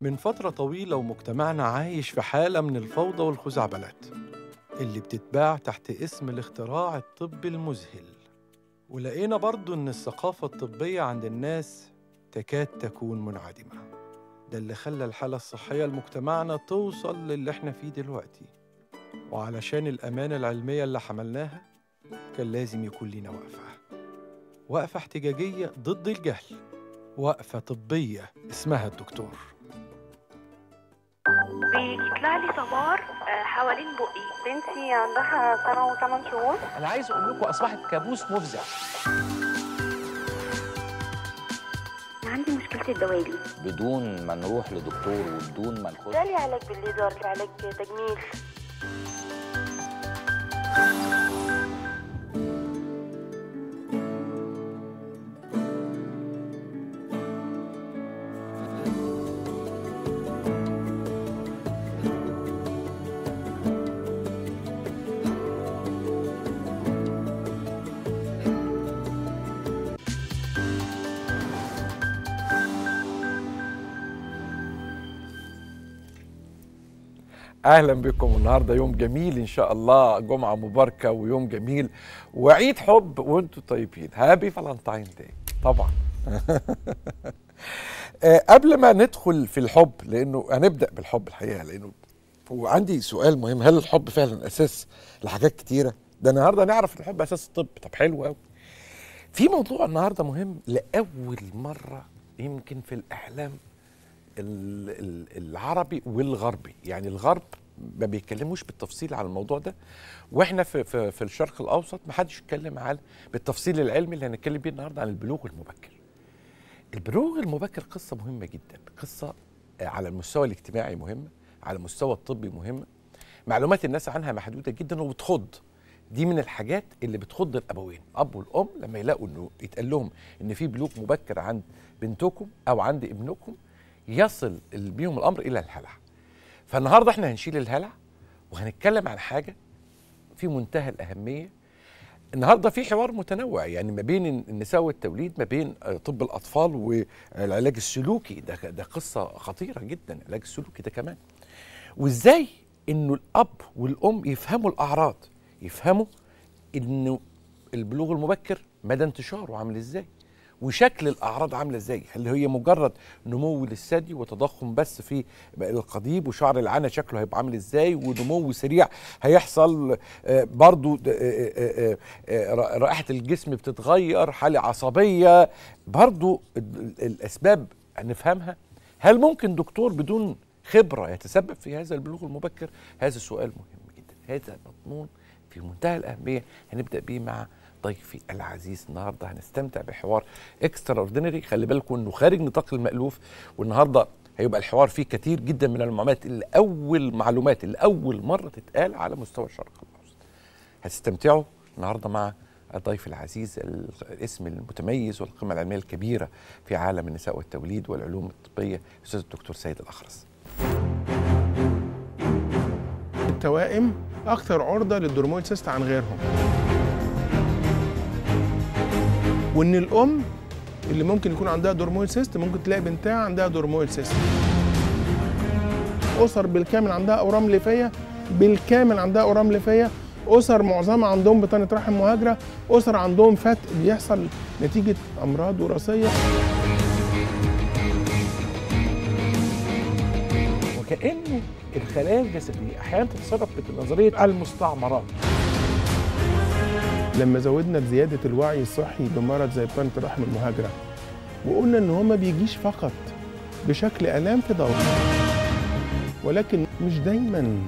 من فترة طويلة ومجتمعنا عايش في حالة من الفوضى والخزعبلات اللي بتتباع تحت اسم الاختراع الطبي المذهل ولقينا برضو إن الثقافة الطبية عند الناس تكاد تكون منعدمة ده اللي خلى الحالة الصحية لمجتمعنا توصل للي احنا فيه دلوقتي وعلشان الأمانة العلمية اللي حملناها كان لازم يكون لينا وقفة وقفة احتجاجية ضد الجهل وقفة طبية اسمها الدكتور بيطلع لي صبار آه، حوالين بقي بنتي عندها سنه وثمان شهور انا عايز اقول لكم اصبحت كابوس مفزع عندي مشكله الدوالي بدون ما نروح لدكتور وبدون ما نخش ده علاج بالليزر علاج تجميل اهلا بكم النهارده يوم جميل ان شاء الله جمعه مباركه ويوم جميل وعيد حب وانتم طيبين هابي فالنتاين داي طبعا آه، قبل ما ندخل في الحب لانه هنبدا بالحب الحقيقه لانه وعندي سؤال مهم هل الحب فعلا اساس لحاجات كتيره ده النهارده نعرف الحب اساس الطب طب حلو قوي في موضوع النهارده مهم لاول مره يمكن في الاحلام العربي والغربي يعني الغرب ما بيتكلموش بالتفصيل على الموضوع ده واحنا في في, في الشرق الاوسط ما حدش يتكلم على بالتفصيل العلمي اللي هنتكلم بيه النهارده عن البلوغ المبكر. البلوغ المبكر قصه مهمه جدا، قصه على المستوى الاجتماعي مهمه، على المستوى الطبي مهمه. معلومات الناس عنها محدوده جدا وبتخض. دي من الحاجات اللي بتخض الابوين، الاب والام لما يلاقوا انه يتقال لهم ان في بلوغ مبكر عند بنتكم او عند ابنكم يصل بيهم الامر الى الهلع فالنهارده احنا هنشيل الهلع وهنتكلم عن حاجه في منتهى الاهميه النهارده في حوار متنوع يعني ما بين النساء والتوليد ما بين آه، طب الاطفال والعلاج السلوكي ده ده قصه خطيره جدا العلاج السلوكي ده كمان وازاي انه الاب والام يفهموا الاعراض يفهموا انه البلوغ المبكر مدى انتشاره عامل ازاي وشكل الاعراض عامله ازاي هل هي مجرد نمو للثدي وتضخم بس في القضيب وشعر العانه شكله هيبقى عامل ازاي ونمو سريع هيحصل آه، برضو آه، آه، رائحه الجسم بتتغير حاله عصبيه برضو الاسباب نفهمها هل ممكن دكتور بدون خبره يتسبب في هذا البلوغ المبكر هذا سؤال مهم جدا هذا مضمون في منتهى الاهميه هنبدا بيه مع ضيفي العزيز النهارده هنستمتع بحوار اكسترا اوردينري خلي بالكم انه خارج نطاق المالوف والنهارده هيبقى الحوار فيه كتير جدا من المعلومات اللي اول معلومات اللي اول مره تتقال على مستوى الشرق الاوسط هتستمتعوا النهارده مع الضيف العزيز الاسم المتميز والقيمه العلميه الكبيره في عالم النساء والتوليد والعلوم الطبيه أستاذ الدكتور سيد الاخرس التوائم اكثر عرضه للدرمويد سيست عن غيرهم وان الام اللي ممكن يكون عندها دورمويل سيست ممكن تلاقي بنتها عندها دورمويل سيست اسر بالكامل عندها اورام ليفيه بالكامل عندها اورام ليفيه اسر معظمها عندهم بطانه رحم مهاجره اسر عندهم فات بيحصل نتيجه امراض وراثيه وكانه الخلايا الجسديه احيانا تتصرف بنظريه المستعمرات لما زودنا بزياده الوعي الصحي بمرض زي بطانه الرحم المهاجره وقلنا ان هو ما بيجيش فقط بشكل الام في ضوء ولكن مش دايما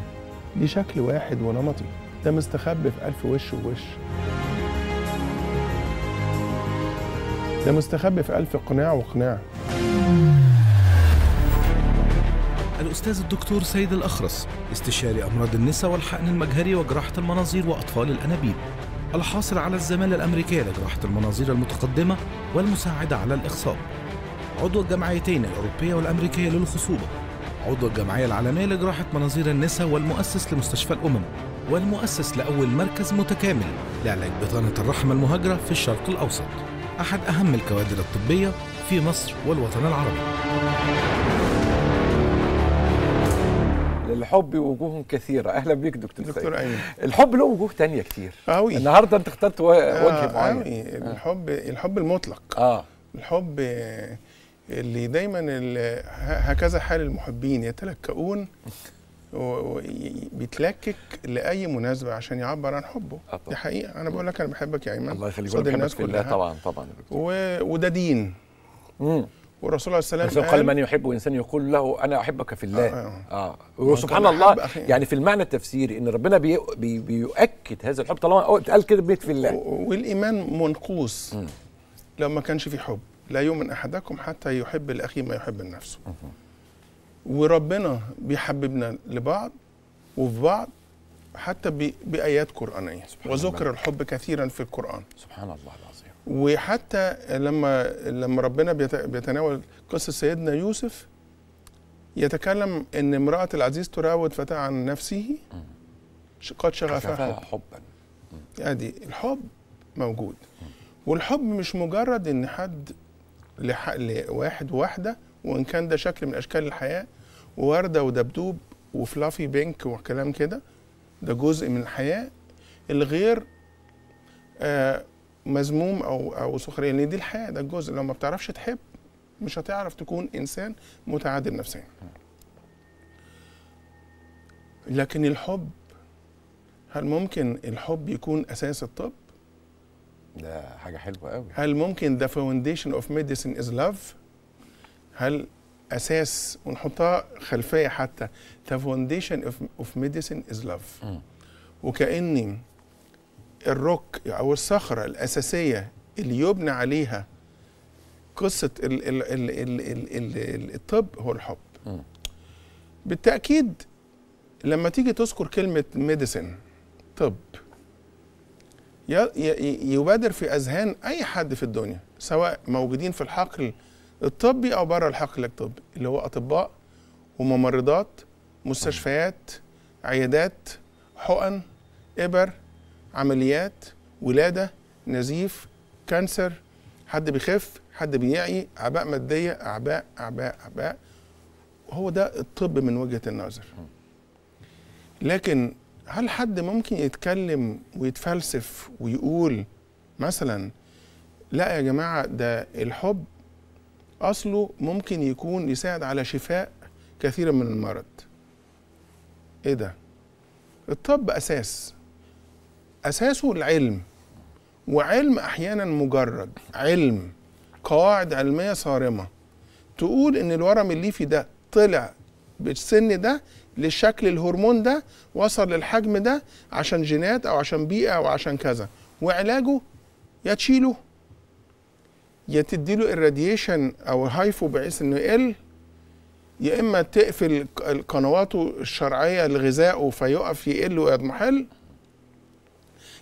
ليه شكل واحد ونمطي ده مستخبي في ألف وش ووش ده مستخبي في ألف قناع وقناع الأستاذ الدكتور سيد الأخرس استشاري أمراض النساء والحقن المجهري وجراحة المناظير وأطفال الأنابيب الحاصل على الزمالة الأمريكية لجراحة المناظير المتقدمة والمساعدة على الإخصاب عضو الجمعيتين الأوروبية والأمريكية للخصوبة عضو الجمعية العالمية لجراحة مناظير النساء والمؤسس لمستشفى الأمم والمؤسس لأول مركز متكامل لعلاج بطانة الرحم المهاجرة في الشرق الأوسط أحد أهم الكوادر الطبية في مصر والوطن العربي الحب وجوه كثيره اهلا بيك دكتور دكتور ايمن الحب له وجوه تانية كتير أوي. النهارده انت اخترت آه، وجه معين أوي. الحب الحب المطلق اه الحب اللي دايما هكذا حال المحبين يتلكؤون وبيتلكك لاي مناسبه عشان يعبر عن حبه دي حقيقه انا بقول لك انا بحبك يا ايمن الله يخليك الناس كلها طبعا طبعا و... وده دين مم. والرسول عليه السلام قال, قال من يحب انسان يقول له انا احبك في الله اه, آه. وسبحان الله يعني في المعنى التفسيري ان ربنا بي بي بيؤكد هذا الحب طالما اتقال كده بيت في الله والايمان منقوص م. لو ما كانش في حب لا يؤمن احدكم حتى يحب الاخي ما يحب لنفسه وربنا بيحببنا لبعض وفي بعض حتى بايات قرانيه وذكر الحب كثيرا في القران سبحان الله وحتى لما لما ربنا بيتناول قصه سيدنا يوسف يتكلم ان امراه العزيز تراود فتاه عن نفسه قد شغفها حبا ادي يعني الحب موجود والحب مش مجرد ان حد لواحد واحده وان كان ده شكل من اشكال الحياه وورده ودبدوب وفلافي بينك وكلام كده ده جزء من الحياه الغير آه مذموم او او سخريه لان يعني دي الحياه ده الجزء لو ما بتعرفش تحب مش هتعرف تكون انسان متعادل نفسيا لكن الحب هل ممكن الحب يكون اساس الطب ده حاجه حلوه قوي هل ممكن ذا فاونديشن اوف ميديسين از لاف هل اساس ونحطها خلفيه حتى ذا فاونديشن اوف ميديسين از لاف وكاني الروك او الصخره الاساسيه اللي يبنى عليها قصه الـ الـ الـ الـ الـ الـ الطب هو الحب بالتاكيد لما تيجي تذكر كلمه ميديسن طب يبادر في اذهان اي حد في الدنيا سواء موجودين في الحقل الطبي او بره الحقل الطبي اللي هو اطباء وممرضات مستشفيات عيادات حقن ابر عمليات ولاده نزيف كانسر حد بيخف حد بيعي اعباء ماديه اعباء اعباء اعباء هو ده الطب من وجهه النظر لكن هل حد ممكن يتكلم ويتفلسف ويقول مثلا لا يا جماعه ده الحب اصله ممكن يكون يساعد على شفاء كثير من المرض ايه ده الطب اساس اساسه العلم وعلم احيانا مجرد علم قواعد علميه صارمه تقول ان الورم الليفي ده طلع بالسن ده للشكل الهرمون ده وصل للحجم ده عشان جينات او عشان بيئه او عشان كذا وعلاجه يا تشيله يا تديله الراديشن او هايفو بحيث انه يقل يا اما تقفل قنواته الشرعيه لغذائه فيقف يقل ويضمحل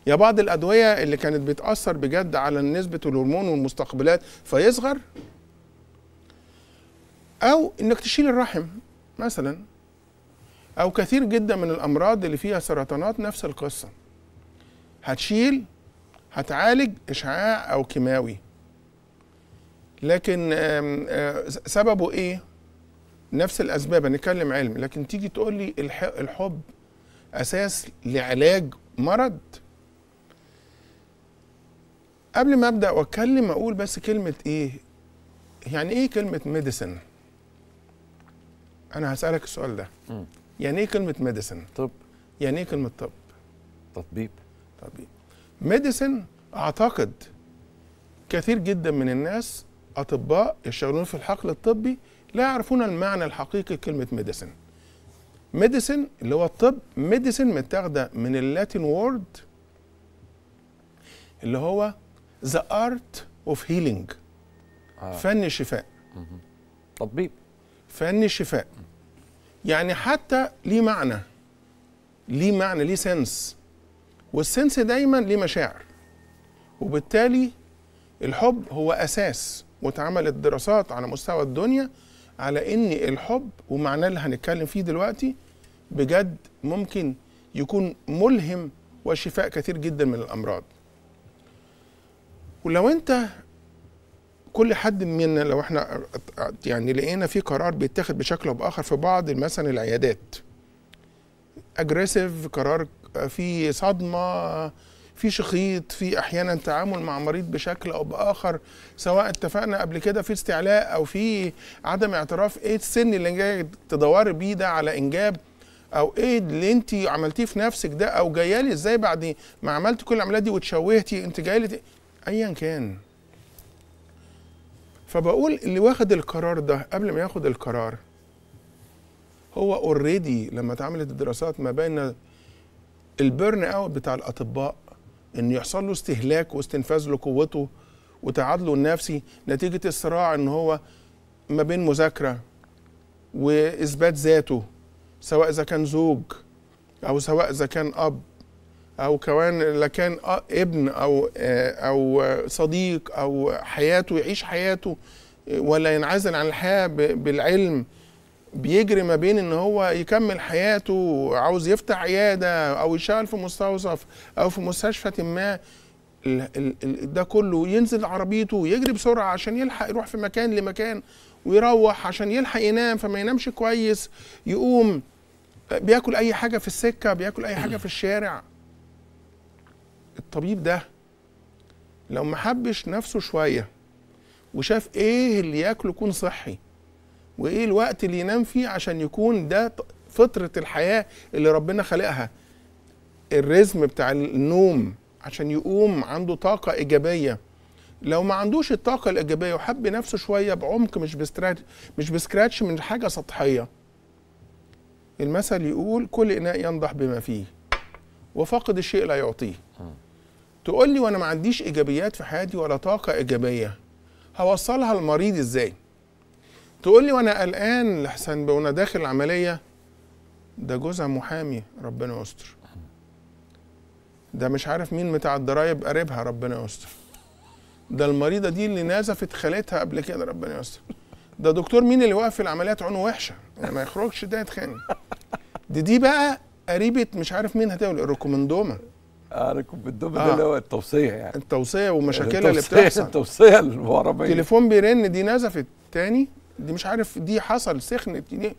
يا بعض الادويه اللي كانت بتاثر بجد على نسبه الهرمون والمستقبلات فيصغر او انك تشيل الرحم مثلا او كثير جدا من الامراض اللي فيها سرطانات نفس القصه هتشيل هتعالج اشعاع او كيماوي لكن آه، سببه ايه نفس الاسباب هنتكلم علم لكن تيجي تقول لي الحب اساس لعلاج مرض قبل ما ابدا واتكلم اقول بس كلمه ايه يعني ايه كلمه ميديسن انا هسالك السؤال ده م. يعني ايه كلمه ميديسن طب يعني ايه كلمه طب تطبيب تطبيب ميديسن اعتقد كثير جدا من الناس اطباء يشتغلون في الحقل الطبي لا يعرفون المعنى الحقيقي لكلمه ميديسن ميديسن اللي هو الطب ميديسن متاخده من اللاتين وورد اللي هو ذا ارت اوف هيلينج فن الشفاء تطبيب فن الشفاء يعني حتى ليه معنى ليه معنى ليه سنس والسنس دايما ليه مشاعر وبالتالي الحب هو اساس واتعملت دراسات على مستوى الدنيا على ان الحب ومعناه اللي هنتكلم فيه دلوقتي بجد ممكن يكون ملهم وشفاء كثير جدا من الامراض ولو انت كل حد منا لو احنا يعني لقينا في قرار بيتاخد بشكل او باخر في بعض مثلا العيادات اجريسيف قرار في صدمه في شخيط في احيانا تعامل مع مريض بشكل او باخر سواء اتفقنا قبل كده في استعلاء او في عدم اعتراف ايه السن اللي جاي تدوري بيه ده على انجاب او ايه اللي انت عملتيه في نفسك ده او جايه لي ازاي بعد ما عملت كل العمليات دي وتشوهتي انت جايه لي ايا كان فبقول اللي واخد القرار ده قبل ما ياخد القرار هو اوريدي لما اتعملت الدراسات ما بين البيرن اوت بتاع الاطباء ان يحصل له استهلاك واستنفاذ لقوته وتعادله النفسي نتيجه الصراع ان هو ما بين مذاكره واثبات ذاته سواء اذا كان زوج او سواء اذا كان اب او كمان لكان ابن او آه، او صديق او حياته يعيش حياته ولا ينعزل عن الحياه بالعلم بيجري ما بين ان هو يكمل حياته عاوز يفتح عياده او يشتغل في مستوصف او في مستشفى ما ده كله ينزل عربيته ويجري بسرعه عشان يلحق يروح في مكان لمكان ويروح عشان يلحق ينام فما ينامش كويس يقوم آه، بياكل اي حاجه في السكه بياكل اي حاجه في الشارع الطبيب ده لو ما حبش نفسه شويه وشاف ايه اللي ياكله يكون صحي وايه الوقت اللي ينام فيه عشان يكون ده فطره الحياه اللي ربنا خلقها الرزم بتاع النوم عشان يقوم عنده طاقه ايجابيه لو ما عندوش الطاقه الايجابيه وحب نفسه شويه بعمق مش بسكراتش مش بسكراتش من حاجه سطحيه المثل يقول كل اناء ينضح بما فيه وفاقد الشيء لا يعطيه تقول لي وانا ما عنديش ايجابيات في حياتي ولا طاقه ايجابيه هوصلها المريض ازاي تقول لي وانا قلقان لحسن وانا داخل العمليه ده جوزها محامي ربنا يستر ده مش عارف مين بتاع الضرايب قريبها ربنا يستر ده المريضه دي اللي نزفت خالتها قبل كده ربنا يستر ده دكتور مين اللي واقف في العمليات عنه وحشه يعني ما يخرجش ده يتخانق دي دي بقى قريبه مش عارف مين هتقول الريكومندوما انا كنت بالدب آه. اللي هو التوصيه يعني التوصيه ومشاكلها اللي بتحصل التوصيه الورميه تليفون بيرن دي نزفت تاني دي مش عارف دي حصل سخنت دي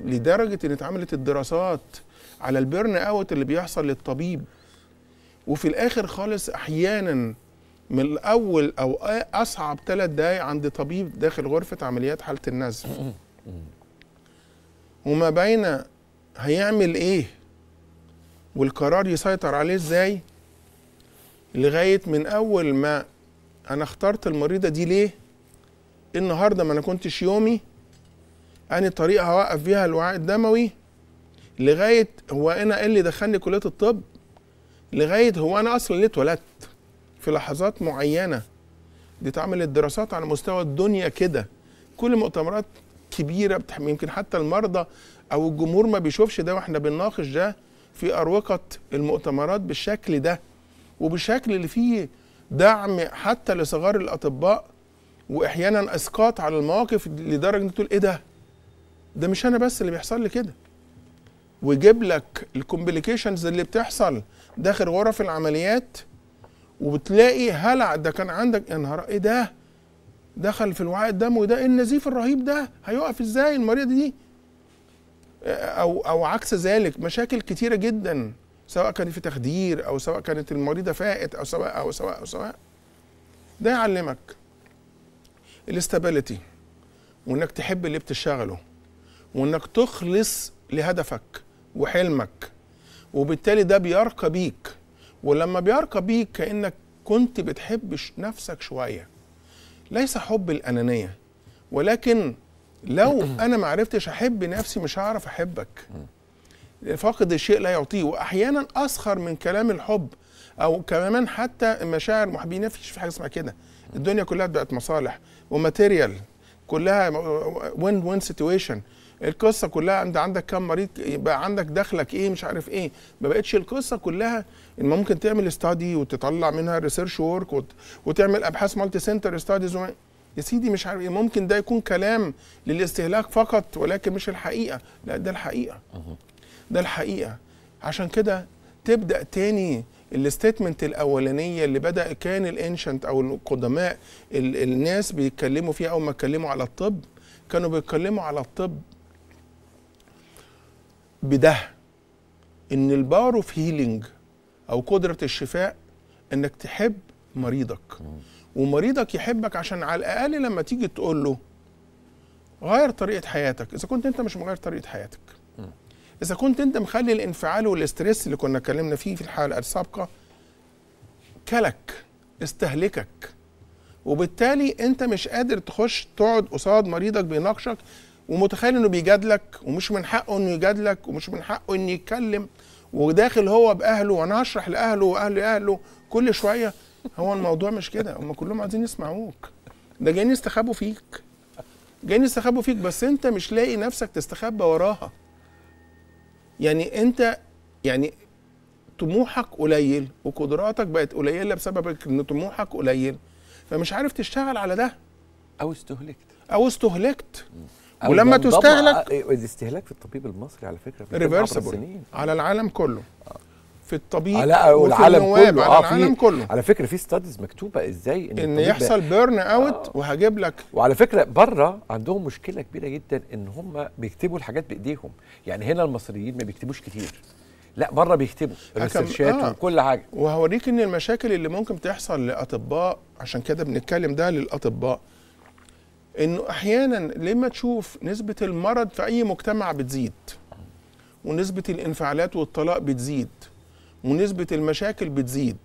لدرجه ان اتعملت الدراسات على البيرن اوت اللي بيحصل للطبيب وفي الاخر خالص احيانا من الاول او اصعب ثلاث دقايق عند طبيب داخل غرفه عمليات حاله النزف وما بين هيعمل ايه والقرار يسيطر عليه ازاي لغايه من اول ما انا اخترت المريضه دي ليه النهارده ما انا كنتش يومي انا طريقه هوقف بيها الوعاء الدموي لغايه هو انا ايه اللي دخلني كليه الطب لغايه هو انا اصلا ليه اتولدت في لحظات معينه دي تعمل الدراسات على مستوى الدنيا كده كل مؤتمرات كبيره يمكن حتى المرضى او الجمهور ما بيشوفش ده واحنا بنناقش ده في اروقه المؤتمرات بالشكل ده وبالشكل اللي فيه دعم حتى لصغار الاطباء واحيانا اسقاط على المواقف لدرجه انك تقول ايه ده؟ ده مش انا بس اللي بيحصل لي كده. ويجيب لك الكومبليكيشنز اللي بتحصل داخل غرف العمليات وبتلاقي هلع ده كان عندك يا نهار ايه ده؟ دخل في الوعاء الدموي ده ايه النزيف الرهيب ده؟ هيقف ازاي المريض دي؟ او او عكس ذلك مشاكل كتيره جدا سواء كانت في تخدير او سواء كانت المريضه فائت او سواء او سواء او سواء ده يعلمك الاستابيليتي وانك تحب اللي بتشتغله وانك تخلص لهدفك وحلمك وبالتالي ده بيرقى بيك ولما بيرقى بيك كانك كنت بتحب نفسك شويه ليس حب الانانيه ولكن لو انا ما عرفتش احب نفسي مش هعرف احبك فاقد الشيء لا يعطيه واحيانا اسخر من كلام الحب او كمان حتى مشاعر محبين نفسي في حاجه اسمها كده الدنيا كلها بقت مصالح وماتيريال كلها وين وين سيتويشن القصه كلها انت عندك كم مريض بقى عندك دخلك ايه مش عارف ايه ما بقتش القصه كلها ان ممكن تعمل استادي وتطلع منها ريسيرش وورك وتعمل ابحاث مالتي سنتر ستاديز يا سيدي مش عارف ايه ممكن ده يكون كلام للاستهلاك فقط ولكن مش الحقيقه لا ده الحقيقه ده الحقيقه عشان كده تبدا تاني الاستيتمنت الاولانيه اللي بدا كان الانشنت او القدماء الناس بيتكلموا فيها اول ما اتكلموا على الطب كانوا بيتكلموا على الطب بده ان الباور اوف هيلينج او قدره الشفاء انك تحب مريضك ومريضك يحبك عشان على الاقل لما تيجي تقول له غير طريقه حياتك اذا كنت انت مش مغير طريقه حياتك اذا كنت انت مخلي الانفعال والاسترس اللي كنا اتكلمنا فيه في الحلقه السابقه كلك استهلكك وبالتالي انت مش قادر تخش تقعد قصاد مريضك بيناقشك ومتخيل انه بيجادلك ومش من حقه انه يجادلك ومش من حقه انه يتكلم وداخل هو باهله وانا هشرح لاهله واهل اهله كل شويه هو الموضوع مش كده هم كلهم عايزين يسمعوك ده جايين يستخبوا فيك جايين يستخبوا فيك بس انت مش لاقي نفسك تستخبى وراها يعني انت يعني طموحك قليل وقدراتك بقت قليله بسبب ان طموحك قليل فمش عارف تشتغل على ده او استهلكت او استهلكت أو ولما تستهلك الاستهلاك آه، في الطبيب المصري على فكره ريفرسبل على العالم كله آه. في الطبيب على آه، والعالم كله اه العالم كله على فكره في ستاديز مكتوبه ازاي ان, إن يحصل بيرن اوت آه وهجيب لك وعلى فكره بره عندهم مشكله كبيره جدا ان هم بيكتبوا الحاجات بايديهم يعني هنا المصريين ما بيكتبوش كتير لا بره بيكتبوا الريسيرشات آه. وكل حاجه وهوريك ان المشاكل اللي ممكن تحصل لاطباء عشان كده بنتكلم ده للاطباء انه احيانا لما تشوف نسبه المرض في اي مجتمع بتزيد ونسبه الانفعالات والطلاق بتزيد ونسبه المشاكل بتزيد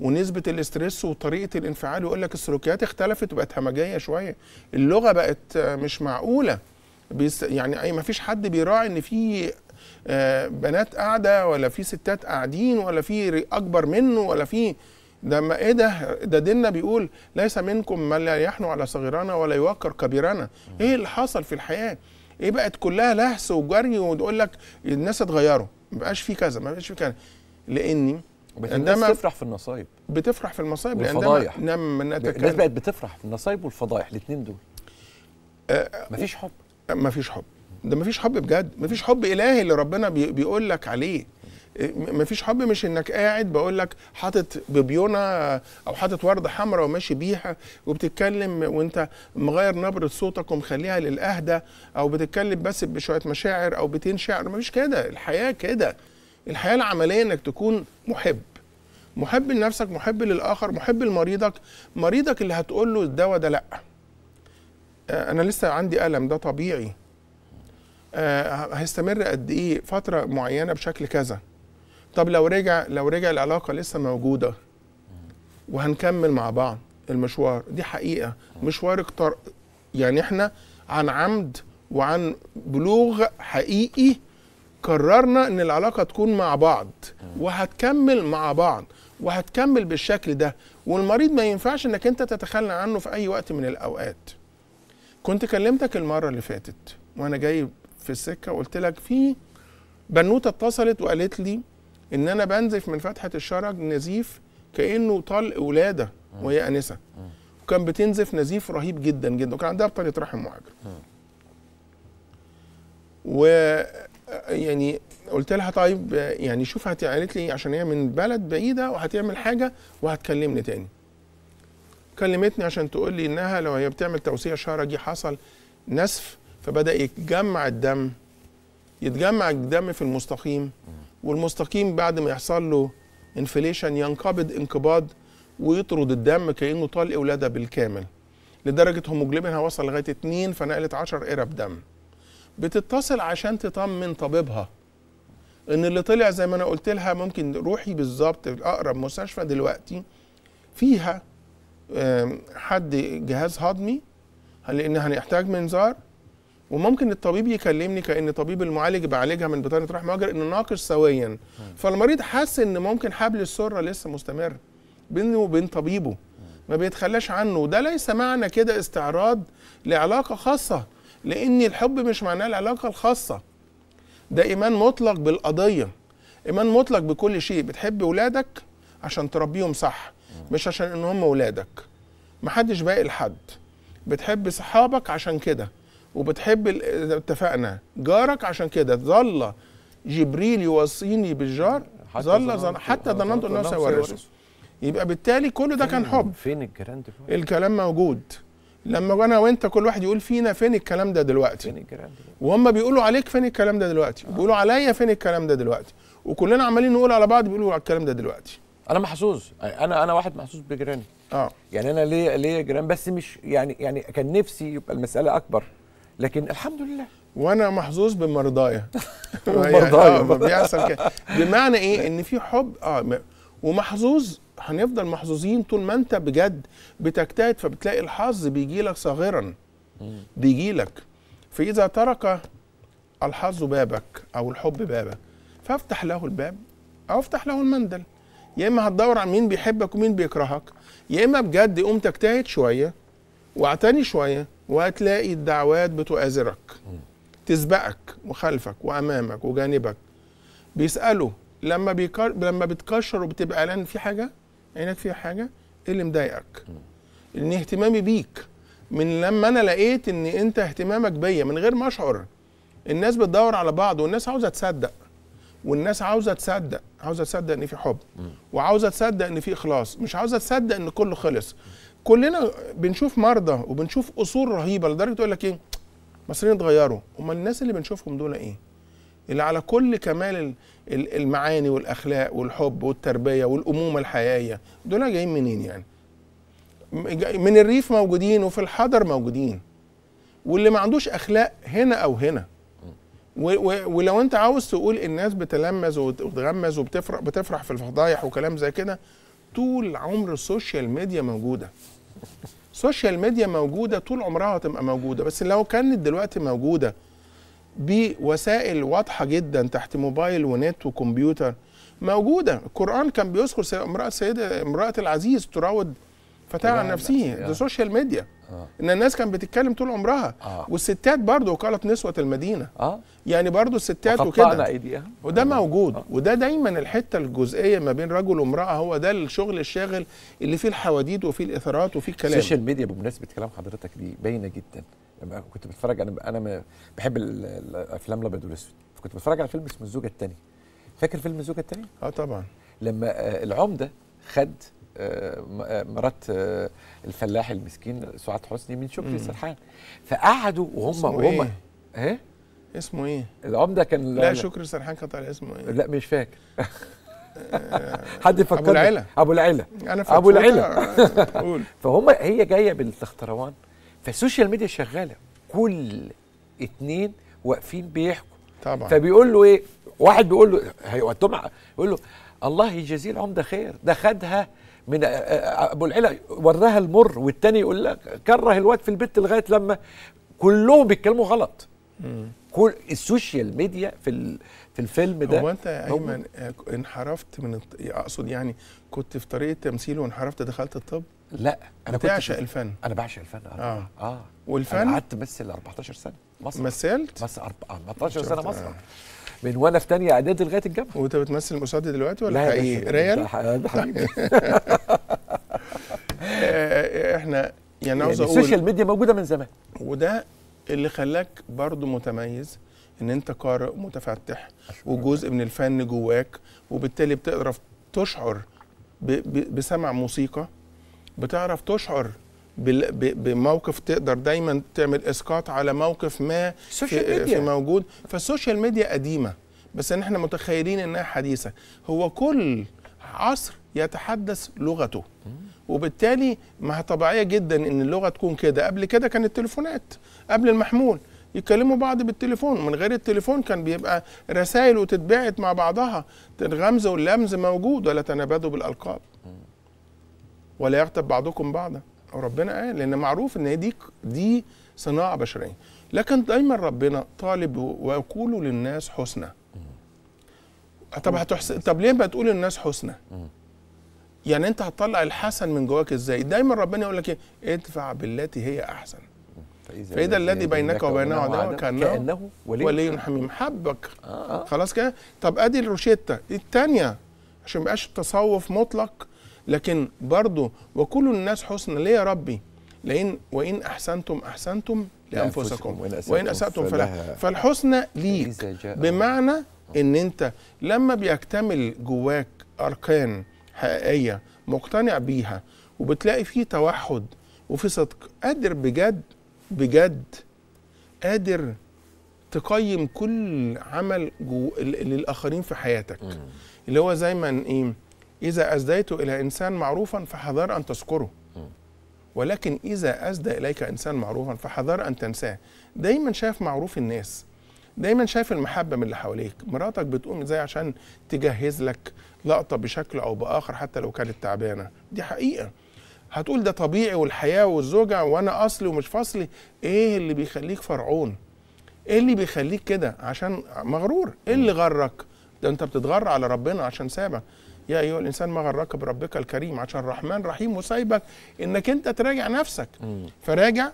ونسبه الاسترس وطريقه الانفعال يقول لك السلوكيات اختلفت وبقت همجيه شويه اللغه بقت مش معقوله بيس يعني اي ما فيش حد بيراعي ان في آه، بنات قاعده ولا في ستات قاعدين ولا في اكبر منه ولا في ده ما ايه ده ده ديننا بيقول ليس منكم من لا يحنو على صغيرنا ولا يوقر كبيرنا ايه اللي حصل في الحياه ايه بقت كلها لهس وجري وتقول لك الناس اتغيروا ما بقاش في كذا ما بقاش في كذا لاني الناس بتفرح في النصايب بتفرح في المصايب والفضايح لما الناس بقت بتفرح في النصايب والفضايح الاثنين دول مفيش حب مفيش حب ده مفيش حب بجد مفيش حب الهي اللي ربنا بيقول لك عليه مفيش حب مش انك قاعد بقول لك حاطط ببيونه او حاطط ورده حمراء وماشي بيها وبتتكلم وانت مغير نبره صوتك ومخليها للاهدى او بتتكلم بس بشويه مشاعر او بتنشعر مفيش كده الحياه كده الحياه العمليه انك تكون محب محب لنفسك محب للاخر محب لمريضك مريضك اللي هتقول له ده لا آه، انا لسه عندي الم ده طبيعي آه، هيستمر قد ايه فتره معينه بشكل كذا طب لو رجع لو رجع العلاقه لسه موجوده وهنكمل مع بعض المشوار دي حقيقه مشوار اكتر يعني احنا عن عمد وعن بلوغ حقيقي قررنا ان العلاقه تكون مع بعض وهتكمل مع بعض وهتكمل بالشكل ده والمريض ما ينفعش انك انت تتخلى عنه في اي وقت من الاوقات كنت كلمتك المره اللي فاتت وانا جاي في السكه وقلت لك في بنوته اتصلت وقالت لي ان انا بنزف من فتحه الشرج نزيف كانه طلق ولاده وهي انسه وكان بتنزف نزيف رهيب جدا جدا وكان عندها بطاريه رحم معجر و يعني قلت لها طيب يعني شوف قالت لي عشان هي من بلد بعيده وهتعمل حاجه وهتكلمني تاني كلمتني عشان تقول لي انها لو هي بتعمل توسيع شرجي حصل نسف فبدا يتجمع الدم يتجمع الدم في المستقيم والمستقيم بعد ما يحصل له انفليشن ينقبض انقباض ويطرد الدم كانه طال ولاده بالكامل لدرجه هيموجلوبينها وصل لغايه 2 فنقلت 10 قرب دم بتتصل عشان تطمن طبيبها ان اللي طلع زي ما انا قلت لها ممكن روحي بالظبط اقرب مستشفى دلوقتي فيها حد جهاز هضمي لان هنحتاج منظار وممكن الطبيب يكلمني كان طبيب المعالج بعالجها من بطانه راح مجرى انه ناقش سويا فالمريض حس ان ممكن حبل السره لسه مستمر بينه وبين طبيبه ما بيتخلاش عنه وده ليس معنى كده استعراض لعلاقه خاصه لان الحب مش معناه العلاقه الخاصه ده ايمان مطلق بالقضيه ايمان مطلق بكل شيء بتحب ولادك عشان تربيهم صح مش عشان ان هم ولادك محدش باقي لحد بتحب صحابك عشان كده وبتحب اتفقنا جارك عشان كده ظل جبريل يوصيني بالجار ظل حتى ظننت انه سيورثه يبقى بالتالي كل ده كان حب فين الكلام ده الكلام موجود لما انا وانت كل واحد يقول فينا فين الكلام ده دلوقتي فين الكلام ده وهم بيقولوا عليك فين الكلام ده دلوقتي آه. بيقولوا عليا فين الكلام ده دلوقتي وكلنا عمالين نقول على بعض بيقولوا على الكلام ده دلوقتي انا محظوظ انا انا واحد محظوظ بجيراني اه يعني انا ليه ليه جيران بس مش يعني يعني كان نفسي يبقى المساله اكبر لكن الحمد لله وانا محظوظ بمرضايا يعني مرضايا آه، بيحصل كده بمعنى ايه ان في حب اه ومحظوظ هنفضل محظوظين طول ما انت بجد بتجتهد فبتلاقي الحظ بيجي لك صاغرا بيجي لك فاذا ترك الحظ بابك او الحب بابك فافتح له الباب او افتح له المندل يا اما هتدور على مين بيحبك ومين بيكرهك يا اما بجد قوم تجتهد شويه واعتني شويه وهتلاقي الدعوات بتؤازرك تسبقك وخلفك وامامك وجانبك بيسالوا لما بيكر... لما بتكشر وبتبقى اعلان في حاجه عينك فيها حاجه ايه اللي مضايقك ان اهتمامي بيك من لما انا لقيت ان انت اهتمامك بيا من غير ما اشعر الناس بتدور على بعض والناس عاوزه تصدق والناس عاوزه تصدق عاوزه تصدق ان في حب وعاوزه تصدق ان في اخلاص مش عاوزه تصدق ان كله خلص كلنا بنشوف مرضى وبنشوف قصور رهيبه لدرجه تقول لك ايه المصريين اتغيروا امال الناس اللي بنشوفهم دول ايه اللي على كل كمال المعاني والاخلاق والحب والتربيه والامومه الحقيقيه دول جايين منين يعني من الريف موجودين وفي الحضر موجودين واللي ما عندوش اخلاق هنا او هنا ولو انت عاوز تقول الناس بتلمز وتغمز وبتفرح بتفرح في الفضايح وكلام زي كده طول عمر السوشيال ميديا موجوده السوشيال ميديا موجوده طول عمرها هتبقى موجوده بس لو كانت دلوقتي موجوده بوسائل واضحه جدا تحت موبايل ونت وكمبيوتر موجوده القران كان بيذكر امراه السيده امراه العزيز تراود فتاة عن نفسه ده آه. سوشيال ميديا آه. ان الناس كانت بتتكلم طول عمرها آه. والستات برضه وقالت نسوه المدينه آه. يعني برضه الستات وكده ايديها وده آه. موجود آه. وده دايما الحته الجزئيه ما بين رجل وامراه هو ده الشغل الشاغل اللي فيه الحواديت وفيه الاثارات وفيه الكلام السوشيال ميديا بمناسبه كلام حضرتك دي باينه جدا كنت بتفرج انا انا بحب الافلام الابيض والاسود فكنت بتفرج على فيلم اسمه الزوجه الثانيه فاكر فيلم الزوجه الثانيه اه طبعا لما آه، العمده خد آه، آه، مرات الفلاح المسكين سعاد حسني من شكري سرحان فقعدوا وهم وهم ايه اسمه ايه العمده كان لا شكري سرحان كان طالع اسمه ايه لا مش فاكر حد يفكر ابو العلا ابو العلا انا ابو العلا فهم هي جايه بالتختروان فالسوشيال ميديا شغاله كل اتنين واقفين بيحكوا طبعا فبيقول له ايه واحد بيقول له هيقدم يقول له الله يجازيه العمده خير ده خدها من ابو العلا وراها المر والتاني يقول لك كره الواد في البيت لغايه لما كلهم بيتكلموا غلط مم. كل السوشيال ميديا في في الفيلم ده هو انت يا ايمن آه، انحرفت من اقصد يعني كنت في طريقه تمثيل وانحرفت دخلت الطب لا انا كنت بعشق الفن انا بعشق الفن اه اه والفن قعدت مثل 14 سنه مسرح مثلت؟ بس 14 آه، سنه مسرح آه. من وانا في ثانيه اعدادي لغايه الجامعه وانت بتمثل مساعدة دلوقتي ولا حقيقي؟ ريال؟ حبيبي آه، آه، احنا يعني, يعني عاوز يعني اقول السوشيال ميديا موجوده من زمان وده اللي خلاك برضو متميز ان انت قارئ متفتح وجزء من الفن جواك وبالتالي بتقدر تشعر بسمع موسيقى بتعرف تشعر بموقف تقدر دايما تعمل اسقاط على موقف ما في, ميديا. في موجود فالسوشيال ميديا قديمه بس ان احنا متخيلين انها حديثه هو كل عصر يتحدث لغته وبالتالي ما طبيعيه جدا ان اللغه تكون كده قبل كده كان التليفونات قبل المحمول يتكلموا بعض بالتليفون من غير التليفون كان بيبقى رسائل وتتبعت مع بعضها الغمز واللمز موجود ولا تنابذوا بالالقاب ولا يغتب بعضكم بعضا ربنا قال لان معروف ان دي دي صناعه بشريه لكن دايما ربنا طالب وقولوا للناس حسنى طب هتحسن طب ليه بتقول للناس حسنى يعني انت هتطلع الحسن من جواك ازاي دايما ربنا يقول لك ايه ادفع بالتي هي احسن فاذا, الذي بينك وبينه عداوه كانه, كأنه ولي, ولي حميم حبك آه. آه. خلاص كده طب ادي الروشته الثانيه عشان ما يبقاش التصوف مطلق لكن برضه وكل الناس حسنى ليه يا ربي لان وان احسنتم احسنتم لانفسكم وان اساتم فلا فالحسنى ليك بمعنى ان انت لما بيكتمل جواك اركان حقيقيه مقتنع بيها وبتلاقي فيه توحد وفي صدق قادر بجد بجد قادر تقيم كل عمل جو للاخرين في حياتك اللي هو زي ما ايه إذا أسديت إلى إنسان معروفا فحذر أن تذكره ولكن إذا أسدى إليك إنسان معروفا فحذر أن تنساه دايما شايف معروف الناس دايما شايف المحبه من اللي حواليك مراتك بتقوم ازاي عشان تجهز لك لقطه بشكل او باخر حتى لو كانت تعبانه دي حقيقه هتقول ده طبيعي والحياه والزوجه وانا اصلي ومش فصلي ايه اللي بيخليك فرعون ايه اللي بيخليك كده عشان مغرور ايه اللي غرك ده انت بتتغر على ربنا عشان سابك يا ايها الانسان ما غرك بربك الكريم عشان الرحمن رحيم وسايبك انك انت تراجع نفسك فراجع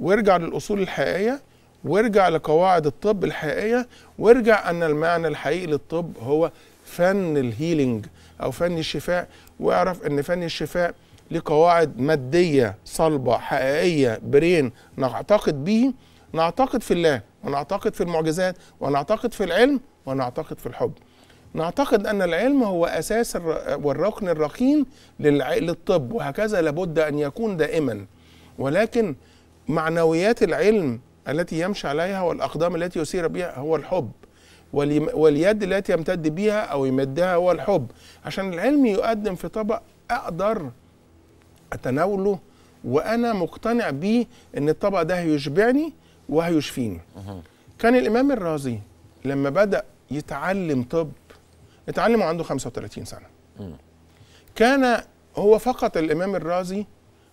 وارجع للاصول الحقيقيه وارجع لقواعد الطب الحقيقيه وارجع ان المعنى الحقيقي للطب هو فن الهيلينج او فن الشفاء واعرف ان فن الشفاء ليه قواعد ماديه صلبه حقيقيه برين نعتقد به نعتقد في الله ونعتقد في المعجزات ونعتقد في العلم ونعتقد في الحب نعتقد أن العلم هو أساس والركن الرقيم للطب وهكذا لابد أن يكون دائما ولكن معنويات العلم التي يمشي عليها والأقدام التي يسير بها هو الحب واليد التي يمتد بها أو يمدها هو الحب عشان العلم يقدم في طبق أقدر أتناوله وأنا مقتنع بيه أن الطبق ده هيشبعني وهيشفيني كان الإمام الرازي لما بدأ يتعلم طب اتعلم وعنده 35 سنه كان هو فقط الامام الرازي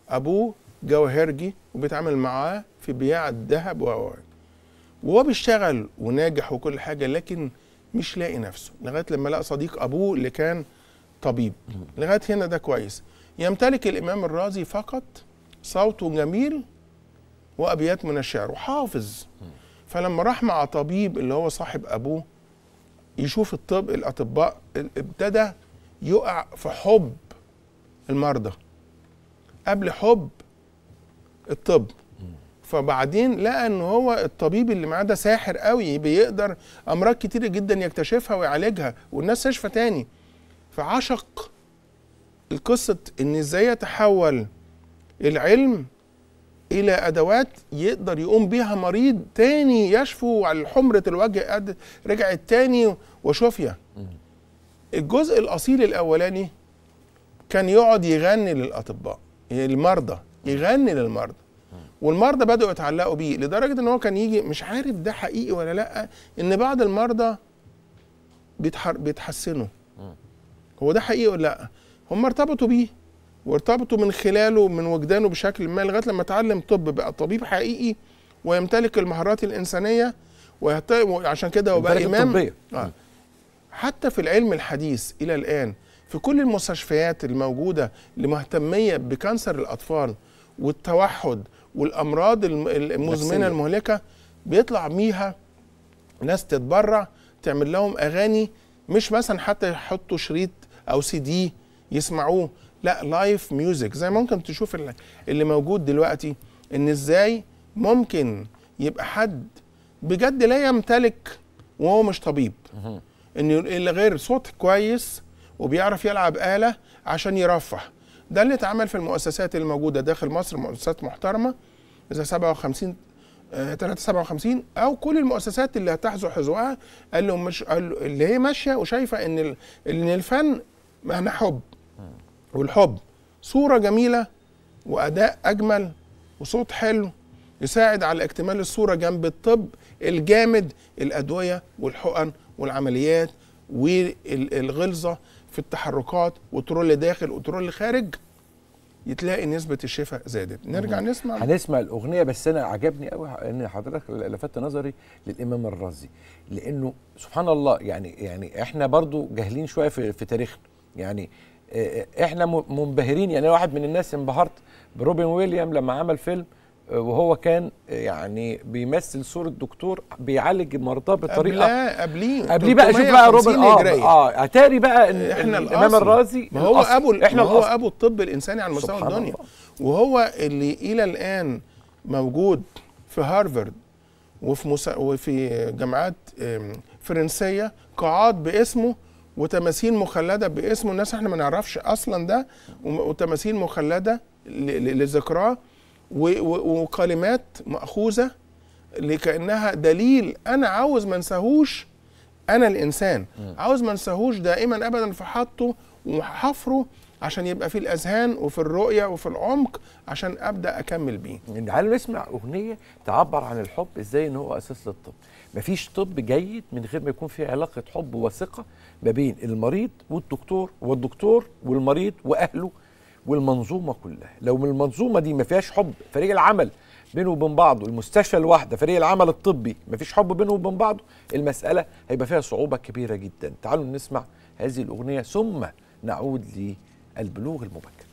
ابوه جواهرجي وبيتعامل معاه في بيع الذهب و وهو بيشتغل وناجح وكل حاجه لكن مش لاقي نفسه لغايه لما لقى صديق ابوه اللي كان طبيب لغايه هنا ده كويس يمتلك الامام الرازي فقط صوته جميل وابيات من الشعر وحافظ فلما راح مع طبيب اللي هو صاحب ابوه يشوف الطب الاطباء ابتدى يقع في حب المرضى قبل حب الطب فبعدين لقى ان هو الطبيب اللي معاه ده ساحر قوي بيقدر امراض كتير جدا يكتشفها ويعالجها والناس تشفى تاني فعشق القصه ان ازاي يتحول العلم الى ادوات يقدر يقوم بيها مريض تاني يشفو على حمره الوجه رجعت تاني وشوفيا الجزء الأصيل الأولاني كان يقعد يغني للأطباء المرضى يغني للمرضى والمرضى بدأوا يتعلقوا بيه لدرجة إن هو كان يجي مش عارف ده حقيقي ولا لأ إن بعض المرضى بيتحر بيتحسنوا هو ده حقيقي ولا لأ هم ارتبطوا بيه وارتبطوا من خلاله من وجدانه بشكل ما لغايه لما اتعلم طب بقى طبيب حقيقي ويمتلك المهارات الانسانيه وعشان كده هو بقى امام الطبية. آه. حتى في العلم الحديث إلى الآن في كل المستشفيات الموجودة المهتميه بكانسر الأطفال والتوحد والأمراض المزمنة المهلكة بيطلع بيها ناس تتبرع تعمل لهم أغاني مش مثلا حتى يحطوا شريط أو سي دي يسمعوه لا لايف ميوزك زي ممكن تشوف اللي موجود دلوقتي ان ازاي ممكن يبقى حد بجد لا يمتلك وهو مش طبيب انه اللي غير صوت كويس وبيعرف يلعب آلة عشان يرفه ده اللي اتعمل في المؤسسات الموجودة داخل مصر مؤسسات محترمة زي 57 357 او كل المؤسسات اللي هتحذو حذوها قال لهم مش قال اللي هي ماشيه وشايفه ان ال... ان الفن معناه حب والحب صوره جميله واداء اجمل وصوت حلو يساعد على اكتمال الصوره جنب الطب الجامد الادويه والحقن والعمليات والغلظه في التحركات وترول داخل وترول خارج يتلاقي نسبة الشفاء زادت نرجع مم. نسمع هنسمع الأغنية بس أنا عجبني قوي إن حضرتك لفت نظري للإمام الرازي لأنه سبحان الله يعني يعني إحنا برضو جاهلين شوية في, في تاريخنا يعني آه، آه، إحنا منبهرين يعني واحد من الناس انبهرت بروبن ويليام لما عمل فيلم وهو كان يعني بيمثل صوره دكتور بيعالج المرضى بطريقه قبليه قبليه قبليه بقى شوف بقى روبرت اه اه اتاري بقى إن احنا الامام الرازي ما هو ابو احنا ما هو ابو الطب الانساني على مستوى الدنيا وهو اللي الى الان موجود في هارفرد وفي مسا... وفي جامعات فرنسيه قاعات باسمه وتماثيل مخلده باسمه الناس احنا ما نعرفش اصلا ده وتماثيل مخلده لذكراه وكلمات مأخوذة لكأنها دليل أنا عاوز ما انساهوش أنا الإنسان عاوز ما انساهوش دائما أبدا في حطه وحفره عشان يبقى في الأذهان وفي الرؤية وفي العمق عشان أبدأ أكمل بيه تعالوا نسمع أغنية تعبر عن الحب إزاي إن هو أساس للطب مفيش طب جيد من غير ما يكون في علاقة حب وثقة ما بين المريض والدكتور والدكتور والمريض وأهله والمنظومه كلها لو المنظومه دي ما فيهاش حب فريق العمل بينه وبين بعضه المستشفى الواحده فريق العمل الطبي ما فيش حب بينه وبين بعضه المساله هيبقى فيها صعوبه كبيره جدا تعالوا نسمع هذه الاغنيه ثم نعود للبلوغ المبكر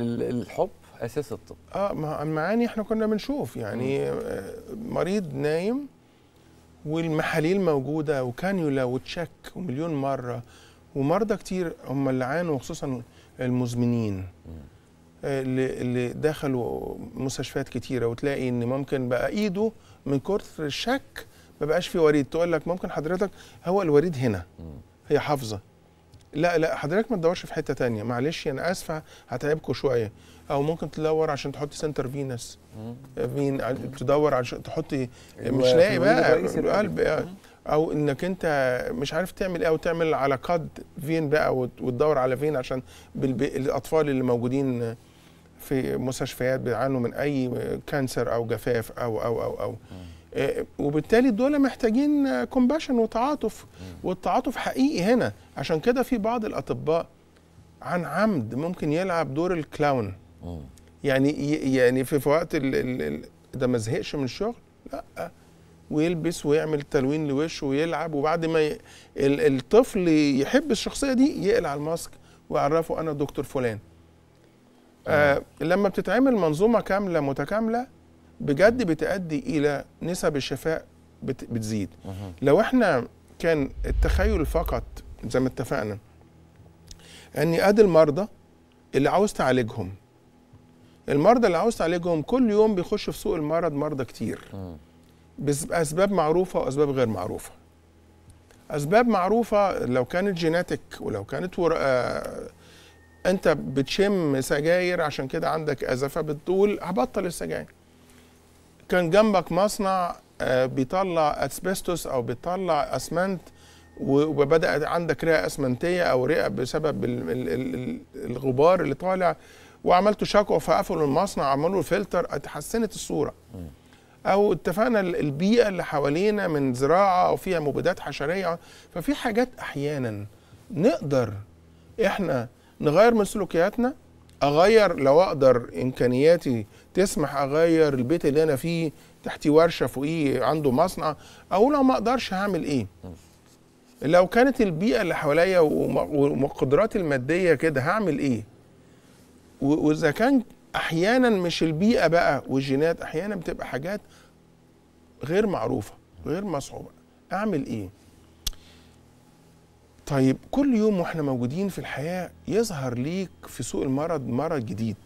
الحب اساس الطب اه ما المعاني احنا كنا بنشوف يعني آه، مريض نايم والمحاليل موجوده وكانيولا وتشك ومليون مره ومرضى كتير هم اللي عانوا خصوصا المزمنين آه، اللي دخلوا مستشفيات كتيره وتلاقي ان ممكن بقى ايده من كثر الشك ما بقاش في وريد تقول لك ممكن حضرتك هو الوريد هنا هي حافظه لا لا حضرتك ما تدورش في حته تانية معلش انا اسفه هتعبكم شويه او ممكن تدور عشان تحط سنتر فينس فين تدور عشان تحط مش لاقي بقى القلب آه. او انك انت مش عارف تعمل ايه او تعمل على قد فين بقى وتدور على فين عشان الاطفال اللي موجودين في مستشفيات بيعانوا من اي كانسر او جفاف او او او او, أو. آه، وبالتالي الدول محتاجين كومباشن وتعاطف والتعاطف حقيقي هنا عشان كده في بعض الاطباء عن عمد ممكن يلعب دور الكلاون يعني يعني في وقت ده ما زهقش من الشغل لا ويلبس ويعمل تلوين لوشه ويلعب وبعد ما ي... الطفل يحب الشخصيه دي يقلع الماسك ويعرفه انا دكتور فلان آه, آه. لما بتتعمل منظومه كامله متكامله بجد بتؤدي الى نسب الشفاء بتزيد لو احنا كان التخيل فقط زي ما اتفقنا اني ادي المرضى اللي عاوز تعالجهم المرضى اللي عاوز تعالجهم كل يوم بيخش في سوق المرض مرضى كتير باسباب معروفه واسباب غير معروفه اسباب معروفه لو كانت جيناتك ولو كانت آه، انت بتشم سجاير عشان كده عندك اذى فبتقول هبطل السجاير كان جنبك مصنع آه، بيطلع اسبستوس او بيطلع اسمنت وبدات عندك رئه اسمنتيه او رئه بسبب الغبار اللي طالع وعملتوا شكوى فقفلوا المصنع عملوا فلتر اتحسنت الصوره او اتفقنا البيئه اللي حوالينا من زراعه او فيها مبيدات حشريه ففي حاجات احيانا نقدر احنا نغير من سلوكياتنا اغير لو اقدر امكانياتي تسمح اغير البيت اللي انا فيه تحتي ورشه فوقيه عنده مصنع او لو ما اقدرش هعمل ايه لو كانت البيئه اللي حواليا وقدراتي الماديه كده هعمل ايه واذا كان احيانا مش البيئه بقى والجينات احيانا بتبقى حاجات غير معروفه غير مصعوبه اعمل ايه طيب كل يوم واحنا موجودين في الحياه يظهر ليك في سوق المرض مرض جديد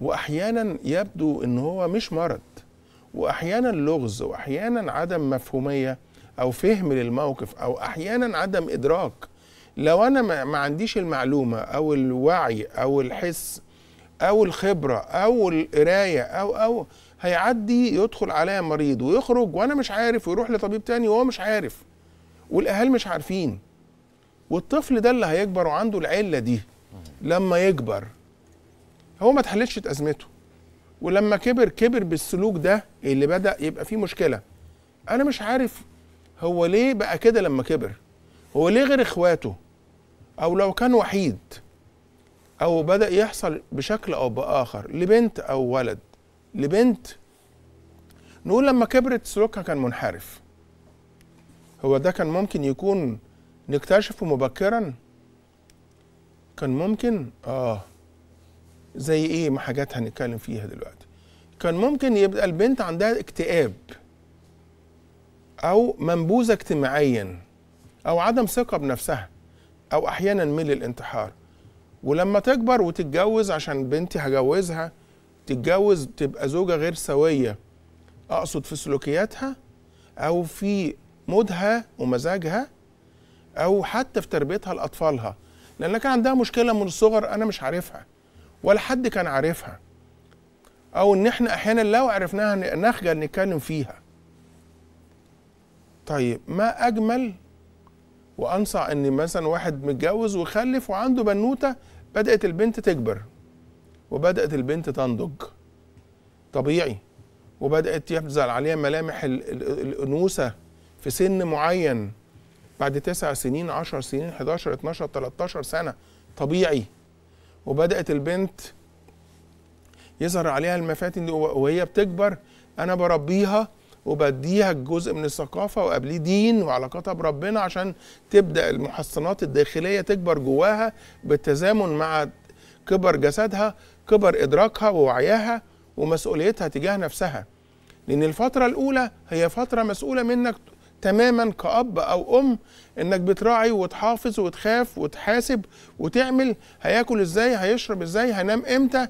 واحيانا يبدو ان هو مش مرض واحيانا لغز واحيانا عدم مفهوميه او فهم للموقف او احيانا عدم ادراك لو انا ما عنديش المعلومه او الوعي او الحس او الخبره او القرايه او او هيعدي يدخل عليا مريض ويخرج وانا مش عارف ويروح لطبيب تاني وهو مش عارف والاهالي مش عارفين والطفل ده اللي هيكبر وعنده العله دي لما يكبر هو ما تحلتش ازمته ولما كبر كبر بالسلوك ده اللي بدا يبقى فيه مشكله انا مش عارف هو ليه بقى كده لما كبر هو ليه غير اخواته او لو كان وحيد او بدا يحصل بشكل او باخر لبنت او ولد لبنت نقول لما كبرت سلوكها كان منحرف هو ده كان ممكن يكون نكتشفه مبكرا كان ممكن اه زي ايه ما حاجات هنتكلم فيها دلوقتي كان ممكن يبقى البنت عندها اكتئاب او منبوذه اجتماعيا او عدم ثقه بنفسها او احيانا ميل الانتحار ولما تكبر وتتجوز عشان بنتي هجوزها تتجوز تبقى زوجه غير سويه اقصد في سلوكياتها او في مودها ومزاجها او حتى في تربيتها لاطفالها لان كان عندها مشكله من الصغر انا مش عارفها ولا حد كان عارفها او ان احنا احيانا لو عرفناها نخجل نتكلم فيها طيب ما اجمل وانصع ان مثلا واحد متجوز وخلف وعنده بنوته بدات البنت تكبر وبدات البنت تنضج طبيعي وبدات يبذل عليها ملامح الانوثه في سن معين بعد تسع سنين عشر سنين 11 12 13 سنه طبيعي وبدات البنت يظهر عليها المفاتن دي وهي بتكبر انا بربيها وبديها الجزء من الثقافه وقبليه دين وعلاقتها بربنا عشان تبدا المحصنات الداخليه تكبر جواها بالتزامن مع كبر جسدها كبر ادراكها ووعيها ومسؤوليتها تجاه نفسها لان الفتره الاولى هي فتره مسؤوله منك تماما كأب أو أم إنك بتراعي وتحافظ وتخاف وتحاسب وتعمل هياكل إزاي هيشرب إزاي هينام إمتى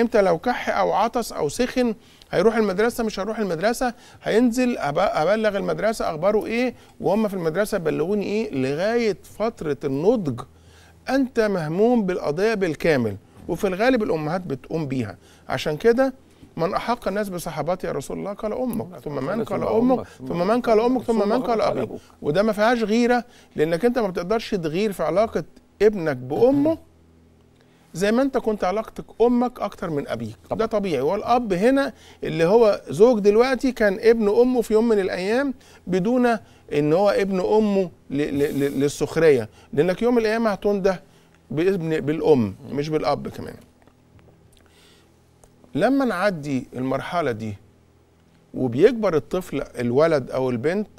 إمتى لو كح أو عطس أو سخن هيروح المدرسة مش هروح المدرسة هينزل أبلغ المدرسة أخباره إيه وهم في المدرسة بلغوني إيه لغاية فترة النضج أنت مهموم بالقضية بالكامل وفي الغالب الأمهات بتقوم بيها عشان كده من احق الناس بصحابتي يا رسول الله قال امك ثم من قال امك ثم من قال امك ثم من قال ابيك وده ما فيهاش غيره لانك انت ما بتقدرش تغير في علاقه ابنك بامه زي ما انت كنت علاقتك امك اكتر من ابيك طبعا. ده طبيعي والاب هنا اللي هو زوج دلوقتي كان ابن امه في يوم من الايام بدون ان هو ابن امه للسخريه لانك يوم من الايام هتنده بابن بالام مش بالاب كمان لما نعدي المرحلة دي وبيكبر الطفل الولد أو البنت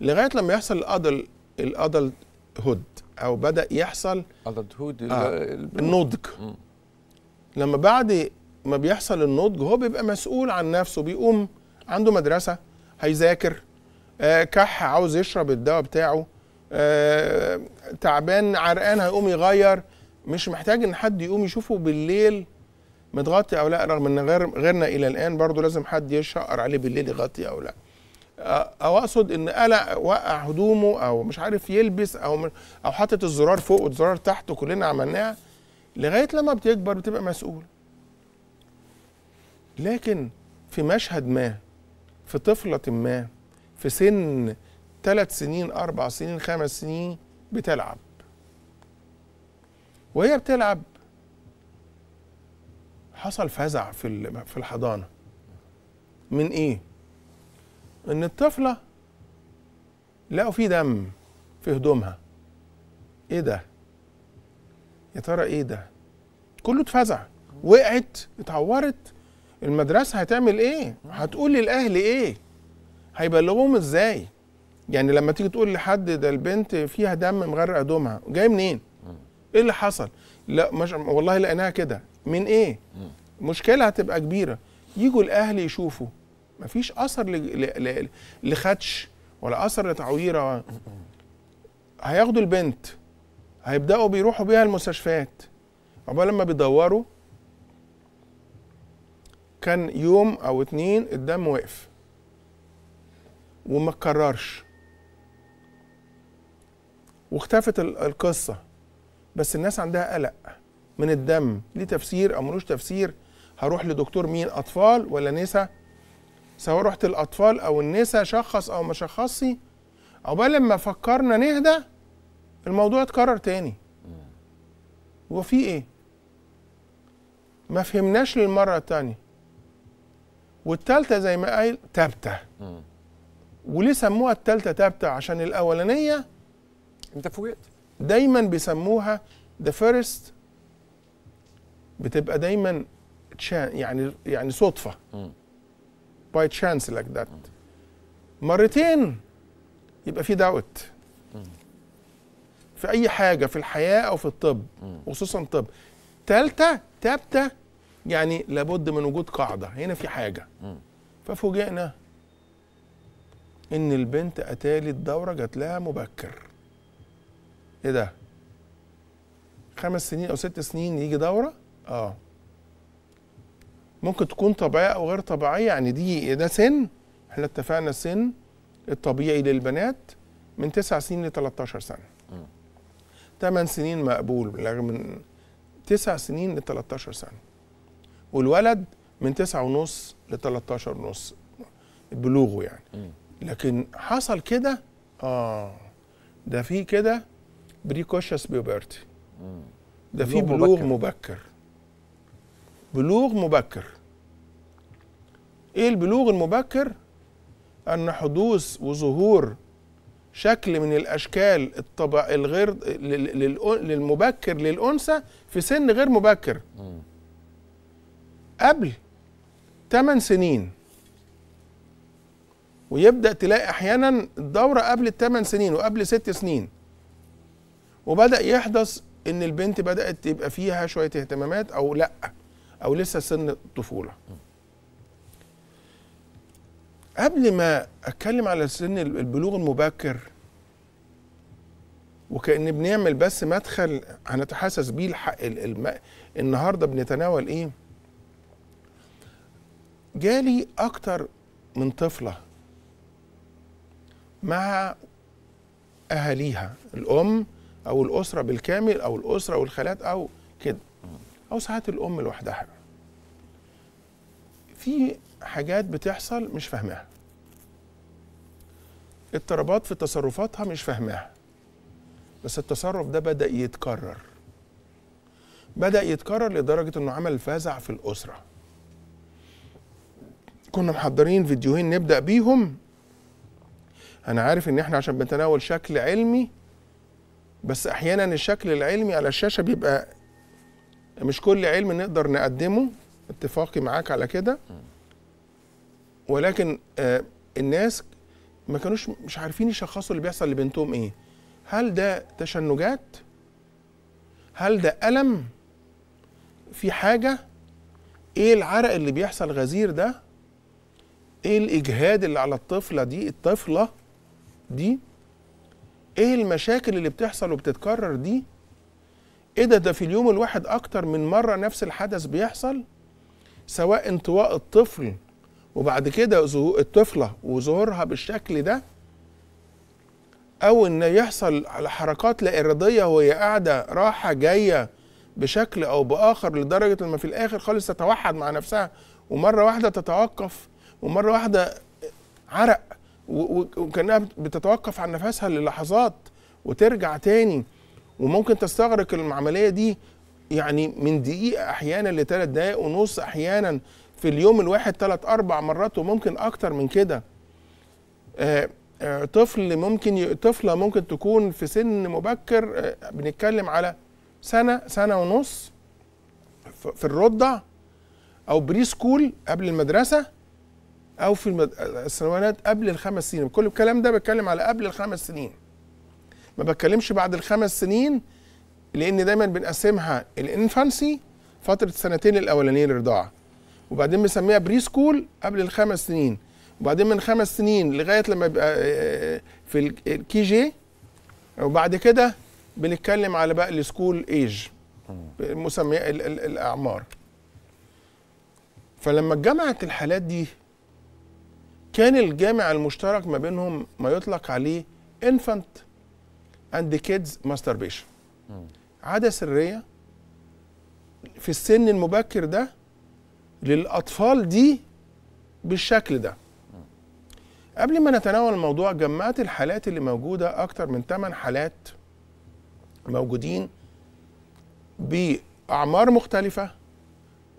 لغاية لما يحصل الأدل الأدل هود أو بدأ يحصل أدل هود آه، النضج لما بعد ما بيحصل النضج هو بيبقى مسؤول عن نفسه بيقوم عنده مدرسة هيذاكر آه، كح عاوز يشرب الدواء بتاعه آه، تعبان عرقان هيقوم يغير مش محتاج ان حد يقوم يشوفه بالليل متغطي او لا رغم ان غير غيرنا الى الان برضو لازم حد يشقر عليه بالليل يغطي او لا او اقصد ان قلق وقع هدومه او مش عارف يلبس او او حاطط الزرار فوق والزرار تحت كلنا عملناها لغايه لما بتكبر بتبقى مسؤول لكن في مشهد ما في طفله ما في سن ثلاث سنين اربع سنين خمس سنين بتلعب وهي بتلعب حصل فزع في في الحضانه من ايه ان الطفله لقوا في دم في هدومها ايه ده يا ترى ايه ده كله اتفزع وقعت اتعورت المدرسه هتعمل ايه هتقول للاهل ايه هيبلغوهم ازاي يعني لما تيجي تقول لحد ده البنت فيها دم مغرق هدومها جاي منين ايه اللي حصل لا مش والله لقيناها كده من ايه مشكله هتبقى كبيره يجوا الاهل يشوفوا مفيش اثر لخدش ولا اثر لتعويره هياخدوا البنت هيبداوا بيروحوا بيها المستشفيات عقبال لما بيدوروا كان يوم او اتنين الدم وقف وما اتكررش واختفت القصه بس الناس عندها قلق من الدم ليه تفسير او ملوش تفسير هروح لدكتور مين اطفال ولا نسا سواء رحت الاطفال او النسا شخص او ما شخصي عقبال لما فكرنا نهدى الموضوع اتكرر تاني هو في ايه ما فهمناش للمره التانيه والتالتة زي ما قال تابتة وليه سموها التالتة تابتة عشان الأولانية انت فوجئت دايما بيسموها the first بتبقى دايما يعني يعني صدفه باي تشانس لايك ذات مرتين يبقى في داوت في اي حاجه في الحياه او في الطب خصوصا طب ثالثه ثابته يعني لابد من وجود قاعده هنا في حاجه ففوجئنا ان البنت اتالي الدوره جات لها مبكر ايه ده خمس سنين او ست سنين يجي دوره اه ممكن تكون طبيعيه او غير طبيعيه يعني دي ده سن احنا اتفقنا السن الطبيعي للبنات من 9 سنين ل 13 سنه. 8 سنين مقبول رغم من 9 سنين ل 13 سنه. والولد من 9 ونص ل 13 ونص بلوغه يعني. م. لكن حصل كده اه ده في كده بريكوشس بيوبرتي. ده في بلوغ مبكر. مبكر. بلوغ مبكر ايه البلوغ المبكر ان حدوث وظهور شكل من الاشكال الطبع الغير للمبكر للانثى في سن غير مبكر قبل 8 سنين ويبدا تلاقي احيانا الدوره قبل ال 8 سنين وقبل 6 سنين وبدا يحدث ان البنت بدات يبقى فيها شويه اهتمامات او لا او لسه سن الطفوله قبل ما اتكلم على سن البلوغ المبكر وكان بنعمل بس مدخل هنتحسس بيه الحق الم... النهارده بنتناول ايه جالي اكتر من طفله مع اهاليها الام او الاسره بالكامل او الاسره والخالات او كده او ساعات الام لوحدها في حاجات بتحصل مش فاهماها اضطرابات في تصرفاتها مش فاهماها بس التصرف ده بدا يتكرر بدا يتكرر لدرجه انه عمل فزع في الاسره كنا محضرين فيديوهين نبدا بيهم انا عارف ان احنا عشان بنتناول شكل علمي بس احيانا الشكل العلمي على الشاشه بيبقى مش كل علم نقدر نقدمه اتفاقي معاك على كده ولكن آه الناس ما كانوش مش عارفين يشخصوا اللي بيحصل لبنتهم ايه هل ده تشنجات هل ده الم في حاجه ايه العرق اللي بيحصل غزير ده ايه الاجهاد اللي على الطفله دي الطفله دي ايه المشاكل اللي بتحصل وبتتكرر دي ايه ده ده في اليوم الواحد اكتر من مره نفس الحدث بيحصل سواء انطواء الطفل وبعد كده الطفله وظهورها بالشكل ده او ان يحصل على حركات لا اراديه وهي قاعده راحه جايه بشكل او باخر لدرجه لما في الاخر خالص تتوحد مع نفسها ومره واحده تتوقف ومره واحده عرق وكانها بتتوقف عن نفسها للحظات وترجع تاني وممكن تستغرق العمليه دي يعني من دقيقه احيانا لثلاث دقائق ونص احيانا في اليوم الواحد ثلاث اربع مرات وممكن اكتر من كده آه، آه، طفل ممكن طفله ممكن تكون في سن مبكر آه، بنتكلم على سنه سنه ونص في الرضع او بري سكول قبل المدرسه او في السنوات قبل الخمس سنين كل الكلام ده بتكلم على قبل الخمس سنين ما بتكلمش بعد الخمس سنين لان دايما بنقسمها الانفانسي فتره السنتين الاولانيه للرضاعه وبعدين بنسميها بري سكول قبل الخمس سنين وبعدين من خمس سنين لغايه لما يبقى آه، في الكي جي وبعد كده بنتكلم على بقى السكول ايج مسمي الاعمار فلما اتجمعت الحالات دي كان الجامع المشترك ما بينهم ما يطلق عليه انفانت اند كيدز ماستربيشن عاده سريه في السن المبكر ده للاطفال دي بالشكل ده قبل ما نتناول الموضوع جمعت الحالات اللي موجوده اكتر من 8 حالات موجودين باعمار مختلفه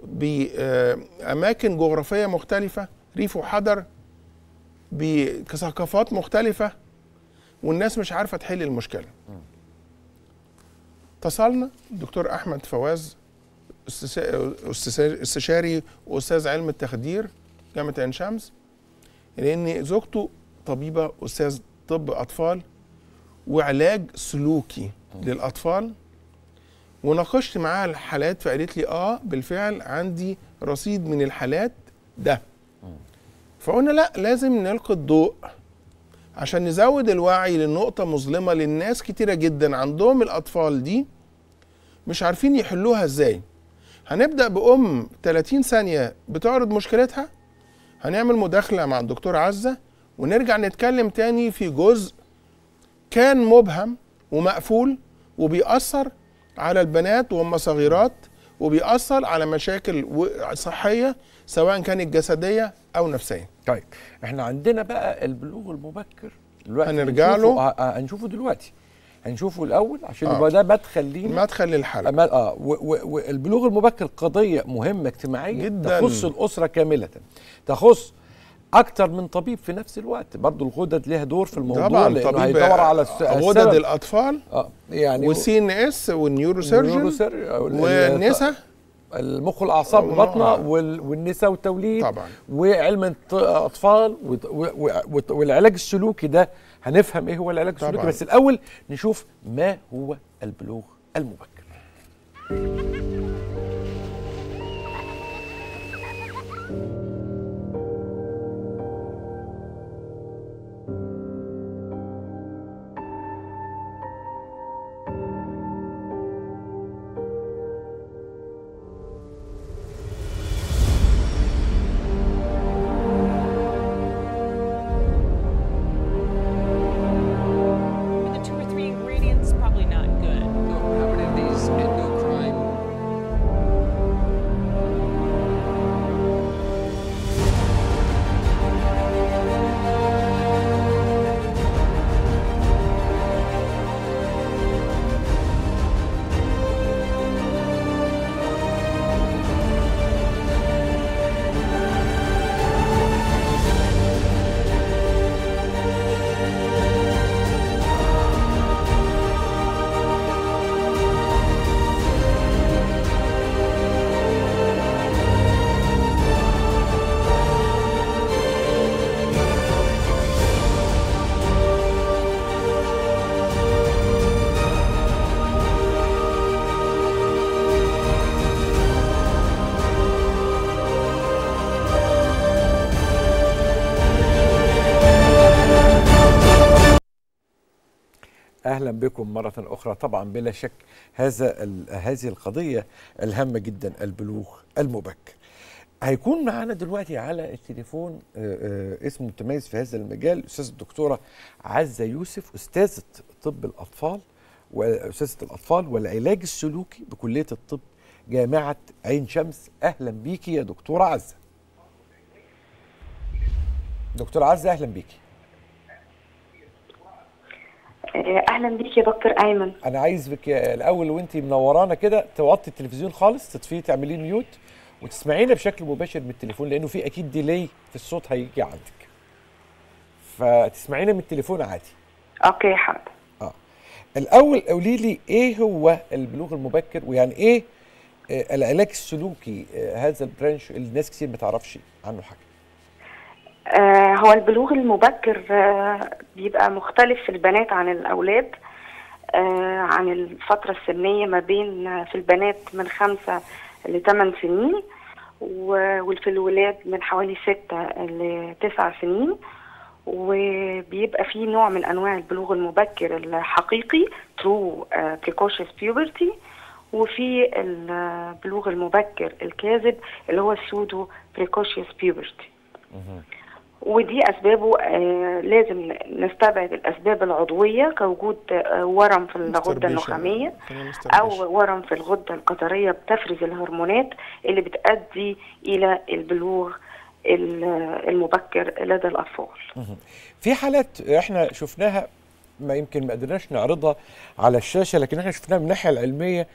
باماكن جغرافيه مختلفه ريف وحضر بثقافات مختلفه والناس مش عارفه تحل المشكله اتصلنا دكتور احمد فواز استشاري واستاذ علم التخدير جامعه عين شمس لان زوجته طبيبه استاذ طب اطفال وعلاج سلوكي للاطفال وناقشت معاها الحالات فقالت لي اه بالفعل عندي رصيد من الحالات ده فقلنا لا لازم نلقي الضوء عشان نزود الوعي للنقطة مظلمة للناس كتيرة جدا عندهم الأطفال دي مش عارفين يحلوها ازاي هنبدأ بأم 30 ثانية بتعرض مشكلتها هنعمل مداخلة مع الدكتور عزة ونرجع نتكلم تاني في جزء كان مبهم ومقفول وبيأثر على البنات وهم صغيرات وبيأثر على مشاكل صحيه سواء كانت جسديه او نفسيه. طيب احنا عندنا بقى البلوغ المبكر دلوقتي هنرجع له آه، آه، هنشوفه دلوقتي هنشوفه الاول عشان آه. يبقى آه. ده مدخل لينا مدخل للحلقه اه والبلوغ المبكر قضيه مهمه اجتماعيه جدا تخص الاسره كامله تخص اكتر من طبيب في نفس الوقت برضه الغدد ليها دور في الموضوع طبعا لانه طبيب هيدور على غدد الاطفال اه يعني وسي ان اس والنيورو سيرجن والنسا المخ والاعصاب والبطنه والنساء والتوليد طبعا وعلم الاطفال والعلاج السلوكي ده هنفهم ايه هو العلاج السلوكي بس الاول نشوف ما هو البلوغ المبكر اهلا بكم مره اخرى طبعا بلا شك هذا هذه القضيه الهامه جدا البلوغ المبكر هيكون معانا دلوقتي على التليفون آه، آه، اسم متميز في هذا المجال استاذ الدكتوره عزه يوسف استاذه طب الاطفال واستاذه الاطفال والعلاج السلوكي بكليه الطب جامعه عين شمس اهلا بيكي يا دكتوره عزه دكتوره عزه اهلا بيكي آه، اهلا بيك يا دكتور ايمن انا عايز بك الاول وانت منورانا كده توطي التلفزيون خالص تطفيه تعمليه ميوت وتسمعينا بشكل مباشر من التليفون لانه في اكيد ديلي في الصوت هيجي عندك فتسمعينا من التليفون عادي اوكي حاضر اه الاول قولي لي ايه هو البلوغ المبكر ويعني ايه آه، العلاج السلوكي آه، هذا البرانش اللي ناس كتير ما تعرفش عنه حاجه آه، هو البلوغ المبكر آه، بيبقى مختلف في البنات عن الأولاد آه، عن الفترة السنية ما بين في البنات من خمسة لثمان سنين وفي الولاد من حوالي ستة لتسعة سنين وبيبقى في نوع من أنواع البلوغ المبكر الحقيقي ترو precocious puberty وفي البلوغ المبكر الكاذب اللي هو السودو precocious puberty ودي اسبابه آه، لازم نستبعد الاسباب العضويه كوجود آه، ورم في الغده النخاميه او ورم في الغده القطريه بتفرز الهرمونات اللي بتؤدي الى البلوغ المبكر لدى الاطفال. في حالات احنا شفناها ما يمكن ما قدرناش نعرضها على الشاشه لكن احنا شفناها من الناحيه العلميه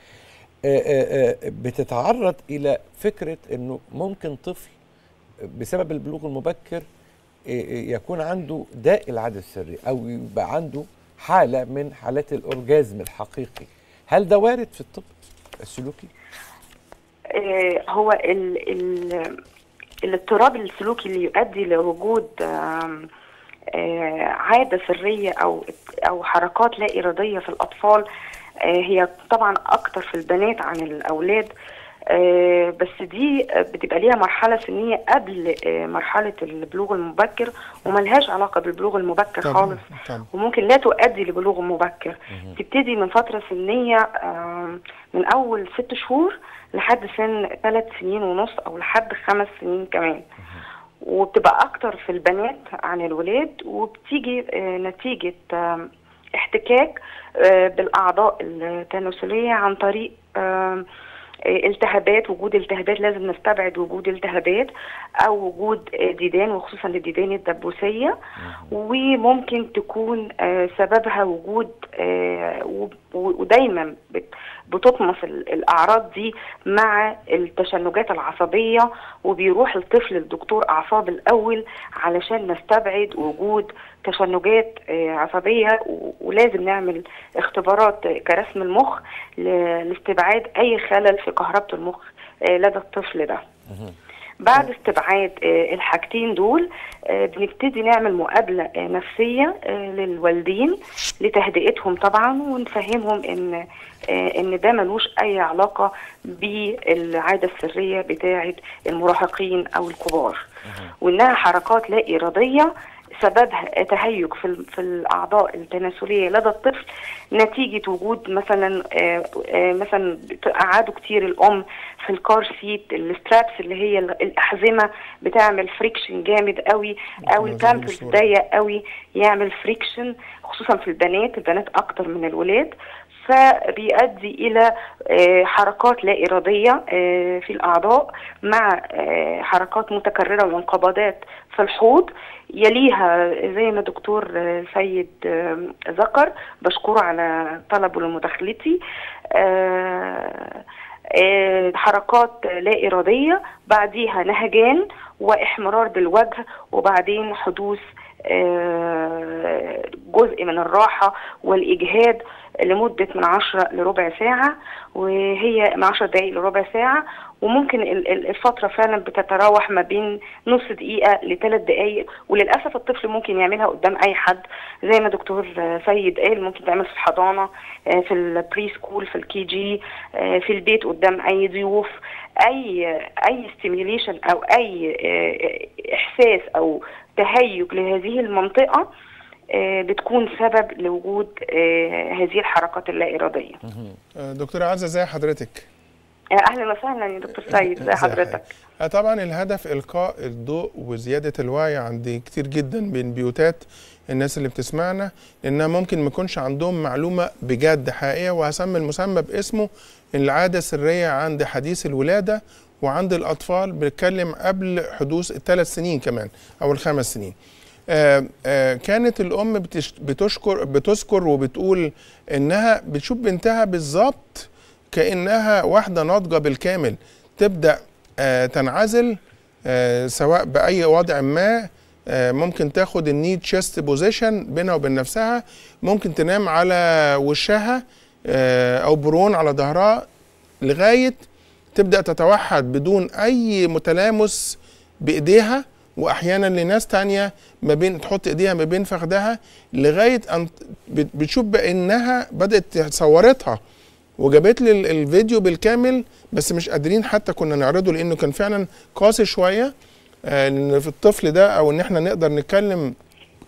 آه، بتتعرض الى فكره انه ممكن طفل بسبب البلوغ المبكر إيه، إيه، يكون عنده داء العادة السرية أو يبقى عنده حالة من حالات الأورجازم الحقيقي هل ده وارد في الطب السلوكي؟ إيه، هو ال ال الاضطراب السلوكي اللي يؤدي لوجود آه، عادة سرية أو أو حركات لا إرادية في الأطفال آه، هي طبعا أكتر في البنات عن الأولاد آه، بس دي بتبقى ليها مرحلة سنية قبل آه، مرحلة البلوغ المبكر وملهاش علاقة بالبلوغ المبكر طبعا. خالص طبعا. وممكن لا تؤدي لبلوغ مبكر تبتدي من فترة سنية من أول ست شهور لحد سن ثلاث سنين ونص أو لحد خمس سنين كمان وبتبقى أكتر في البنات عن الولاد وبتيجي آه، نتيجة احتكاك بالأعضاء التناسلية عن طريق التهابات وجود التهابات لازم نستبعد وجود التهابات او وجود ديدان وخصوصا الديدان الدبوسيه وممكن تكون آه، سببها وجود آه، ودايما بتطمس الاعراض دي مع التشنجات العصبيه وبيروح الطفل لدكتور اعصاب الاول علشان نستبعد وجود تشنجات آه، عصبيه ولازم نعمل اختبارات كرسم المخ لاستبعاد اي خلل في كهربه المخ آه، لدى الطفل ده بعد استبعاد آه، الحاجتين دول آه، بنبتدي نعمل مقابله آه، نفسيه للوالدين لتهدئتهم طبعا ونفهمهم ان ان ده ملوش اي علاقه بالعاده السريه بتاعه المراهقين او الكبار وانها حركات لا اراديه سببها تهيج في في الاعضاء التناسليه لدى الطفل نتيجه وجود مثلا مثلا قعدوا كتير الام في الكار سيت السترابس اللي هي الاحزمه بتعمل فريكشن جامد قوي او البامبرز ضيق قوي يعمل فريكشن خصوصا في البنات البنات اكتر من الولاد فبيؤدي الى آه، حركات لا اراديه آه، في الاعضاء مع آه، حركات متكرره وانقباضات في الحوض يليها زي ما دكتور سيد ذكر بشكره على طلبه لمداخلتي حركات لا إرادية بعديها نهجان واحمرار بالوجه وبعدين حدوث آه، جزء من الراحة والإجهاد لمدة من عشرة لربع ساعة وهي من عشرة دقايق لربع ساعة وممكن الفترة فعلا بتتراوح ما بين نص دقيقة لثلاث دقايق وللأسف الطفل ممكن يعملها قدام أي حد زي ما دكتور سيد قال ممكن تعمل في الحضانة آه، في البري سكول في الكي جي آه، في البيت قدام أي ضيوف أي أي ستيميليشن أو أي إحساس أو تهيج لهذه المنطقة آه، بتكون سبب لوجود آه، هذه الحركات اللا إرادية آه، دكتورة عزة زي حضرتك اهلا وسهلا يا دكتور سيد ازي حضرتك طبعا الهدف القاء الضوء وزياده الوعي عند كتير جدا من بيوتات الناس اللي بتسمعنا لانها ممكن ما يكونش عندهم معلومه بجد حقيقيه وهسمي المسمى باسمه العاده السريه عند حديث الولاده وعند الأطفال بنتكلم قبل حدوث الثلاث سنين كمان أو الخمس سنين آه، آه، كانت الأم بتشكر بتذكر وبتقول إنها بتشوف بنتها بالظبط كأنها واحدة ناضجة بالكامل تبدأ آه، تنعزل سواء بأي وضع ما ممكن تاخد النيد تشيست بوزيشن بينها وبين نفسها ممكن تنام على وشها او برون على ظهرها لغايه تبدا تتوحد بدون اي متلامس بايديها واحيانا لناس تانية ما بين تحط ايديها ما بين فخدها لغايه ان بتشوف بانها بدات صورتها وجابت لي الفيديو بالكامل بس مش قادرين حتى كنا نعرضه لانه كان فعلا قاسي شويه آه، ان في الطفل ده او ان احنا نقدر نتكلم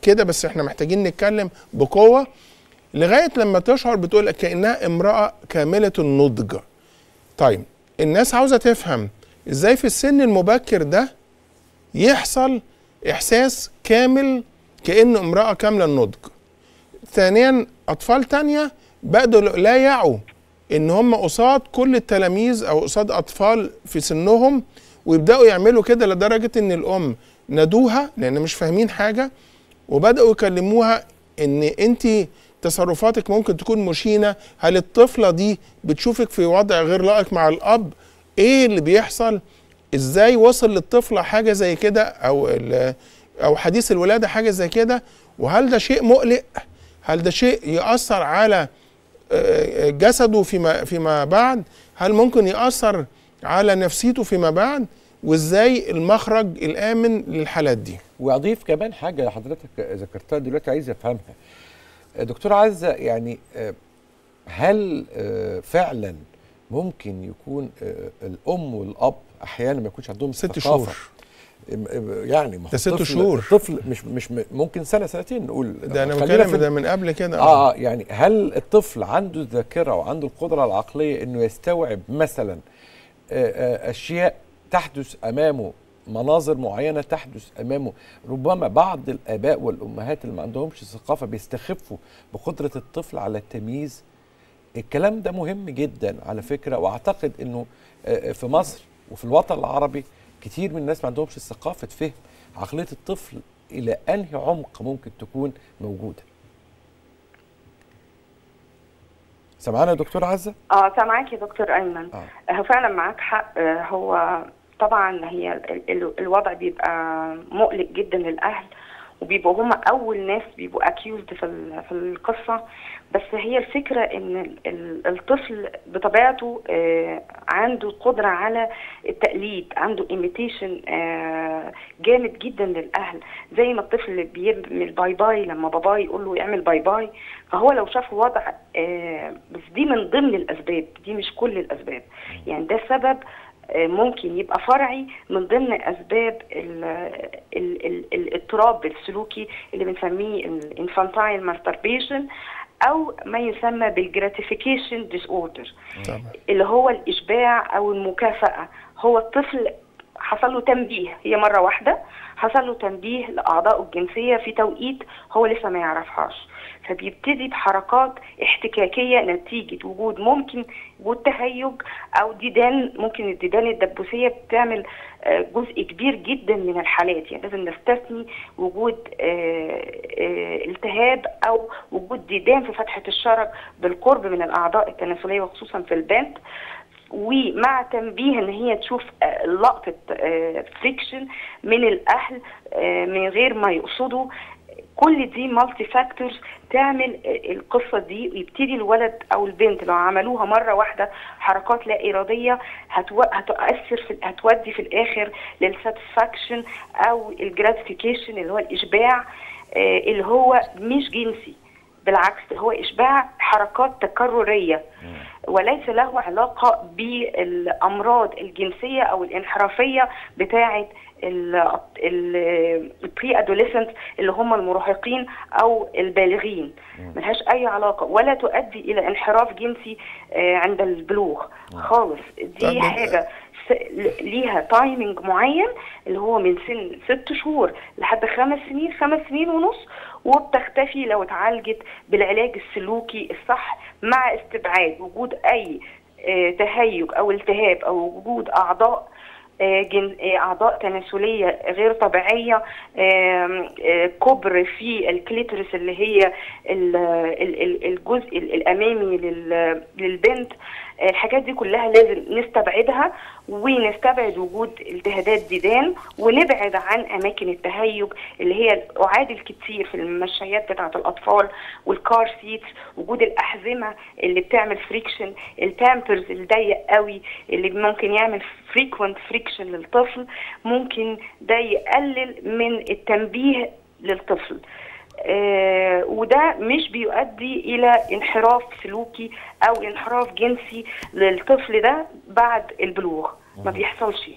كده بس احنا محتاجين نتكلم بقوه لغايه لما تشعر بتقول كانها امراه كامله النضج. طيب الناس عاوزه تفهم ازاي في السن المبكر ده يحصل احساس كامل كان امراه كامله النضج ثانيا اطفال تانية بدأوا لا يعوا ان هم قصاد كل التلاميذ او قصاد اطفال في سنهم ويبداوا يعملوا كده لدرجه ان الام نادوها لان مش فاهمين حاجه وبداوا يكلموها ان انت تصرفاتك ممكن تكون مشينه هل الطفله دي بتشوفك في وضع غير لائق مع الاب ايه اللي بيحصل ازاي وصل للطفله حاجه زي كده او او حديث الولاده حاجه زي كده وهل ده شيء مقلق هل ده شيء ياثر على آه، جسده فيما فيما بعد هل ممكن ياثر على نفسيته فيما بعد وازاي المخرج الامن للحالات دي واضيف كمان حاجه حضرتك ذكرتها دلوقتي عايز افهمها دكتور عزة يعني آه، هل آه، فعلا ممكن يكون آه، الأم والأب أحيانا ما يكونش عندهم ست شهور يعني ما ست شهور الطفل مش مش ممكن سنه سنتين نقول ده انا بتكلم ده من قبل كده اه يعني هل الطفل عنده الذاكره وعنده القدره العقليه انه يستوعب مثلا اشياء تحدث امامه مناظر معينه تحدث امامه ربما بعض الاباء والامهات اللي ما عندهمش ثقافه بيستخفوا بقدره الطفل على التمييز الكلام ده مهم جدا على فكره واعتقد انه آه، آه، في مصر وفي الوطن العربي كتير من الناس ما عندهمش ثقافه فهم عقليه الطفل الى انهي عمق ممكن تكون موجوده سامعانا يا دكتور عزه؟ اه سامعاك يا دكتور ايمن آه. هو فعلا معاك حق آه، هو طبعا هي الوضع بيبقى مقلق جدا للاهل وبيبقوا هم اول ناس بيبقوا اكيوزد في في القصه بس هي الفكره ان الطفل بطبيعته آه، عنده قدره على التقليد عنده ايميتيشن آه، جامد جدا للاهل زي ما الطفل بيعمل باي باي لما باباه يقول له اعمل باي باي فهو لو شاف وضع آه، بس دي من ضمن الاسباب دي مش كل الاسباب يعني ده سبب آه، ممكن يبقى فرعي من ضمن اسباب الاضطراب السلوكي اللي بنسميه الانفانتايل ماستربيشن او ما يسمى بالجراتيفيكيشن ديس اوردر اللي هو الاشباع او المكافاه هو الطفل حصل له تنبيه هي مرة واحدة حصل له تنبيه لأعضائه الجنسية في توقيت هو لسه ما يعرفهاش فبيبتدي بحركات احتكاكية نتيجة وجود ممكن وجود تهيج أو ديدان ممكن الديدان الدبوسية بتعمل آه، جزء كبير جدا من الحالات يعني لازم نستثني وجود آه، آه، التهاب أو وجود ديدان في فتحة الشرج بالقرب من الأعضاء التناسلية وخصوصا في البنت ومع تنبيه ان هي تشوف آه، لقطه فريكشن آه، من الاهل آه، من غير ما يقصدوا كل دي مالتي فاكتورز تعمل القصه دي ويبتدي الولد او البنت لو عملوها مره واحده حركات لا اراديه هتو... هتؤثر في هتودي في الاخر للساتسفاكشن او الجراتيفيكيشن اللي هو الاشباع اللي هو مش جنسي بالعكس هو اشباع حركات تكرريه وليس له علاقه بالامراض الجنسيه او الانحرافيه بتاعه البري ادوليسنت اللي هم المراهقين او البالغين ملهاش اي علاقه ولا تؤدي الى انحراف جنسي آه، عند البلوغ خالص دي حاجه ليها تايمنج معين اللي هو من سن ست شهور لحد خمس سنين خمس سنين ونص وبتختفي لو اتعالجت بالعلاج السلوكي الصح مع استبعاد وجود اي آه، تهيج او التهاب او وجود اعضاء آه، جن... آه، اعضاء تناسليه غير طبيعيه كبر في الكليترس اللي هي الجزء الامامي للبنت الحاجات دي كلها لازم نستبعدها ونستبعد وجود التهابات ديدان ونبعد عن اماكن التهيج اللي هي القعاد الكتير في المشايات بتاعه الاطفال والكار سيتس وجود الاحزمه اللي بتعمل فريكشن البامبرز الضيق قوي اللي ممكن يعمل فريكوينت فريكشن للطفل ممكن ده يقلل من التنبيه للطفل آه، وده مش بيؤدي الى انحراف سلوكي او انحراف جنسي للطفل ده بعد البلوغ ما بيحصلش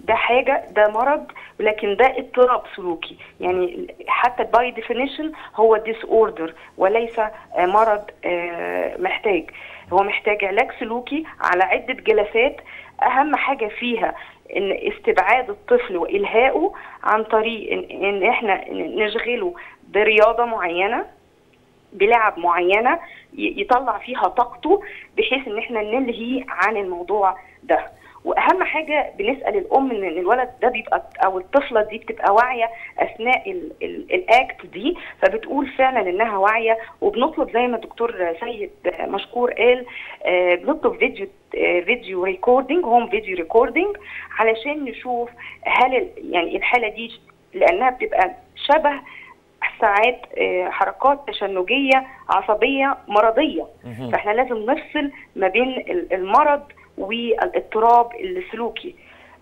ده حاجه ده مرض لكن ده اضطراب سلوكي يعني حتى باي ديفينيشن هو ديس اوردر وليس مرض آه، محتاج هو محتاج علاج سلوكي على عده جلسات اهم حاجه فيها ان استبعاد الطفل والهائه عن طريق ان, احنا نشغله برياضه معينه بلعب معينه يطلع فيها طاقته بحيث ان احنا نلهي عن الموضوع ده واهم حاجه بنسال الام ان الولد ده بيبقى او الطفله دي بتبقى واعيه اثناء الاكت دي فبتقول فعلا انها واعيه وبنطلب زي ما دكتور سيد مشكور قال آه، بنطلب فيديو آه، فيديو ريكوردينج هوم فيديو ريكوردينج علشان نشوف هل يعني الحاله دي لانها بتبقى شبه ساعات آه، حركات تشنجيه عصبيه مرضيه فاحنا لازم نفصل ما بين المرض والاضطراب السلوكي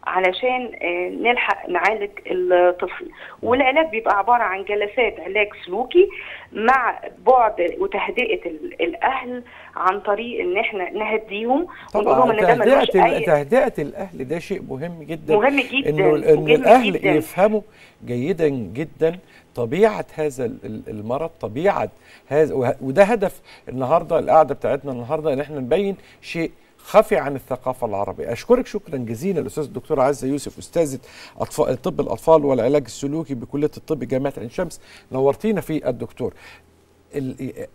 علشان آه، نلحق نعالج الطفل والعلاج بيبقى عبارة عن جلسات علاج سلوكي مع بعد وتهدئة الأهل عن طريق إن إحنا نهديهم ونقول لهم إن ده ملوش أي تهدئة الأهل ده شيء مهم جدا مهم جدا إنه إن الأهل جداً. يفهموا جيدا جدا طبيعة هذا المرض طبيعة هذا وده هدف النهاردة القعدة بتاعتنا النهاردة إن إحنا نبين شيء خفي عن الثقافة العربية أشكرك شكرا جزيلا الأستاذ الدكتور عزة يوسف أستاذة أطفال طب الأطفال والعلاج السلوكي بكلية الطب جامعة عين شمس نورتينا في الدكتور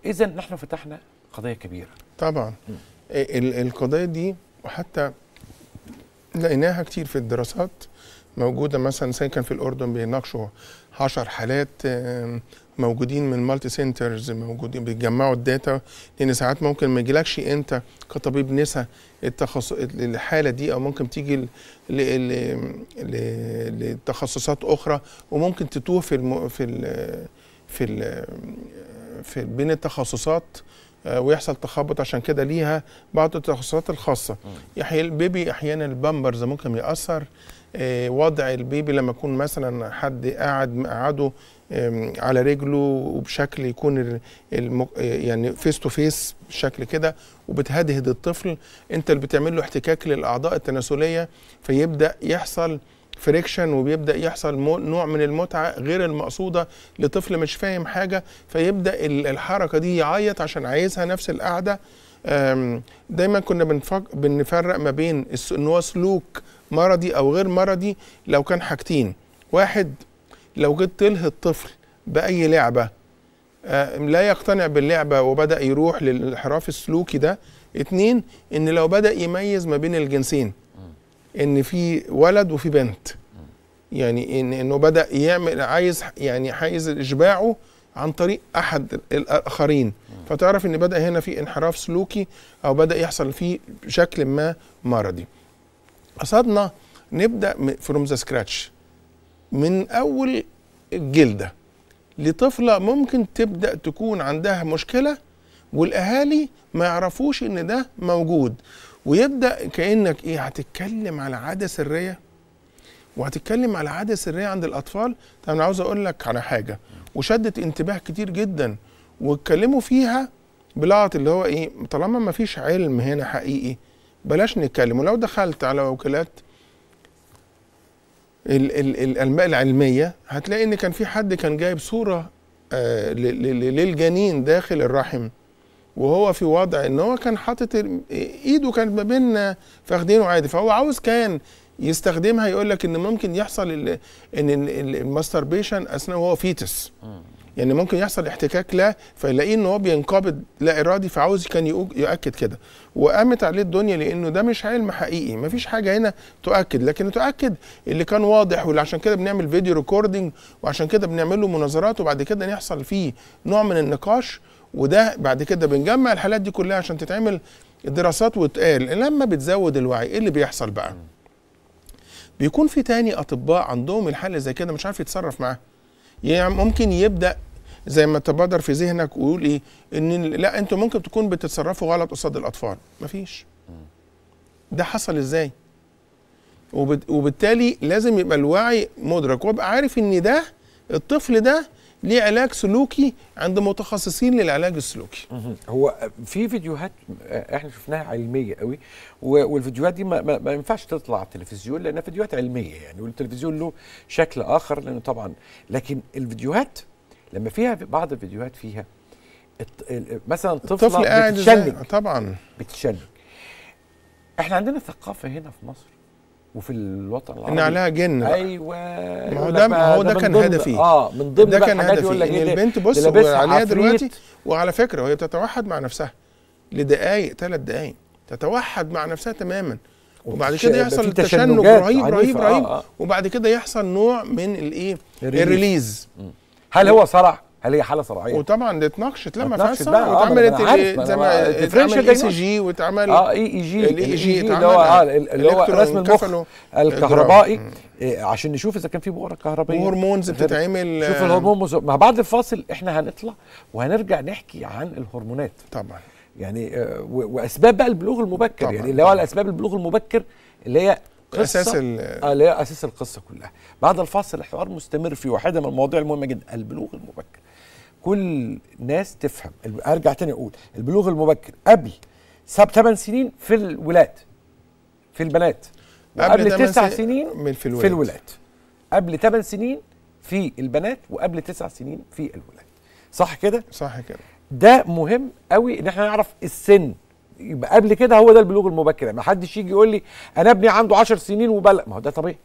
إذا نحن فتحنا قضية كبيرة طبعا القضية دي وحتى لقيناها كتير في الدراسات موجودة مثلا كان في الأردن بيناقشوا 10 حالات موجودين من مالتي سنترز موجودين بيجمعوا الداتا لان ساعات ممكن ما يجيلكش انت كطبيب نسا التخصص الحاله دي او ممكن تيجي ل... ل... ل... لتخصصات اخرى وممكن تتوه في الم... في ال... في ال... في بين التخصصات آه، ويحصل تخبط عشان كده ليها بعض التخصصات الخاصه يحيى البيبي احيانا البامبرز ممكن ياثر آه، وضع البيبي لما يكون مثلا حد قاعد قعده على رجله وبشكل يكون المك... يعني فيس تو فيس بشكل كده وبتهدهد الطفل انت اللي بتعمل له احتكاك للاعضاء التناسليه فيبدا يحصل فريكشن وبيبدا يحصل نوع من المتعه غير المقصوده لطفل مش فاهم حاجه فيبدا الحركه دي يعيط عشان عايزها نفس القعده دايما كنا بنفرق بنفرق ما بين ان هو سلوك مرضي او غير مرضي لو كان حاجتين واحد لو جيت تلهي الطفل باي لعبه آه، لا يقتنع باللعبه وبدا يروح للانحراف السلوكي ده اتنين ان لو بدا يميز ما بين الجنسين ان في ولد وفي بنت يعني ان انه بدا يعمل عايز يعني حيز اشباعه عن طريق احد الاخرين فتعرف ان بدا هنا في انحراف سلوكي او بدا يحصل فيه بشكل ما مرضي قصدنا نبدا فروم ذا سكراتش من اول الجلده لطفله ممكن تبدا تكون عندها مشكله والاهالي ما يعرفوش ان ده موجود ويبدا كانك ايه هتتكلم على عاده سريه وهتتكلم على عاده سريه عند الاطفال طب انا عاوز اقول لك على حاجه وشدت انتباه كتير جدا واتكلموا فيها بلغه اللي هو ايه طالما ما فيش علم هنا حقيقي بلاش نتكلم ولو دخلت على وكالات الانباء العلميه هتلاقي ان كان في حد كان جايب صوره آه، للجنين داخل الرحم وهو في وضع ان هو كان حاطط ايده كانت ما بيننا فاخدينه عادي فهو عاوز كان يستخدمها يقول لك ان ممكن يحصل ان الماستربيشن اثناء وهو فيتس يعني ممكن يحصل احتكاك لا فيلاقيه ان هو بينقبض لا ارادي فعاوز كان يؤكد كده وقامت عليه الدنيا لانه ده مش علم حقيقي مفيش حاجه هنا تؤكد لكن تؤكد اللي كان واضح واللي عشان كده بنعمل فيديو ريكوردنج وعشان كده بنعمل له مناظرات وبعد كده يحصل فيه نوع من النقاش وده بعد كده بنجمع الحالات دي كلها عشان تتعمل دراسات وتقال لما بتزود الوعي ايه اللي بيحصل بقى بيكون في تاني اطباء عندهم الحاله زي كده مش عارف يتصرف معاها يعني ممكن يبدا زي ما تبادر في ذهنك ويقول ايه ان لا انتوا ممكن تكون بتتصرفوا غلط قصاد الاطفال مفيش ده حصل ازاي وبالتالي لازم يبقى الوعي مدرك وابقى عارف ان ده الطفل ده ليه علاج سلوكي عند متخصصين للعلاج السلوكي هو في فيديوهات احنا شفناها علميه قوي والفيديوهات دي ما, ما, ما ينفعش تطلع على التلفزيون لانها فيديوهات علميه يعني والتلفزيون له شكل اخر لانه طبعا لكن الفيديوهات لما فيها بعض الفيديوهات فيها مثلا طفله بتشنج قاعد طبعا بتشنج احنا عندنا ثقافه هنا في مصر وفي الوطن العربي ان عليها جن ايوه ما هو ده ما هو ده كان هدفي اه من ضمن ده كان هدفي ان البنت بص عليها دلوقتي وعلى فكره وهي بتتوحد مع نفسها لدقائق ثلاث دقائق تتوحد مع نفسها تماما وبعد كده يحصل تشنج رهيب رهيب رهيب آه آه. وبعد كده يحصل نوع من الايه الريليز هل هو صرع هل هي حاله صراعيه وطبعا نتناقش اتلم فيها سوا واتعملت آه، آه، اتعمل اي سي جي واتعمل اه اي اي جي الاي اي جي اللي هو آه، رسم المخ الكهربائي إيه عشان نشوف اذا كان في بؤره كهربائيه وهرمونز بتتعمل شوف الهرمون ما بعد الفاصل احنا هنطلع وهنرجع نحكي عن الهرمونات طبعا يعني واسباب بقى البلوغ المبكر طبعا يعني اللي هو الاسباب البلوغ المبكر اللي هي قصة اساس اللي هي اساس القصه كلها بعد الفاصل الحوار مستمر في واحده من المواضيع المهمه جدا البلوغ المبكر كل الناس تفهم ارجع تاني اقول البلوغ المبكر قبل سب 8 سنين في الولاد في البنات قبل 9 سنين في الولاد. في الولاد قبل 8 سنين في البنات وقبل 9 سنين في الولاد صح كده صح كده ده مهم قوي ان احنا نعرف السن يبقى قبل كده هو ده البلوغ المبكر يعني ما حدش يجي يقول لي انا ابني عنده 10 سنين وبلق ما هو ده طبيعي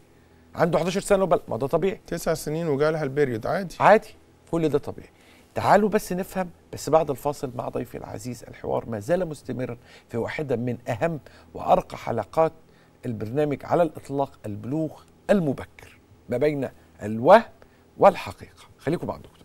عنده 11 سنه وبلق ما هو ده طبيعي 9 سنين وجالها البيريود عادي عادي كل ده طبيعي تعالوا بس نفهم بس بعد الفاصل مع ضيفي العزيز الحوار ما زال مستمرا في واحدة من أهم وأرقى حلقات البرنامج على الإطلاق البلوغ المبكر ما بين الوهم والحقيقة خليكم مع الدكتور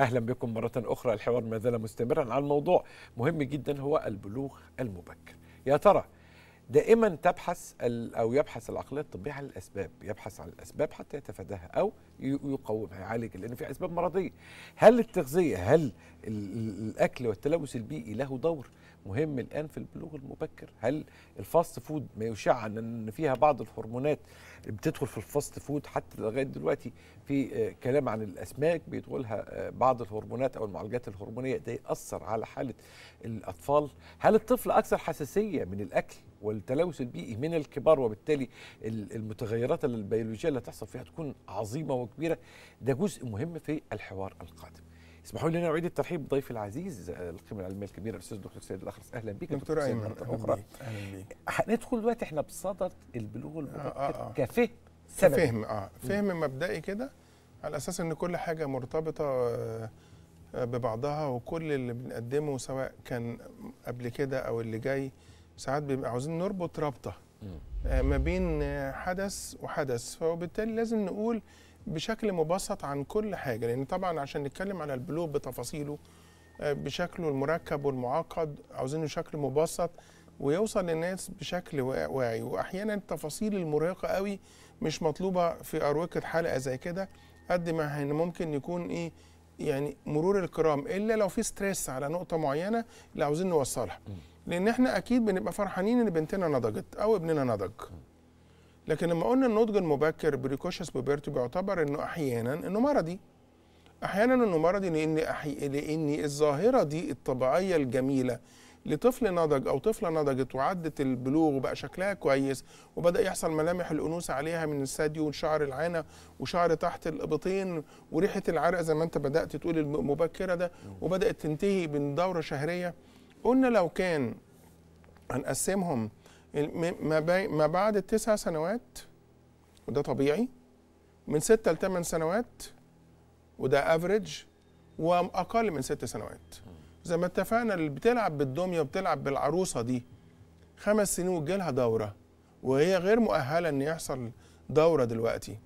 أهلا بكم مرة أخرى الحوار ما زال مستمرا عن موضوع مهم جدا هو البلوغ المبكر يا ترى دائما تبحث أو يبحث العقلية الطبية عن الأسباب يبحث عن الأسباب حتى يتفاداها أو يقومها يعالج لأن في أسباب مرضية هل التغذية هل الأكل والتلوث البيئي له دور مهم الآن في البلوغ المبكر هل الفاست فود ما يشاع أن فيها بعض الهرمونات بتدخل في الفاست فود حتى لغاية دلوقتي في آه، كلام عن الأسماك بيدخلها آه، بعض الهرمونات أو المعالجات الهرمونية ده يأثر على حالة الأطفال هل الطفل أكثر حساسية من الأكل والتلوث البيئي من الكبار وبالتالي المتغيرات البيولوجيه اللي هتحصل فيها تكون عظيمه وكبيره ده جزء مهم في الحوار القادم اسمحوا لي اعيد الترحيب بضيفي العزيز آه، القيمه العلميه الكبيره الاستاذ الدكتور سيد الاخرس اهلا بك دكتور ايمن مره اخرى هندخل دلوقتي احنا بصدد البلوغ المبكر آه آه. آه. كفهم سبب فهم اه فهم مبدئي كده على اساس ان كل حاجه مرتبطه آه، ببعضها وكل اللي بنقدمه سواء كان قبل كده او اللي جاي ساعات بيبقى عاوزين نربط رابطه ما بين حدث وحدث فبالتالي لازم نقول بشكل مبسط عن كل حاجه لان طبعا عشان نتكلم على البلو بتفاصيله آه، بشكله المركب والمعقد عاوزينه شكل مبسط ويوصل للناس بشكل واعي واحيانا التفاصيل المرهقه قوي مش مطلوبه في اروقه حلقه زي كده قد ما ممكن يكون ايه يعني مرور الكرام الا لو في ستريس على نقطه معينه اللي عاوزين نوصلها لان احنا اكيد بنبقى فرحانين ان بنتنا نضجت او ابننا نضج لكن لما قلنا النضج المبكر بريكوشس بوبرتي بيعتبر انه احيانا انه مرضي احيانا انه مرضي لان أحي... لان الظاهره دي الطبيعيه الجميله لطفل نضج او طفله نضجت وعدت البلوغ وبقى شكلها كويس وبدا يحصل ملامح الانوثه عليها من الثدي وشعر العانه وشعر تحت الابطين وريحه العرق زي ما انت بدات تقول المبكره ده وبدات تنتهي من دوره شهريه قلنا لو كان هنقسمهم ما بعد التسع سنوات وده طبيعي من ستة لثمان سنوات وده افريج واقل من ست سنوات زي ما اتفقنا اللي بتلعب بالدميه وبتلعب بالعروسه دي خمس سنين لها دوره وهي غير مؤهله ان يحصل دوره دلوقتي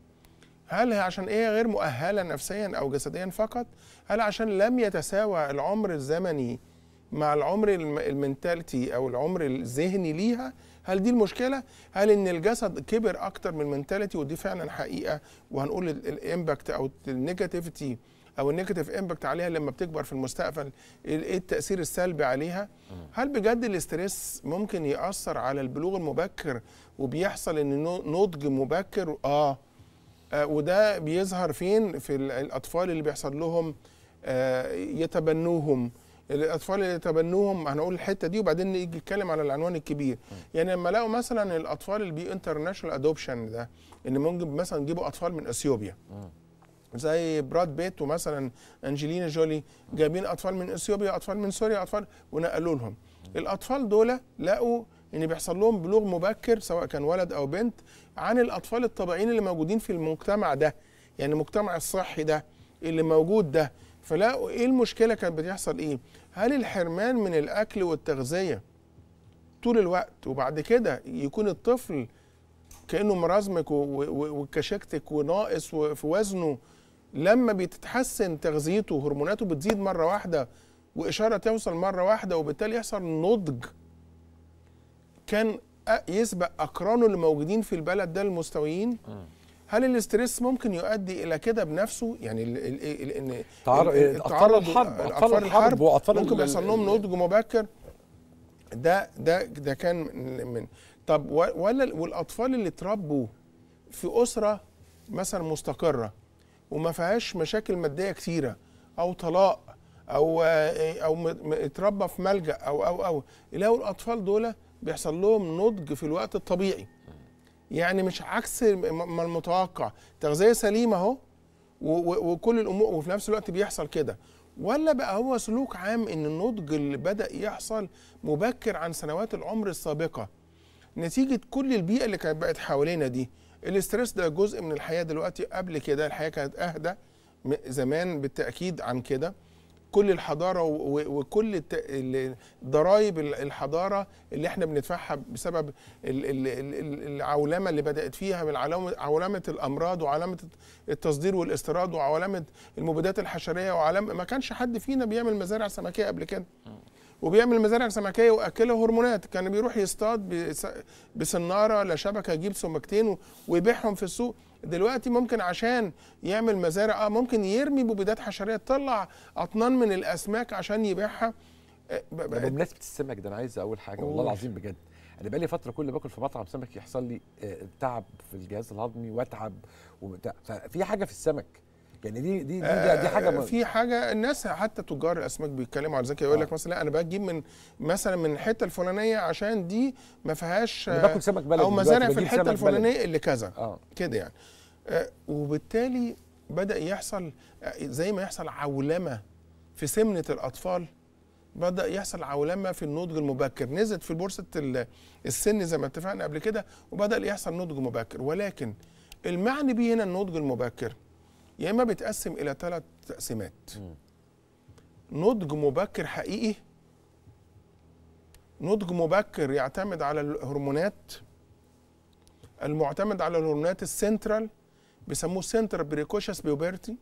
هل هي عشان ايه غير مؤهله نفسيا او جسديا فقط هل عشان لم يتساوى العمر الزمني مع العمر المنتاليتي او العمر الذهني ليها هل دي المشكله هل ان الجسد كبر اكتر من المنتاليتي ودي فعلا حقيقه وهنقول الامباكت او النيجاتيفيتي او النيجاتيف امباكت عليها لما بتكبر في المستقبل ايه, إيه التاثير السلبي عليها هل بجد الاسترس ممكن ياثر على البلوغ المبكر وبيحصل ان نضج مبكر اه, آه وده بيظهر فين في الاطفال اللي بيحصل لهم آه يتبنوهم الاطفال اللي تبنوهم هنقول الحته دي وبعدين نيجي نتكلم على العنوان الكبير م. يعني لما لقوا مثلا الاطفال اللي بي انترناشونال ادوبشن ده ان ممكن مثلا يجيبوا اطفال من اثيوبيا زي براد بيت ومثلا انجلينا جولي جايبين اطفال من اثيوبيا اطفال من سوريا اطفال ونقلوا لهم الاطفال دول لقوا ان بيحصل لهم بلوغ مبكر سواء كان ولد او بنت عن الاطفال الطبيعيين اللي موجودين في المجتمع ده يعني المجتمع الصحي ده اللي موجود ده فلاقوا ايه المشكله كانت بتحصل ايه هل الحرمان من الاكل والتغذيه طول الوقت وبعد كده يكون الطفل كانه مرازمك وكشكتك وناقص في وزنه لما بتتحسن تغذيته هرموناته بتزيد مره واحده واشاره توصل مره واحده وبالتالي يحصل نضج كان يسبق اقرانه اللي موجودين في البلد ده المستويين هل الاسترس ممكن يؤدي الى كده بنفسه يعني ان اطفال الحرب اطفال الحرب واطفال ممكن يحصل لهم نضج مبكر ده ده ده كان من طب ولا والاطفال اللي اتربوا في اسره مثلا مستقره وما فيهاش مشاكل ماديه كثيره او طلاق او او اتربى في ملجا او او او لو الاطفال دول بيحصل لهم نضج في الوقت الطبيعي يعني مش عكس ما المتوقع تغذيه سليمه اهو وكل الامور وفي نفس الوقت بيحصل كده ولا بقى هو سلوك عام ان النضج اللي بدا يحصل مبكر عن سنوات العمر السابقه نتيجه كل البيئه اللي كانت بقت حوالينا دي الاسترس ده جزء من الحياه دلوقتي قبل كده الحياه كانت اهدى زمان بالتاكيد عن كده كل الحضاره وكل ضرائب الحضاره اللي احنا بندفعها بسبب العولمه اللي بدات فيها من عولمه الامراض وعولمه التصدير والاستيراد وعولمه المبيدات الحشريه وعلامه ما كانش حد فينا بيعمل مزارع سمكيه قبل كده وبيعمل مزارع سمكيه واكلها هرمونات كان بيروح يصطاد بصناره لا شبكه يجيب سمكتين ويبيعهم في السوق دلوقتي ممكن عشان يعمل مزارع اه ممكن يرمي مبيدات حشريه تطلع اطنان من الاسماك عشان يبيعها آه، يعني بمناسبه السمك ده انا عايز اقول حاجه والله العظيم بجد انا بقالي فتره كل باكل في مطعم سمك يحصل لي آه، تعب في الجهاز الهضمي واتعب ففي حاجه في السمك يعني دي دي دي, دي حاجه آه، في حاجه الناس حتى تجار الاسماك بيتكلموا على ذلك يقول لك آه. مثلا انا بجيب من مثلا من الحته الفلانيه عشان دي ما فيهاش باكل سمك بلدي او مزارع في الحته الفلانيه اللي كذا آه. كده يعني آه وبالتالي بدا يحصل آه، زي ما يحصل عولمه في سمنه الاطفال بدا يحصل عولمه في النضج المبكر نزلت في بورصه السن زي ما اتفقنا قبل كده وبدا يحصل نضج مبكر ولكن المعني بيه هنا النضج المبكر يا اما بيتقسم الى ثلاث تقسيمات نضج مبكر حقيقي نضج مبكر يعتمد على الهرمونات المعتمد على الهرمونات السنترال بيسموه سنترال بريكوشس بيوبرتي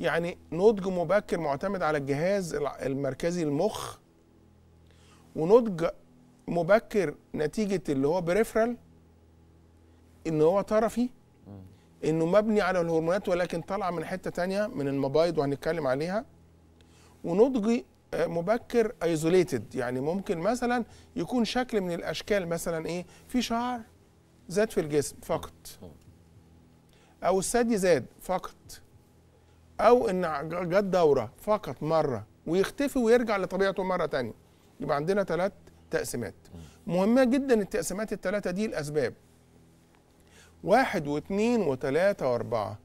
يعني نضج مبكر معتمد على الجهاز المركزي المخ ونضج مبكر نتيجه اللي هو بريفرال ان هو طرفي انه مبني على الهرمونات ولكن طالعه من حته تانية من المبايض وهنتكلم عليها ونضجي آه، مبكر ايزوليتد يعني ممكن مثلا يكون شكل من الاشكال مثلا ايه في شعر زاد في الجسم فقط او الثدي زاد فقط او ان جت دوره فقط مره ويختفي ويرجع لطبيعته مره تانية يبقى عندنا ثلاث تقسيمات مهمه جدا التقسيمات الثلاثه دي الاسباب واحد واثنين وثلاثة واربعة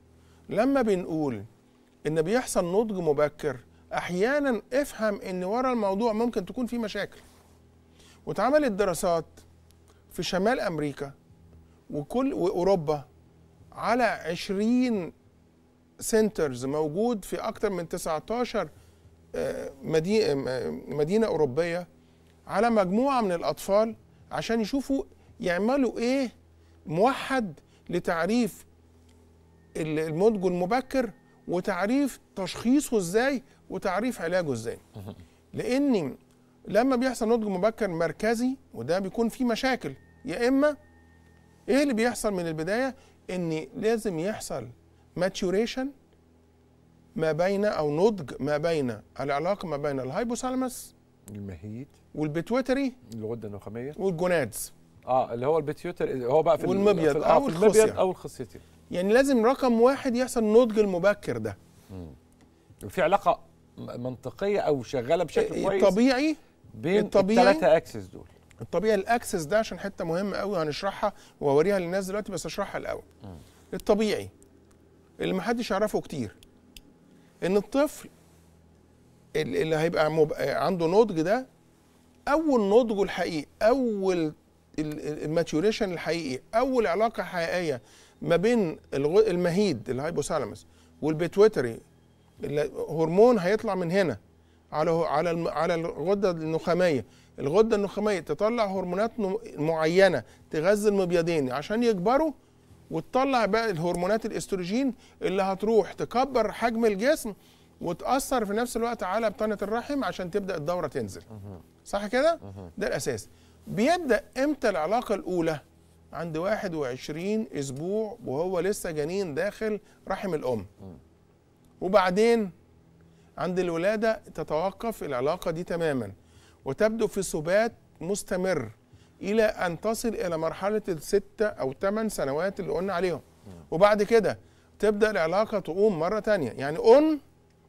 لما بنقول ان بيحصل نضج مبكر احيانا افهم ان ورا الموضوع ممكن تكون في مشاكل واتعملت دراسات في شمال امريكا وكل واوروبا على 20 سنترز موجود في اكتر من 19 آه، آه، مدينه اوروبيه على مجموعه من الاطفال عشان يشوفوا يعملوا ايه موحد لتعريف النضج المبكر وتعريف تشخيصه ازاي وتعريف علاجه ازاي لان لما بيحصل نضج مبكر مركزي وده بيكون فيه مشاكل يا اما ايه اللي بيحصل من البدايه ان لازم يحصل ماتيوريشن ما بين او نضج ما بين العلاقه ما بين الهايبوثالامس المهيد والبيتويتري الغده النخاميه والجونادز اه اللي هو البتيوتر هو بقى في والمبيض في آه، او الخصيه او الخصيتين يعني لازم رقم واحد يحصل النضج المبكر ده في علاقه منطقيه او شغاله بشكل إيه، كويس طبيعي بين الثلاثه اكسس دول الطبيعي الاكسس ده عشان حته مهمه قوي هنشرحها واوريها للناس دلوقتي بس اشرحها الاول مم. الطبيعي اللي محدش يعرفه كتير ان الطفل اللي هيبقى عنده نضج ده اول نضجه الحقيقي اول الماتيوريشن الحقيقي اول علاقه حقيقيه ما بين المهيد الهايبوثالامس والبيتويتري هرمون هيطلع من هنا على على على الغده النخاميه الغده النخاميه تطلع هرمونات معينه تغذي المبيضين عشان يكبروا وتطلع بقى الهرمونات الاستروجين اللي هتروح تكبر حجم الجسم وتاثر في نفس الوقت على بطانه الرحم عشان تبدا الدوره تنزل صح كده ده الاساس بيبدأ إمتى العلاقة الأولى؟ عند 21 أسبوع وهو لسه جنين داخل رحم الأم وبعدين عند الولادة تتوقف العلاقة دي تماما وتبدو في سبات مستمر إلى أن تصل إلى مرحلة الستة أو ثمان سنوات اللي قلنا عليهم وبعد كده تبدأ العلاقة تقوم مرة تانية يعني أون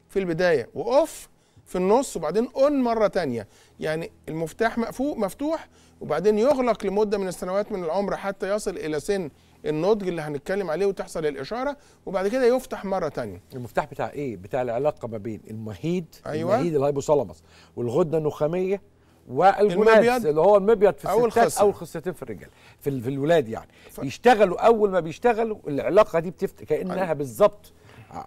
في البداية وأوف في النص وبعدين أون مرة تانية يعني المفتاح مقفوق مفتوح وبعدين يغلق لمده من السنوات من العمر حتى يصل الى سن النضج اللي هنتكلم عليه وتحصل الاشاره وبعد كده يفتح مره تانية المفتاح بتاع ايه بتاع العلاقه ما بين المهيد أيوة. المهيد الهيبوثالاموس والغده النخاميه والجناز اللي هو المبيض في أو الستات او الخصيتين في الرجال في, في الولاد يعني ف... بيشتغلوا اول ما بيشتغلوا العلاقه دي بتفت كانها أيوة. بالظبط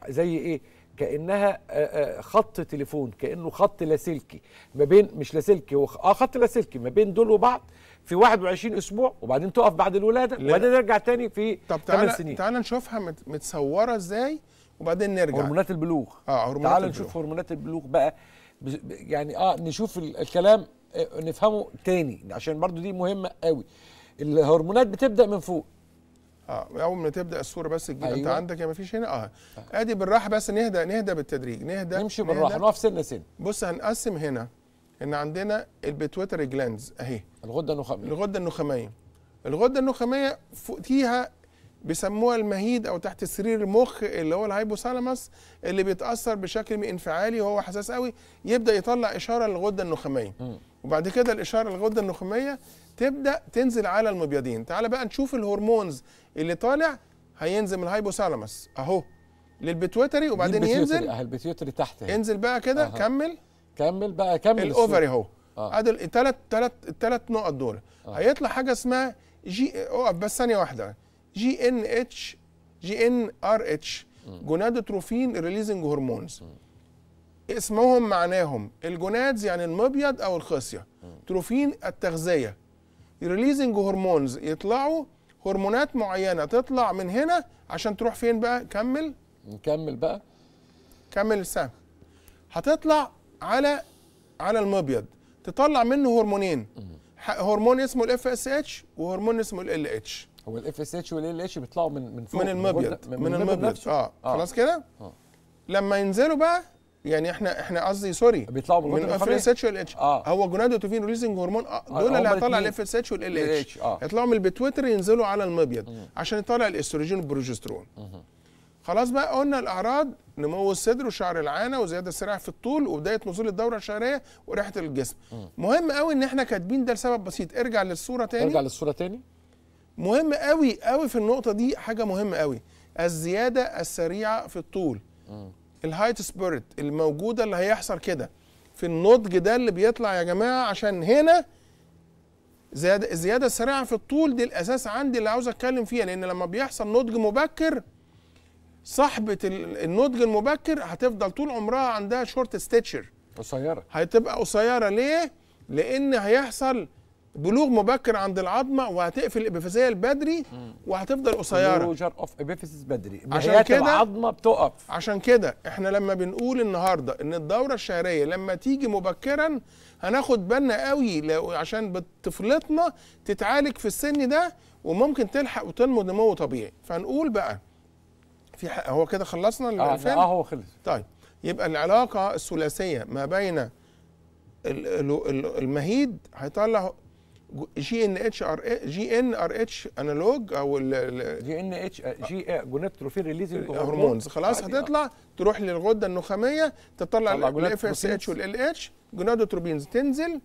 زي ايه كانها آه، آه، خط تليفون كانه خط لاسلكي ما بين مش لاسلكي هو اه خط لاسلكي ما بين دول وبعض في 21 اسبوع وبعدين تقف بعد الولاده وبعدين نرجع تاني في طب 8 سنين تعالى نشوفها متصوره ازاي وبعدين نرجع هرمونات البلوغ اه هرمونات تعال البلوغ. نشوف هرمونات البلوغ بقى يعني اه نشوف الكلام آه، نفهمه تاني عشان برضو دي مهمه قوي الهرمونات بتبدا من فوق اه اول ما تبدا الصوره بس تجيب أيوة. انت عندك يا ما فيش هنا آه. اه ادي بالراحه بس نهدى نهدى بالتدريج نهدى نمشي بالراحه نقف سنه سنه بص هنقسم هنا ان عندنا البيتويتري جلاندز اهي الغده النخاميه الغده النخاميه الغده النخاميه فوقيها بيسموها المهيد او تحت سرير المخ اللي هو الهايبوثالاموس اللي بيتاثر بشكل انفعالي وهو حساس قوي يبدا يطلع اشاره للغده النخاميه وبعد كده الاشاره للغده النخاميه تبدا تنزل على المبيضين تعال بقى نشوف الهرمونز اللي طالع هينزل من الهايبوثالاموس اهو للبيتوتري وبعدين ينزل اه البيتوتري تحت هي. انزل بقى كده أه. كمل كمل بقى كمل الاوفري اهو ادي آه. الثلاث ثلاث الثلاث نقط دول آه. هيطلع حاجه اسمها جي اقف بس ثانيه واحده جي ان اتش جي ان ار اتش جونادوتروفين ريليزنج هرمونز اسمهم معناهم الجونادز يعني المبيض او الخصيه تروفين التغذيه ريليزنج هرمونز يطلعوا هرمونات معينه تطلع من هنا عشان تروح فين بقى كمل نكمل بقى كمل السهم هتطلع على على المبيض تطلع منه هرمونين هرمون اسمه الاف اس اتش وهرمون اسمه ال اتش هو الاف اس اتش والال اتش بيطلعوا من من فوق من المبيض من, من المبيض آه. اه خلاص كده آه. لما ينزلوا بقى يعني احنا احنا قصدي سوري بيطلعوا من الاف اس اتش والال اتش هو جونادوتوفين ريليزنج هرمون آه. دول اللي هيطلع الاف اس اتش والال اتش يطلعوا من البتويتر ينزلوا على المبيض عشان يطلع الاستروجين والبروجسترون خلاص بقى قلنا الاعراض نمو الصدر وشعر العانه وزياده السرعة في الطول وبدايه نزول الدوره الشهريه وريحه الجسم مهم قوي ان احنا كاتبين ده لسبب بسيط ارجع للصوره تاني ارجع للصوره تاني مهم قوي قوي في النقطه دي حاجه مهمه قوي الزياده السريعه في الطول الهايت سبيريت الموجوده اللي هيحصل كده في النضج ده اللي بيطلع يا جماعه عشان هنا زيادة الزياده السريعه في الطول دي الاساس عندي اللي عاوز اتكلم فيها لان لما بيحصل نضج مبكر صاحبه النضج المبكر هتفضل طول عمرها عندها شورت ستيتشر قصيره هتبقى قصيره ليه؟ لان هيحصل بلوغ مبكر عند العظمه وهتقفل الابيفيزيه البدري وهتفضل قصيره كلوجر اوف ابيفيزيس بدري عشان كده العظمه بتقف عشان كده احنا لما بنقول النهارده ان الدوره الشهريه لما تيجي مبكرا هناخد بالنا قوي عشان طفلتنا تتعالج في السن ده وممكن تلحق وتنمو نمو طبيعي فهنقول بقى في هو كده خلصنا الفيلم اه هو خلص طيب يبقى العلاقه الثلاثيه ما بين المهيد هيطلع جي ان اتش ار إيه، جي ان ار اتش انالوج او جي ان اتش آه، جي جوناتروفين ريليزنج هرمونز خلاص آه. هتطلع تروح للغده النخاميه تطلع الاف اس اتش والال اتش جونادوتروبينز تنزل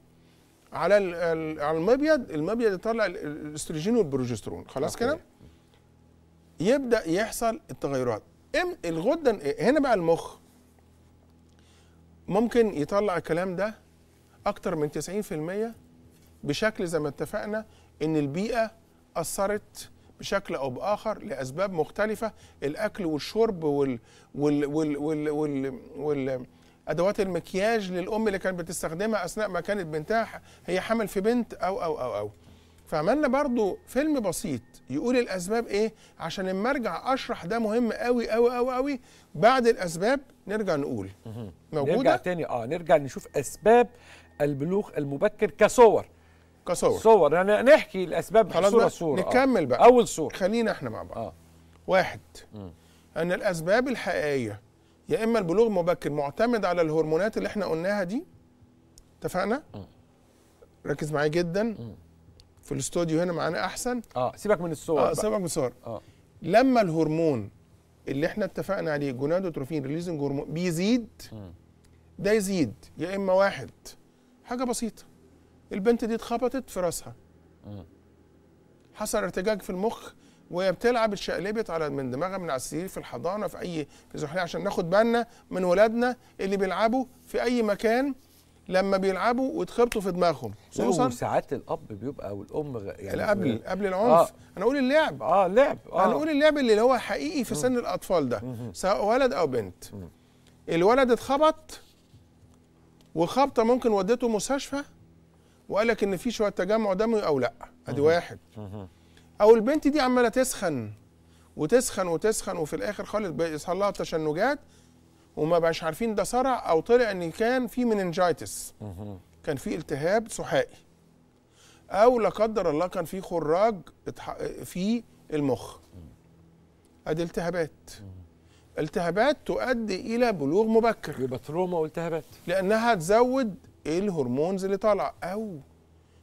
على على المبيض المبيض يطلع الاستروجين والبروجسترون خلاص كده يبدا يحصل التغيرات ام الغده إيه، هنا بقى المخ ممكن يطلع الكلام ده اكتر من 90% بشكل زي ما اتفقنا ان البيئه اثرت بشكل او باخر لاسباب مختلفه الاكل والشرب وال وال وال وال, وال, وال ادوات المكياج للام اللي كانت بتستخدمها اثناء ما كانت بنتها هي حمل في بنت او او او او فعملنا برضو فيلم بسيط يقول الاسباب ايه عشان لما ارجع اشرح ده مهم قوي قوي قوي قوي بعد الاسباب نرجع نقول موجوده نرجع تاني اه نرجع نشوف اسباب البلوغ المبكر كصور كصور صور يعني نحكي الاسباب صوره صوره نكمل آه. بقى اول صوره خلينا احنا مع بعض آه. واحد م. ان الاسباب الحقيقيه يا اما البلوغ المبكر معتمد على الهرمونات اللي احنا قلناها دي اتفقنا ركز معايا جدا م. في الاستوديو هنا معانا احسن اه سيبك من الصور اه سيبك من الصور آه. لما الهرمون اللي احنا اتفقنا عليه جونادوتروفين ريليزنج هرمون بيزيد م. ده يزيد يا اما واحد حاجه بسيطه البنت دي اتخبطت في راسها حصل ارتجاج في المخ وهي بتلعب اتشقلبت على من دماغها من على السرير في الحضانه في اي في زحليه عشان ناخد بالنا من ولادنا اللي بيلعبوا في اي مكان لما بيلعبوا ويتخبطوا في دماغهم خصوصا ساعات الاب بيبقى والام يعني قبل قبل العنف آه انا اقول اللعب اه لعب اه انا اقول اللعب اللي هو حقيقي في سن الاطفال ده سواء ولد او بنت الولد اتخبط وخبطه ممكن ودته مستشفى وقال لك ان في شويه تجمع دموي او لا ادي واحد او البنت دي عماله تسخن وتسخن وتسخن وفي الاخر خالص بيحصل لها تشنجات وما بقاش عارفين ده صرع او طلع ان كان في مننجايتس كان في التهاب سحائي او لا قدر الله كان في خراج في المخ ادي التهابات التهابات تؤدي الى بلوغ مبكر يبقى تروما والتهابات لانها تزود ايه الهرمونز اللي طالعه او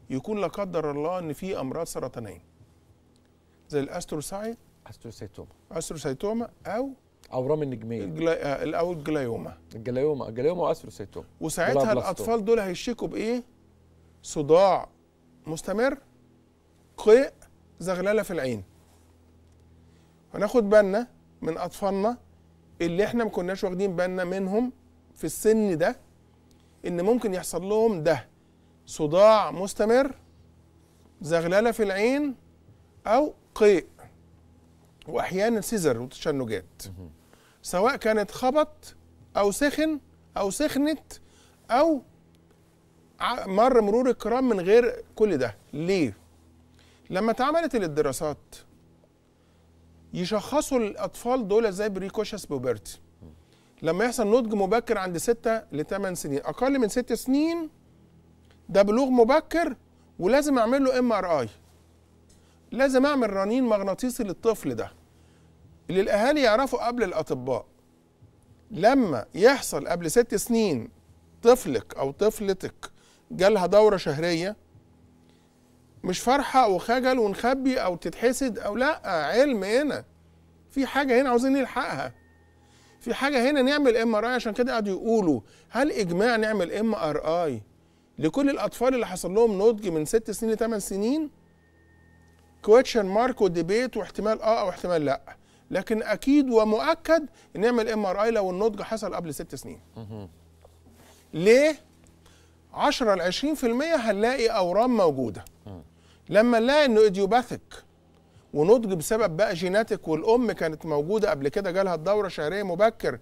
يكون لا قدر الله ان في امراض سرطانيه زي الاستروسايت استروسيتوما استروسيتوما او اورام النجميه الجلا... او الجلايوما آه، الجلايوما الجلايوما واستروسيتوما وساعتها الاطفال دول هيشكوا بايه؟ صداع مستمر قيء زغلله في العين هناخد بالنا من اطفالنا اللي احنا ما كناش واخدين بالنا منهم في السن ده ان ممكن يحصل لهم ده صداع مستمر زغلله في العين او قيء واحيانا سيزر وتشنجات سواء كانت خبط او سخن او سخنت او مر مرور الكرام من غير كل ده ليه لما اتعملت الدراسات يشخصوا الاطفال دول ازاي بريكوشس بوبرتي لما يحصل نضج مبكر عند 6 ل 8 سنين اقل من 6 سنين ده بلوغ مبكر ولازم اعمل له ام ار اي لازم اعمل رنين مغناطيسي للطفل ده اللي الاهالي يعرفوا قبل الاطباء لما يحصل قبل ست سنين طفلك او طفلتك جالها دوره شهريه مش فرحه وخجل ونخبي او تتحسد او لا علم هنا في حاجه هنا عاوزين نلحقها في حاجه هنا نعمل ام ار اي عشان كده قعدوا يقولوا هل اجماع نعمل ام ار اي لكل الاطفال اللي حصل لهم نضج من ست سنين لثمان سنين كويتشن مارك وديبيت واحتمال اه او احتمال لا لكن اكيد ومؤكد نعمل ام ار اي لو النضج حصل قبل ست سنين ليه 10 ل 20% هنلاقي اورام موجوده لما نلاقي انه ايديوباثيك ونضج بسبب بقى جيناتك والام كانت موجوده قبل كده جالها الدوره شهريه مبكر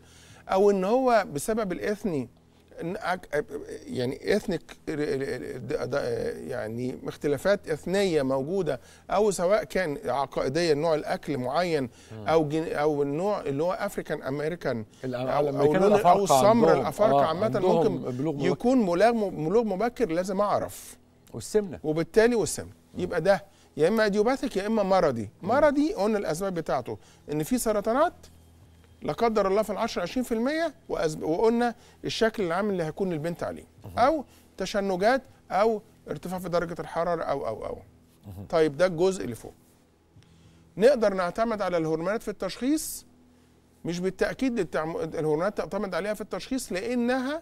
او ان هو بسبب الاثني يعني اثنك يعني اختلافات اثنيه موجوده او سواء كان عقائديه نوع الاكل معين او او النوع اللي هو افريكان امريكان او او, أو السمر الافارقه آه، عامه ممكن يكون ملوغ مبكر لازم اعرف والسمنه وبالتالي والسمنه يبقى ده يا اما اديوباتيك يا اما مرضي مرضي قلنا الاسباب بتاعته ان في سرطانات لا قدر الله في ال 10 20% وأزب... وقلنا الشكل العام اللي هيكون البنت عليه او تشنجات او ارتفاع في درجه الحراره او او او طيب ده الجزء اللي فوق نقدر نعتمد على الهرمونات في التشخيص مش بالتاكيد الهرمونات تعتمد عليها في التشخيص لانها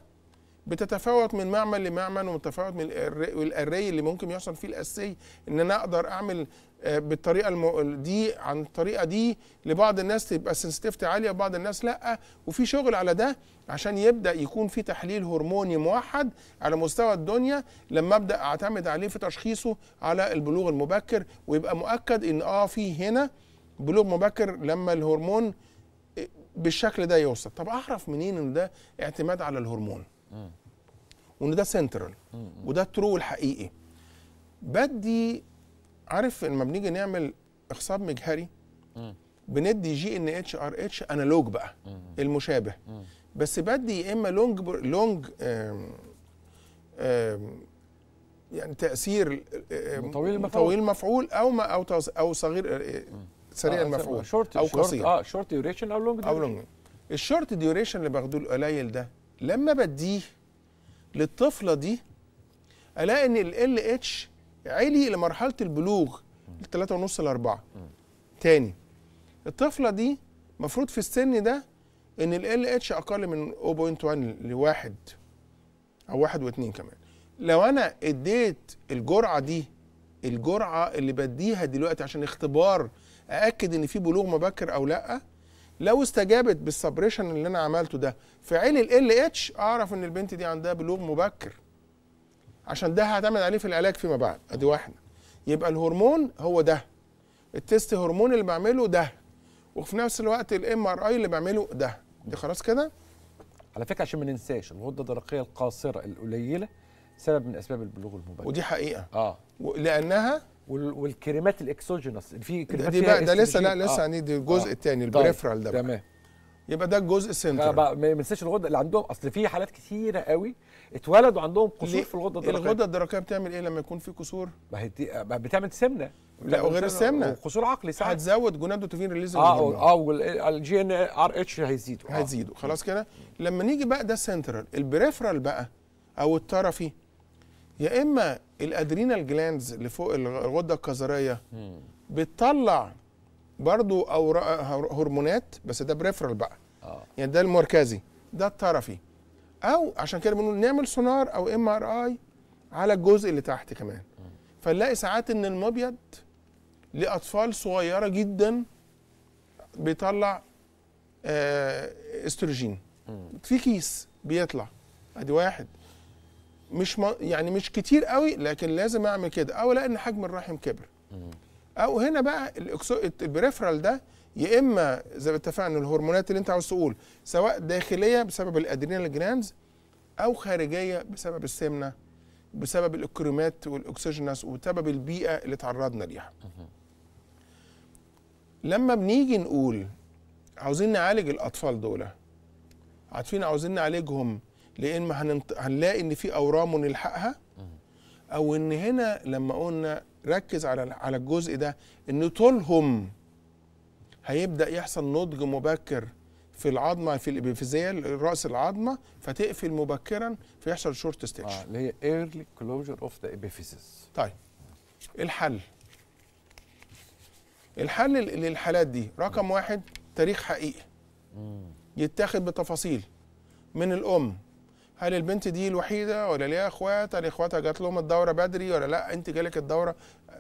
بتتفاوت من معمل لمعمل ومتفاوت من الاري اللي ممكن يحصل فيه الاساسي ان انا اقدر اعمل آه، بالطريقه دي عن الطريقه دي لبعض الناس تبقى سنسيتيفتي عاليه وبعض الناس لا وفي شغل على ده عشان يبدا يكون في تحليل هرموني موحد على مستوى الدنيا لما ابدا اعتمد عليه في تشخيصه على البلوغ المبكر ويبقى مؤكد ان اه في هنا بلوغ مبكر لما الهرمون آه، بالشكل ده يوصل طب اعرف منين ان ده اعتماد على الهرمون وان ده سنترال وده ترو الحقيقي بدي عارف لما بنيجي نعمل اخصاب مجهري بندي جي ان اتش ار اتش انالوج بقى المشابه بس بدي يا اما لونج لونج يعني تاثير طويل المفعول طويل المفعول او ما او او صغير آه، سريع آه المفعول شورت او قصير اه شورت ديوريشن او لونج ديوريشن او لونج الشورت ديوريشن اللي باخدوه القليل ده لما بديه للطفله دي الاقي ان ال ال اتش لمرحله البلوغ 3.5 ل 4 تاني الطفله دي المفروض في السن ده ان ال ال اتش اقل من 0.1 لواحد 1 او واحد واتنين كمان لو انا اديت الجرعه دي الجرعه اللي بديها دلوقتي عشان اختبار ااكد ان في بلوغ مبكر او لا لو استجابت بالسبريشن اللي انا عملته ده في عين ال اتش اعرف ان البنت دي عندها بلوغ مبكر عشان ده هعتمد عليه في العلاج فيما بعد ادي واحده يبقى الهرمون هو ده التست هرمون اللي بعمله ده وفي نفس الوقت الام ار اي اللي بعمله ده دي خلاص كده على فكره عشان ما ننساش الغده الدرقيه القاصره القليله سبب من اسباب البلوغ المبكر ودي حقيقه اه لانها والكريمات الاكسوجينس في كريمات دي بقى ده لسه لا لسه آه. يعني دي الجزء آه. الثاني طيب، البريفرال ده تمام يبقى ده الجزء السنتر آه، ما ننساش الغده اللي عندهم اصل في حالات كتيره قوي اتولدوا عندهم قصور في الغده الدرقيه الغده الدرقيه بتعمل ايه لما يكون في قصور؟ ما هي آه، بتعمل سمنه لا وغير السمنه قصور عقلي ساعات هتزود جونادوتروفين ريليز اه اه والجي ان إيه، ار اتش هيزيدوا آه. هيزيدوا خلاص كده لما نيجي بقى ده سنترال البريفرال بقى او الطرفي يا اما الادرينال جلاندز اللي فوق الغده الكظريه بتطلع برضو هرمونات بس ده بريفرال بقى آه. يعني ده المركزي ده الطرفي او عشان كده بنقول نعمل سونار او ام ار اي على الجزء اللي تحت كمان فنلاقي ساعات ان المبيض لاطفال صغيره جدا بيطلع آه، استروجين في كيس بيطلع ادي واحد مش يعني مش كتير قوي لكن لازم اعمل كده او لان حجم الرحم كبر او هنا بقى البريفرال ده يا اما زي ما اتفقنا الهرمونات اللي انت عاوز تقول سواء داخليه بسبب الادرينال جلاندز او خارجيه بسبب السمنه بسبب الاكريمات والاكسجينس وبسبب البيئه اللي تعرضنا ليها لما بنيجي نقول عاوزين نعالج الاطفال دول عارفين عاوزين نعالجهم لان ما هننط... هنلاقي ان في اورام نلحقها او ان هنا لما قلنا ركز على على الجزء ده ان طولهم هيبدا يحصل نضج مبكر في العظمه في الابيفيزيال راس العظمه فتقفل مبكرا فيحصل شورت ستيتش اه اللي هي ايرلي كلوجر اوف ذا ابيفيزيس طيب الحل الحل للحالات دي رقم واحد تاريخ حقيقي يتاخد بتفاصيل من الام هل البنت دي الوحيده ولا ليها اخوات هل اخواتها جات لهم الدوره بدري ولا لا انت جالك الدوره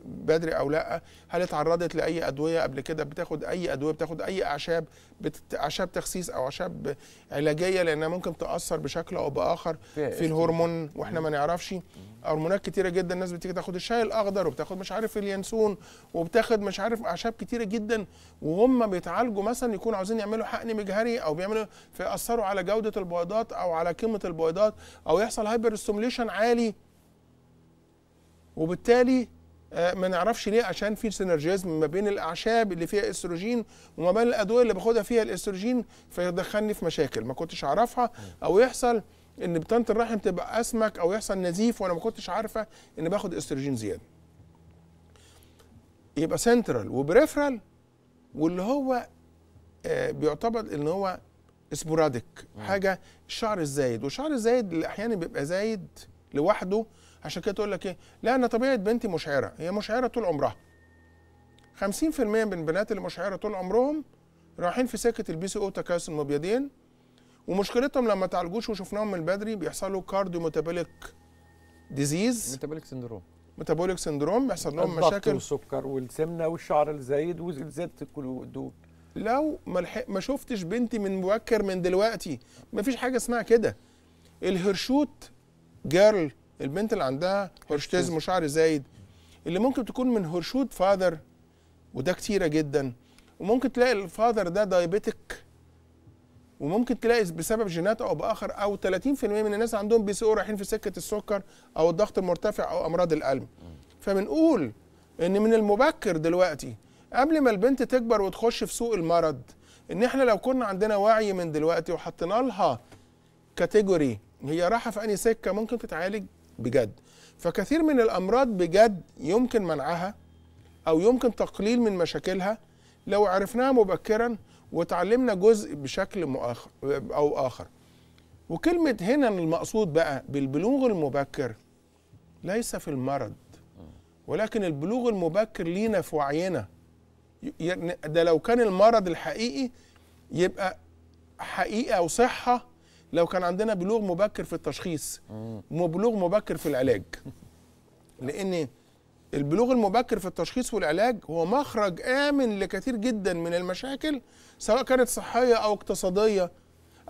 بدري او لا هل اتعرضت لاي ادويه قبل كده بتاخد اي ادويه بتاخد اي اعشاب بت... اعشاب تخسيس او اعشاب علاجيه لانها ممكن تاثر بشكل او باخر في الهرمون واحنا ما نعرفش هرمونات كتيره جدا الناس بتيجي تاخد الشاي الاخضر وبتاخد مش عارف اليانسون وبتاخد مش عارف اعشاب كتيره جدا وهم بيتعالجوا مثلا يكونوا عاوزين يعملوا حقن مجهري او بيعملوا فياثروا على جوده البويضات او على قيمه البويضات الفيرويدات او يحصل هايبر ستيموليشن عالي وبالتالي آه، ما نعرفش ليه عشان في سينرجيزم ما بين الاعشاب اللي فيها استروجين وما بين الادويه اللي باخدها فيها الاستروجين فيدخلني في مشاكل ما كنتش اعرفها او يحصل ان بطانه الرحم تبقى اسمك او يحصل نزيف وانا ما كنتش عارفه ان باخد استروجين زياده يبقى سنترال وبريفرال واللي هو آه، بيعتبر ان هو اسبوراديك حاجه الشعر الزايد والشعر الزايد اللي احيانا بيبقى زايد لوحده عشان كده تقول لك ايه لا انا طبيعه بنتي مشعره هي مشعره طول عمرها 50% من البنات اللي مشعره طول عمرهم رايحين في سكه البي سي او تكاسل مبيضين ومشكلتهم لما تعالجوش وشفناهم من بدري بيحصلوا كارديو ميتابوليك ديزيز ميتابوليك سندروم ميتابوليك سندروم بيحصل لهم مشاكل والسكر والسمنه والشعر الزايد وزياده الدهون لو ما, ما شفتش بنتي من مبكر من دلوقتي مفيش حاجه اسمها كده الهرشوت جيرل البنت اللي عندها هرشتزم وشعر زايد اللي ممكن تكون من هرشوت فاذر وده كتيره جدا وممكن تلاقي الفاذر ده دايبيتك وممكن تلاقي بسبب جينات او باخر او 30% من الناس عندهم بي سي او رايحين في سكه السكر او الضغط المرتفع او امراض القلب فبنقول ان من المبكر دلوقتي قبل ما البنت تكبر وتخش في سوق المرض ان احنا لو كنا عندنا وعي من دلوقتي وحطينا لها كاتيجوري هي رايحه في انهي سكه ممكن تتعالج بجد فكثير من الامراض بجد يمكن منعها او يمكن تقليل من مشاكلها لو عرفناها مبكرا وتعلمنا جزء بشكل مؤخر او اخر وكلمه هنا المقصود بقى بالبلوغ المبكر ليس في المرض ولكن البلوغ المبكر لينا في وعينا يعني ده لو كان المرض الحقيقي يبقى حقيقه وصحه لو كان عندنا بلوغ مبكر في التشخيص وبلوغ مبكر في العلاج لان البلوغ المبكر في التشخيص والعلاج هو مخرج امن لكثير جدا من المشاكل سواء كانت صحيه او اقتصاديه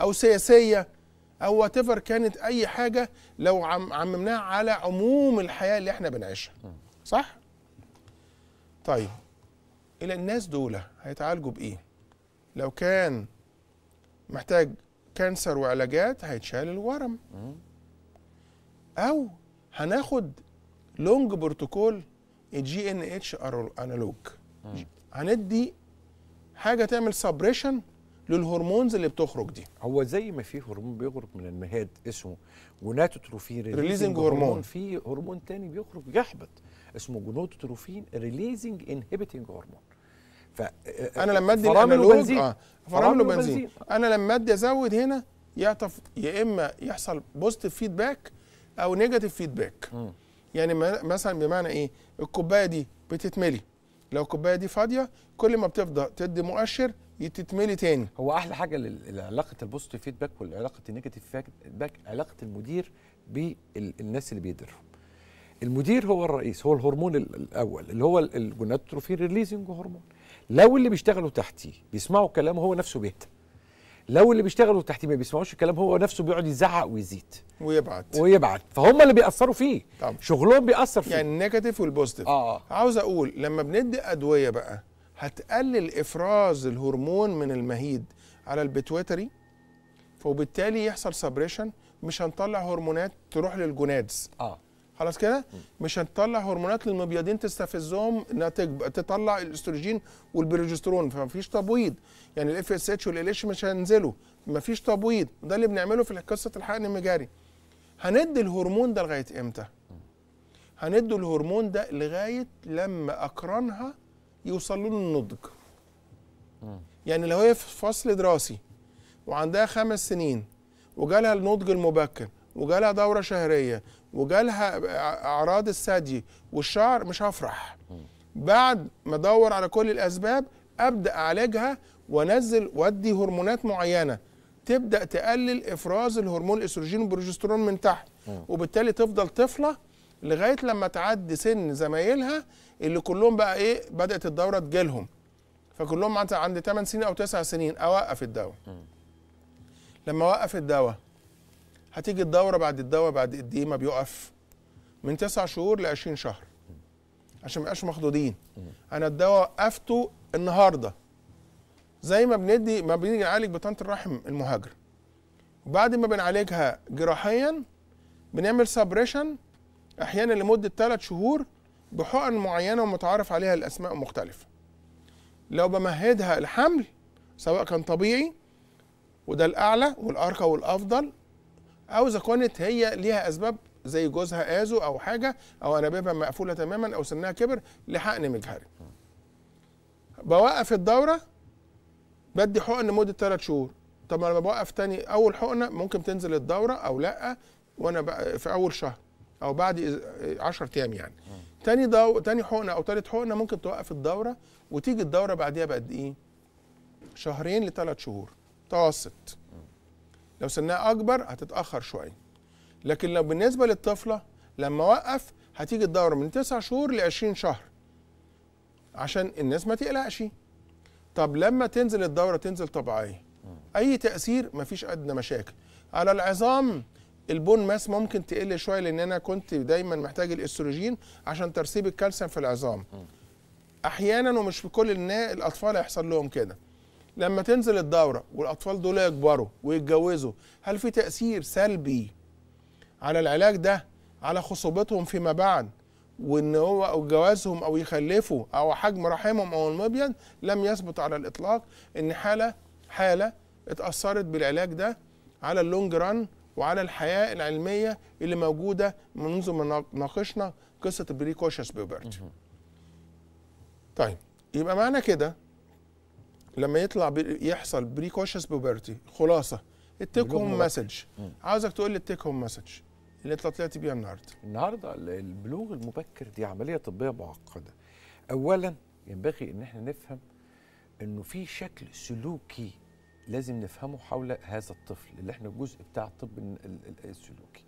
او سياسيه او واتيفر كانت اي حاجه لو عممناها على عموم الحياه اللي احنا بنعيشها صح طيب الى الناس دول هيتعالجوا بايه لو كان محتاج كانسر وعلاجات هيتشال الورم او هناخد لونج بروتوكول الجي ان اتش انالوج هندي حاجه تعمل سبريشن للهرمونز اللي بتخرج دي هو زي ما في هرمون بيخرج من المهاد اسمه جوناتوتروفين ريليزنج هرمون في هرمون تاني بيخرج يحبط اسمه جوناتوتروفين ريليزنج انهبيتنج هرمون ف انا لما ادي وبنزين اه فرامل وبنزين انا لما ادي ازود هنا يعطف يا اما يحصل بوزيتيف فيدباك او نيجاتيف فيدباك يعني مثلا بمعنى ايه الكوبايه دي بتتملي لو الكوبايه دي فاضيه كل ما بتفضى تدي مؤشر تتملي تاني هو احلى حاجه لعلاقه البوزيتيف فيدباك والعلاقه النيجاتيف فيدباك علاقه المدير بالناس اللي بيديرهم المدير هو الرئيس هو الهرمون الاول اللي هو الجوناتروفين ريليزنج هرمون لو اللي بيشتغلوا تحتي بيسمعوا كلام هو نفسه بيت لو اللي بيشتغلوا تحتي ما بيسمعوش الكلام هو نفسه بيقعد يزعق ويزيد ويبعت ويبعت فهم اللي بيأثروا فيه طبعا. شغلهم بيأثر فيه يعني النيجاتيف والبوزيتيف آه. عاوز اقول لما بندي ادويه بقى هتقلل افراز الهرمون من المهيد على البتويتري فوبالتالي يحصل سبريشن مش هنطلع هرمونات تروح للجونادز اه خلاص كده مش هتطلع هرمونات للمبيضين تستفزهم انها تطلع الاستروجين والبروجسترون فمفيش تبويض يعني الاف اس اتش والال اتش مش هينزلوا مفيش تبويض ده اللي بنعمله في قصه الحقن المجاري هندي الهرمون ده لغايه امتى هندي الهرمون ده لغايه لما اقرانها يوصلوا للنضج يعني لو هي في فصل دراسي وعندها خمس سنين وجالها النضج المبكر وجالها دوره شهريه وجالها اعراض الثدي والشعر مش هفرح بعد ما ادور على كل الاسباب ابدا اعالجها وانزل وادي هرمونات معينه تبدا تقلل افراز الهرمون الاستروجين والبروجسترون من تحت وبالتالي تفضل طفله لغايه لما تعدي سن زمايلها اللي كلهم بقى ايه بدات الدوره تجيلهم فكلهم عند 8 سنين او 9 سنين اوقف الدواء لما اوقف الدواء هتيجي الدوره بعد الدوره بعد قد ايه ما بيقف من تسع شهور ل 20 شهر عشان ما يبقاش مخضوضين انا الدواء وقفته النهارده زي ما بندي ما بنيجي نعالج بطانه الرحم المهاجره وبعد ما بنعالجها جراحيا بنعمل سبريشن احيانا لمده ثلاث شهور بحقن معينه ومتعارف عليها الاسماء مختلفه لو بمهدها الحمل سواء كان طبيعي وده الاعلى والارقى والافضل او اذا كانت هي ليها اسباب زي جوزها آذوا او حاجه او انابيبها مقفوله تماما او سنها كبر لحقن مجهري. بوقف الدوره بدي حقن لمده ثلاث شهور. طب انا بوقف تاني اول حقنه ممكن تنزل الدوره او لا وانا في اول شهر او بعد 10 ايام يعني. تاني دو... تاني حقنه او ثالث حقنه ممكن توقف الدوره وتيجي الدوره بعديها بقد ايه؟ شهرين لثلاث شهور متوسط. لو سنها اكبر هتتاخر شويه لكن لو بالنسبه للطفله لما وقف هتيجي الدوره من 9 شهور ل 20 شهر عشان الناس ما تقلقش طب لما تنزل الدوره تنزل طبيعيه اي تاثير مفيش ادنى مشاكل على العظام البون ماس ممكن تقل شويه لان انا كنت دايما محتاج الاستروجين عشان ترسيب الكالسيوم في العظام احيانا ومش في كل الناس الاطفال هيحصل لهم كده لما تنزل الدوره والاطفال دول يكبروا ويتجوزوا هل في تاثير سلبي على العلاج ده على خصوبتهم فيما بعد وان هو او جوازهم او يخلفوا او حجم رحمهم او المبيض لم يثبت على الاطلاق ان حاله حاله اتاثرت بالعلاج ده على اللونج ران وعلى الحياه العلميه اللي موجوده منذ ما ناقشنا قصه البريكوشس بيبرت طيب يبقى معنى كده لما يطلع يحصل بري كوشس بوبرتي خلاصه التيك هوم مسج عاوزك تقول لي التيك هوم مسج اللي انت طلعت بيها النهارده النهارده البلوغ المبكر دي عمليه طبيه معقده اولا ينبغي ان احنا نفهم انه في شكل سلوكي لازم نفهمه حول هذا الطفل اللي احنا الجزء بتاع الطب السلوكي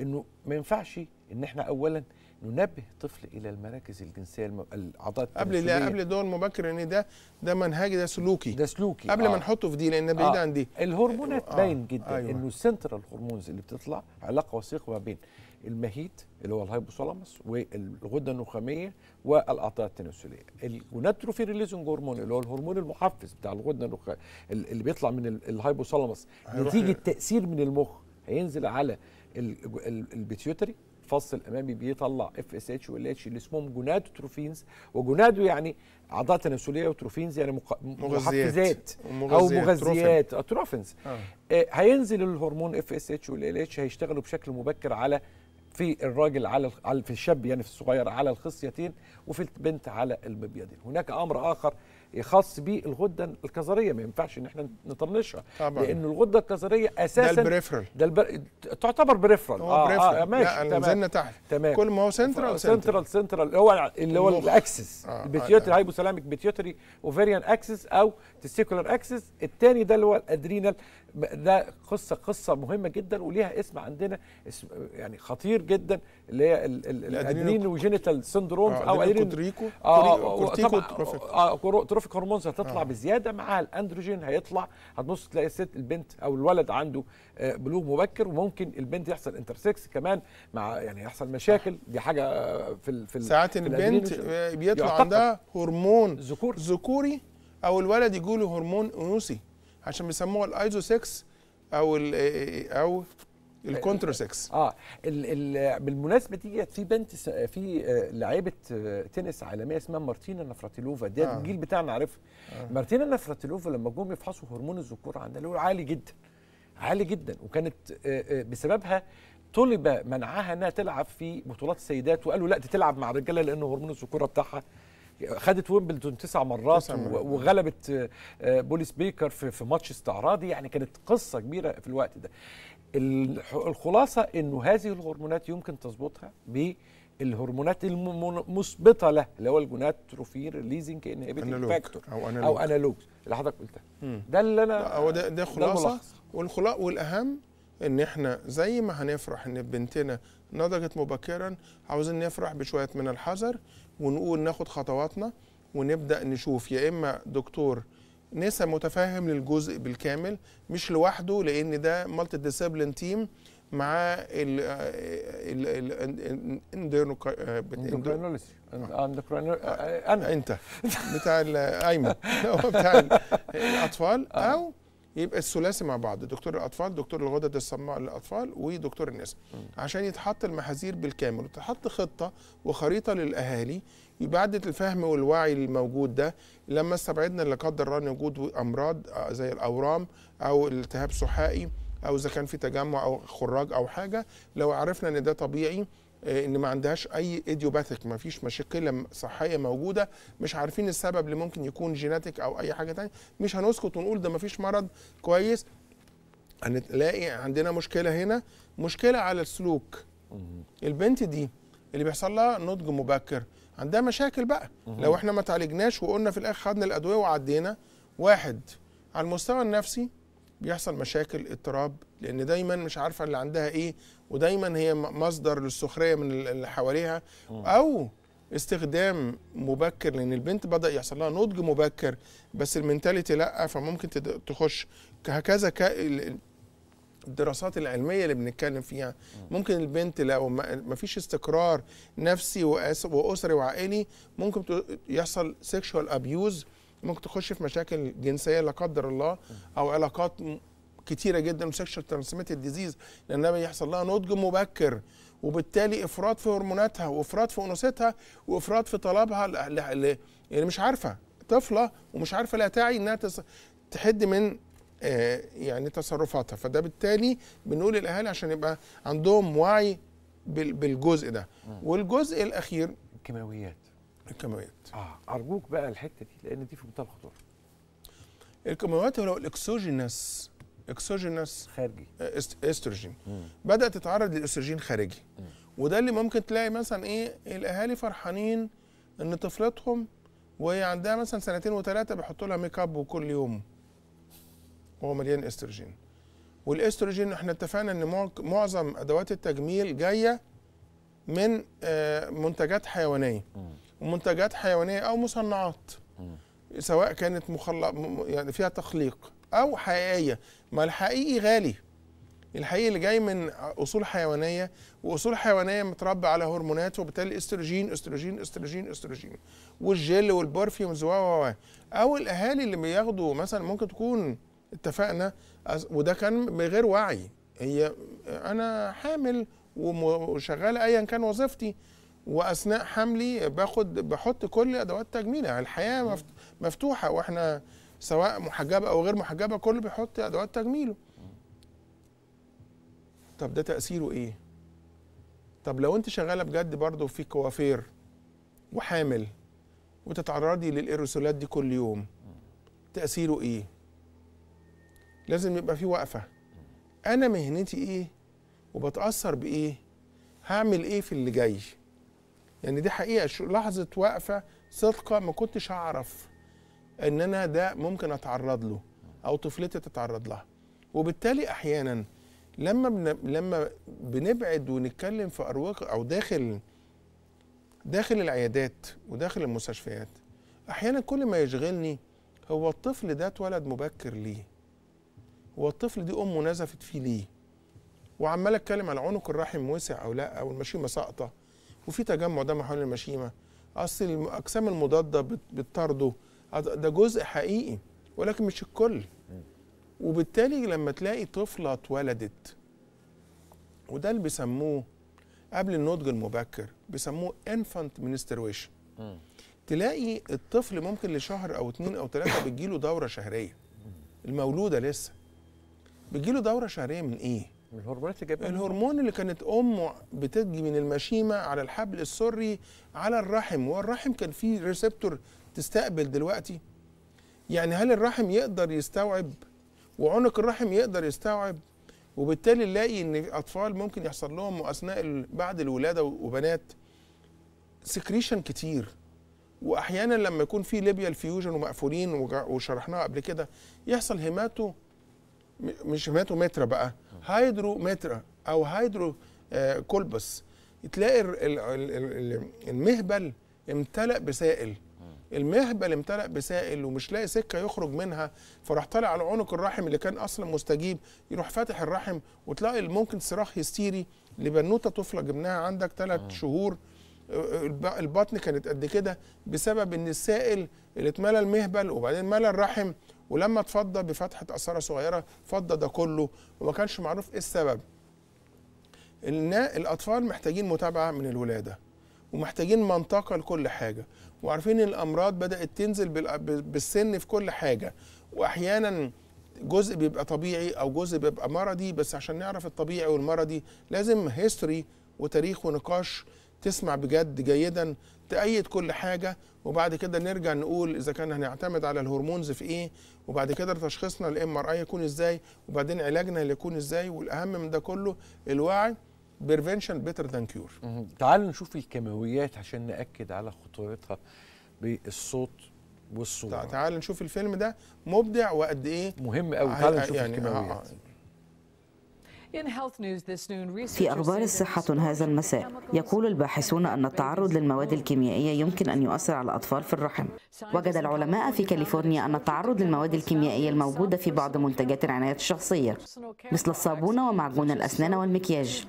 انه ما ينفعش ان احنا اولا ننبه طفل الى المراكز الجنسيه الم... الاعضاء قبل لا قبل دور مبكر ان ده ده منهجي ده سلوكي ده سلوكي قبل آه. ما نحطه في دي لان بعيد آه. عن دي الهرمونات آه. باين جدا آه، أيوة. انه السنترال هرمونز اللي بتطلع علاقه وثيقه ما بين المهيت اللي هو الهايبوثالاموس والغده النخاميه والاعضاء التناسليه الوناتروفي ريليزنج هرمون اللي هو الهرمون المحفز بتاع الغده النخاميه اللي بيطلع من الهايبوثالاموس نتيجه تاثير من المخ هينزل على البيتيوتري الفص الامامي بيطلع اف اس اتش وال اتش اللي اسمهم تروفينز وجونادو يعني اعضاء تناسليه وتروفينز يعني مق... محفزات او مغذيات تروفينز آه. آه. هينزل الهرمون اف اس اتش وال اتش هيشتغلوا بشكل مبكر على في الراجل على في الشاب يعني في الصغير على الخصيتين وفي البنت على المبيضين هناك امر اخر خاص بالغده الكظريه ما ينفعش ان احنا نطنشها لان الغده الكظريه اساسا ده البريفرال ده البر... تعتبر بريفرال اه, آه ماشي لا نزلنا تحت تمام كل ما هو سنترال سنترال سنترال اللي هو اللي هو الاكسس آه. البيتيوتري آه. هايبوثالاميك بيتيوتري اوفيريان اكسس او تستيكولار اكسس الثاني ده اللي هو الادرينال ده قصه قصه مهمه جدا وليها اسم عندنا اسم يعني خطير جدا اللي هي الادرينوجينيتال سيندروم آه، او ادرينو آه، كورتيكو اه الاتروفيك هرمونز هتطلع آه. بزياده مع الاندروجين هيطلع هتبص تلاقي الست البنت او الولد عنده آه، بلوغ مبكر وممكن البنت يحصل انترسكس كمان مع يعني يحصل مشاكل دي حاجه آه، في في ساعات البنت آه، بيطلع عندها هرمون ذكور ذكوري او الولد يقوله هرمون انوثي عشان بيسموه الايزوسكس او او الكونترا آه، سكس اه الـ الـ بالمناسبه دي في بنت في آه، لعيبه آه، تنس عالميه اسمها مارتينا نفراتيلوفا ده آه. الجيل بتاعنا عارفها آه. مارتينا نفراتيلوفا لما جم يفحصوا هرمون الذكوره عندها هو عالي جدا عالي جدا وكانت بسببها طلب منعها انها تلعب في بطولات السيدات وقالوا لا تلعب مع الرجاله لان هرمون الذكوره بتاعها خدت ويمبلدون تسع مرات تسع وغلبت بوليس بيكر في ماتش استعراضي يعني كانت قصه كبيره في الوقت ده الخلاصه انه هذه الهرمونات يمكن تظبطها بالهرمونات المثبطة له اللي هو الجوناتروفين ريليزنج انهبيتنج فاكتور او انالوج او انالوجز اللي حضرتك قلتها ده اللي انا هو ده ده خلاصه والخلاص والاهم ان احنا زي ما هنفرح ان بنتنا نضجت مبكرا عاوزين نفرح بشويه من الحذر ونقول ناخد خطواتنا ونبدا نشوف يا اما دكتور نسا متفهم للجزء بالكامل مش لوحده لان ده مالتي ديسيبلين تيم مع آه، ال ال ال انا انت بتاع ايمن هو بتاع الاطفال آه. او يبقى الثلاثي مع بعض دكتور الاطفال دكتور الغدد الصماء للاطفال ودكتور النساء عشان يتحط المحاذير بالكامل وتحط خطه وخريطه للاهالي يبعد الفهم والوعي الموجود ده لما استبعدنا لا قدر الله وجود امراض آه، زي الاورام او التهاب سحائي او اذا كان في تجمع او خراج او حاجه لو عرفنا ان ده طبيعي آه، ان ما عندهاش اي ايديوباثيك ما فيش مشكله صحيه موجوده مش عارفين السبب اللي ممكن يكون جيناتيك او اي حاجه تانية مش هنسكت ونقول ده ما فيش مرض كويس هنلاقي عندنا مشكله هنا مشكله على السلوك البنت دي اللي بيحصل لها نضج مبكر عندها مشاكل بقى لو احنا ما تعالجناش وقلنا في الاخر خدنا الادويه وعدينا واحد على المستوى النفسي بيحصل مشاكل اضطراب لان دايما مش عارفه اللي عندها ايه ودايما هي مصدر للسخريه من اللي حواليها او استخدام مبكر لان البنت بدا يحصل لها نضج مبكر بس المينتاليتي لا فممكن تخش هكذا الدراسات العلميه اللي بنتكلم فيها ممكن البنت لو ما فيش استقرار نفسي واسري وعائلي ممكن يحصل سيكشوال ابيوز ممكن تخش في مشاكل جنسيه لا قدر الله او علاقات كتيره جدا سيكشوال ترانسميتد ديزيز لانها بيحصل لها نضج مبكر وبالتالي افراط في هرموناتها وافراط في انوثتها وافراط في طلبها اللي يعني مش عارفه طفله ومش عارفه لا تعي انها تحد من آه، يعني تصرفاتها فده بالتالي بنقول الاهالي عشان يبقى عندهم وعي بالجزء ده والجزء الاخير الكيماويات الكيماويات اه ارجوك بقى الحته دي لان دي في منتهى الخطوره الكيماويات هو الاكسوجينس اكسوجينس خارجي آه، استروجين بدات تتعرض للاستروجين خارجي وده اللي ممكن تلاقي مثلا ايه الاهالي فرحانين ان طفلتهم وهي عندها مثلا سنتين وثلاثه بيحطوا لها ميك اب وكل يوم وهو مليان استروجين والاستروجين احنا اتفقنا ان معظم ادوات التجميل جايه من آه، منتجات حيوانيه ومنتجات حيوانيه او مصنعات سواء كانت مخلق يعني فيها تخليق او حقيقيه ما الحقيقي غالي الحقيقي اللي جاي من اصول حيوانيه واصول حيوانيه متربى على هرمونات وبالتالي استروجين استروجين استروجين استروجين والجل والبرفيومز و او الاهالي اللي بياخدوا مثلا ممكن تكون اتفقنا وده كان بغير وعي هي انا حامل وشغال ايا كان وظيفتي واثناء حملي باخد بحط كل ادوات تجميله يعني الحياه مفتوحه واحنا سواء محجبه او غير محجبه كل بيحط ادوات تجميله طب ده تاثيره ايه طب لو انت شغاله بجد برضه في كوافير وحامل وتتعرضي للايروسولات دي كل يوم تاثيره ايه لازم يبقى في وقفه انا مهنتي ايه وبتاثر بايه هعمل ايه في اللي جاي يعني دي حقيقه لحظه وقفه صدقه ما كنتش هعرف ان انا ده ممكن اتعرض له او طفلتي تتعرض لها وبالتالي احيانا لما لما بنبعد ونتكلم في اروقه او داخل داخل العيادات وداخل المستشفيات احيانا كل ما يشغلني هو الطفل ده اتولد مبكر ليه هو الطفل دي امه نزفت فيه ليه وعمال اتكلم على عنق الرحم وسع او لا او المشيمه ساقطه وفي تجمع دم حوالين المشيمه اصل الاجسام المضاده بتطارده ده جزء حقيقي ولكن مش الكل وبالتالي لما تلاقي طفله اتولدت وده اللي بيسموه قبل النضج المبكر بيسموه انفانت منستريشن تلاقي الطفل ممكن لشهر او اتنين او تلاته بتجيله دوره شهريه المولوده لسه بتجي له دوره شهريه من ايه من الهرمونات اللي الهرمون اللي كانت امه بتجي من المشيمه على الحبل السري على الرحم والرحم كان فيه ريسبتور تستقبل دلوقتي يعني هل الرحم يقدر يستوعب وعنق الرحم يقدر يستوعب وبالتالي نلاقي ان اطفال ممكن يحصل لهم اثناء بعد الولاده وبنات سكريشن كتير واحيانا لما يكون في ليبيا الفيوجن ومقفولين وشرحناها قبل كده يحصل هيماتو مش هيماتومترا بقى هيدرومترا او هيدرو آه، كولبس تلاقي المهبل امتلأ بسائل المهبل امتلأ بسائل ومش لاقي سكه يخرج منها فراح طالع على عنق الرحم اللي كان اصلا مستجيب يروح فاتح الرحم وتلاقي ممكن صراخ هستيري لبنوته طفله جبناها عندك ثلاث آه. شهور البطن كانت قد كده بسبب ان السائل اللي اتملى المهبل وبعدين ملى الرحم ولما اتفضى بفتحه قصاره صغيره فضى ده كله وما كانش معروف ايه السبب ان الاطفال محتاجين متابعه من الولاده ومحتاجين منطقه لكل حاجه وعارفين ان الامراض بدات تنزل بالسن في كل حاجه واحيانا جزء بيبقى طبيعي او جزء بيبقى مرضي بس عشان نعرف الطبيعي والمرضي لازم هيستوري وتاريخ ونقاش تسمع بجد جيدا تأيد كل حاجة وبعد كده نرجع نقول إذا كان هنعتمد على الهرمونز في إيه وبعد كده تشخيصنا الام ار اي يكون إزاي وبعدين علاجنا اللي يكون إزاي والأهم من ده كله الوعي بريفنشن بيتر ذان كيور تعالوا نشوف الكيماويات عشان نأكد على خطورتها بالصوت والصورة تعال نشوف الفيلم ده مبدع وقد إيه مهم قوي تعال نشوف يعني الكيماويات آه آه. في أخبار الصحة هذا المساء يقول الباحثون أن التعرض للمواد الكيميائية يمكن أن يؤثر على الأطفال في الرحم وجد العلماء في كاليفورنيا أن التعرض للمواد الكيميائية الموجودة في بعض منتجات العناية الشخصية مثل الصابونة ومعجون الأسنان والمكياج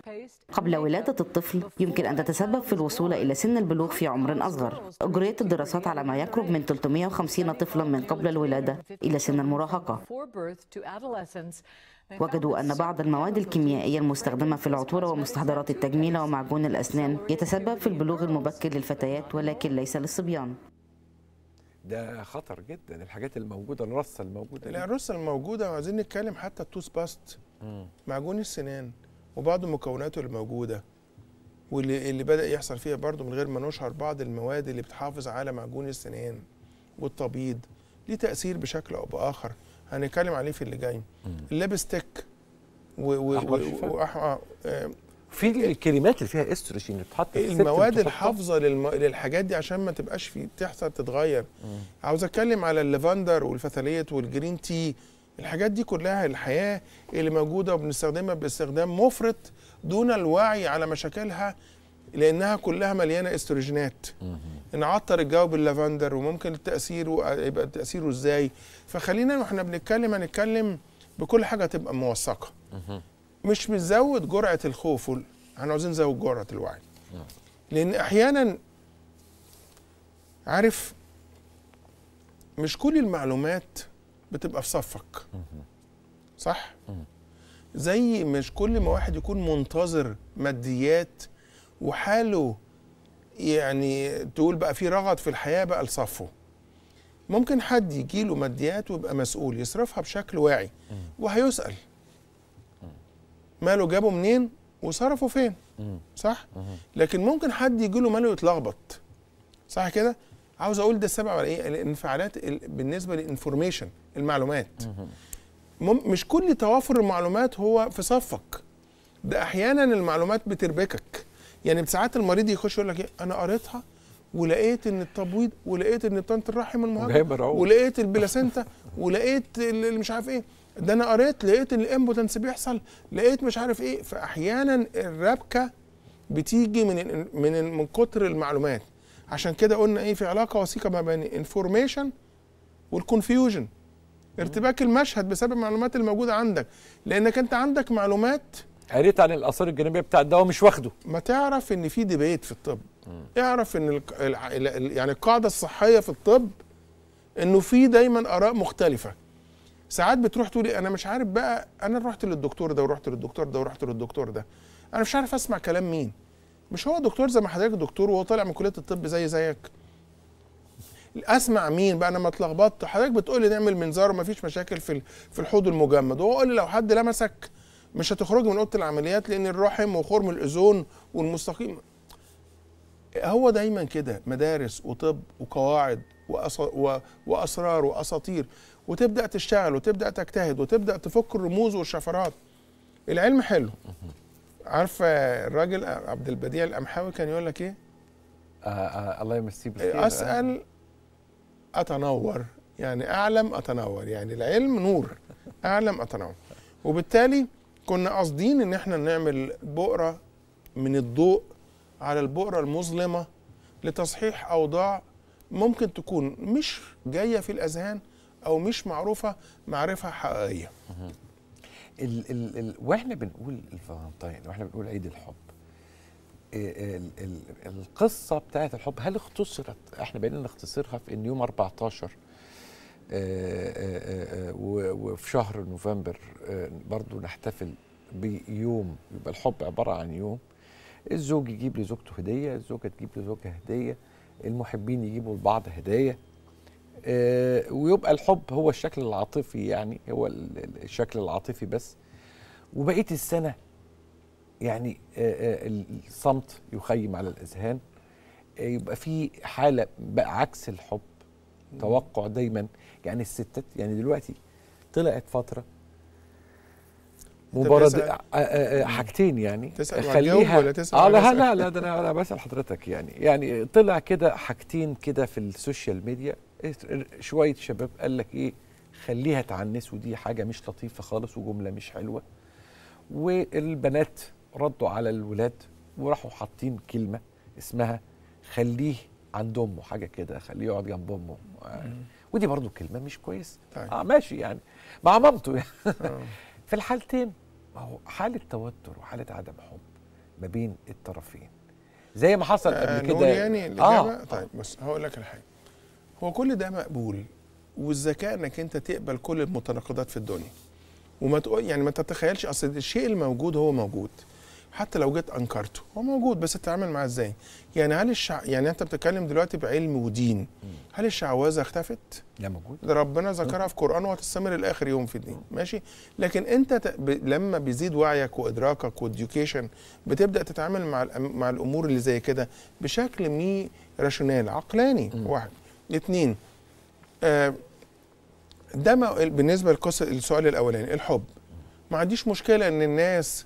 قبل ولادة الطفل يمكن أن تتسبب في الوصول إلى سن البلوغ في عمر أصغر أجريت الدراسات على ما يقرب من 350 طفلا من قبل الولادة إلى سن المراهقة وجدوا أن بعض المواد الكيميائية المستخدمة في العطور ومستحضرات التجميل ومعجون الأسنان يتسبب في البلوغ المبكر للفتيات ولكن ليس للصبيان ده خطر جدا الحاجات الموجوده الرصه الموجوده الرصه الموجوده وعايزين نتكلم حتى التوث باست معجون السنان وبعض مكوناته الموجوده واللي اللي بدا يحصل فيها برضه من غير ما نشهر بعض المواد اللي بتحافظ على معجون السنان والتبييض ليه تاثير بشكل او باخر هنتكلم عليه في اللي جاي الليبستيك ستيك و و و آه، آه، في إيه؟ الكلمات اللي فيها استروجين اللي بتتحط المواد الحافظه للم... للحاجات دي عشان ما تبقاش في تحصل تتغير عاوز اتكلم على الليفندر والفثاليت والجرين تي الحاجات دي كلها الحياه اللي موجوده وبنستخدمها باستخدام مفرط دون الوعي على مشاكلها لانها كلها مليانه استروجينات نعطر الجو باللافندر وممكن التاثير آه، يبقى تاثيره ازاي فخلينا واحنا بنتكلم هنتكلم بكل حاجه تبقى موثقه مش بنزود جرعه الخوف احنا عاوزين نزود جرعه الوعي نعم. لان احيانا عارف مش كل المعلومات بتبقى في صفك صح زي مش كل ما واحد يكون منتظر ماديات وحاله يعني تقول بقى في رغد في الحياه بقى لصفه ممكن حد يجي له ماديات ويبقى مسؤول يصرفها بشكل واعي وهيسال ماله جابه منين وصرفه فين صح لكن ممكن حد يجي له ماله يتلخبط صح كده عاوز اقول ده السبب على ايه الانفعالات بالنسبه للانفورميشن المعلومات مش كل توافر المعلومات هو في صفك ده احيانا المعلومات بتربكك يعني ساعات المريض يخش يقول لك ايه انا قريتها ولقيت ان التبويض ولقيت ان طنط الرحم المهاجم ولقيت البلاسنتا ولقيت اللي مش عارف ايه ده انا قريت لقيت ان الامبوتنس بيحصل لقيت مش عارف ايه فاحيانا الربكه بتيجي من من من كتر المعلومات عشان كده قلنا ايه في علاقه وثيقه ما بين انفورميشن والكونفيوجن ارتباك المشهد بسبب المعلومات الموجوده عندك لانك انت عندك معلومات قريت عن الاثار الجانبيه بتاع الدواء مش واخده ما تعرف ان في ديبيت في الطب مم. اعرف ان يعني القاعده الصحيه في الطب انه في دايما اراء مختلفه ساعات بتروح تقولي إيه، انا مش عارف بقى انا رحت للدكتور ده ورحت للدكتور ده ورحت للدكتور ده انا مش عارف اسمع كلام مين مش هو دكتور زي ما حضرتك دكتور وهو طالع من كليه الطب زي زيك اسمع مين بقى انا ما اتلخبطت حضرتك بتقولي نعمل منظار ومفيش مشاكل في في الحوض المجمد وهو قال لي لو حد لمسك مش هتخرجي من اوضه العمليات لان الرحم وخرم الاوزون والمستقيم هو دايما كده مدارس وطب وقواعد واسرار واساطير وتبدا تشتغل وتبدا تجتهد وتبدا تفك الرموز والشفرات العلم حلو عارفه الراجل عبد البديع القمحاوي كان يقول لك ايه آه، آه، الله يمسيه بالخير اسال اتنور يعني اعلم اتنور يعني العلم نور اعلم اتنور وبالتالي كنا قاصدين ان احنا نعمل بؤره من الضوء على البؤره المظلمه لتصحيح اوضاع ممكن تكون مش جايه في الاذهان او مش معروفه معرفه حقيقيه ال ال ال واحنا بنقول الفالنتين واحنا بنقول عيد الحب إيه، ال ال القصه بتاعت الحب هل اختصرت احنا بقينا نختصرها في ان يوم 14 آه، آه، آه، وفي شهر نوفمبر برضو نحتفل بيوم يبقى الحب عباره عن يوم الزوج يجيب لزوجته هديه الزوجه تجيب لزوجها هديه المحبين يجيبوا لبعض هدايا ويبقى الحب هو الشكل العاطفي يعني هو الشكل العاطفي بس وبقيه السنه يعني الصمت يخيم على الاذهان يبقى في حاله بقى عكس الحب توقع دايما يعني الستات يعني دلوقتي طلعت فتره مباراة آه، آه، آه، حاجتين يعني تسأل خليها ولا تسأل آه لا لا لا ده انا انا بسأل حضرتك يعني يعني طلع كده حاجتين كده في السوشيال ميديا شوية شباب قال لك ايه خليها تعنس ودي حاجة مش لطيفة خالص وجملة مش حلوة والبنات ردوا على الولاد وراحوا حاطين كلمة اسمها خليه عند امه حاجة كده خليه يقعد جنب امه يعني ودي برضو كلمه مش كويسه طيب. اه ماشي يعني مع مامته يعني آه. في الحالتين ما هو حاله توتر وحاله عدم حب ما بين الطرفين زي ما حصل آه قبل كده يعني آه. الاجابه آه. طيب بس هقول لك الحاجه هو كل ده مقبول والذكاء انك انت تقبل كل المتناقضات في الدنيا وما تقول يعني ما تتخيلش اصل الشيء الموجود هو موجود حتى لو جيت انكرته هو موجود بس تتعامل معاه ازاي يعني هل الشع... يعني انت بتتكلم دلوقتي بعلم ودين هل الشعوذه اختفت لا موجود ربنا ذكرها في قران وهتستمر لاخر يوم في الدين ماشي لكن انت ت... ب... لما بيزيد وعيك وادراكك والديوكيشن بتبدا تتعامل مع الأم... مع الامور اللي زي كده بشكل مي راشونال عقلاني م. واحد اثنين آه ده ما... بالنسبه للسؤال الاولاني الحب ما عنديش مشكله ان الناس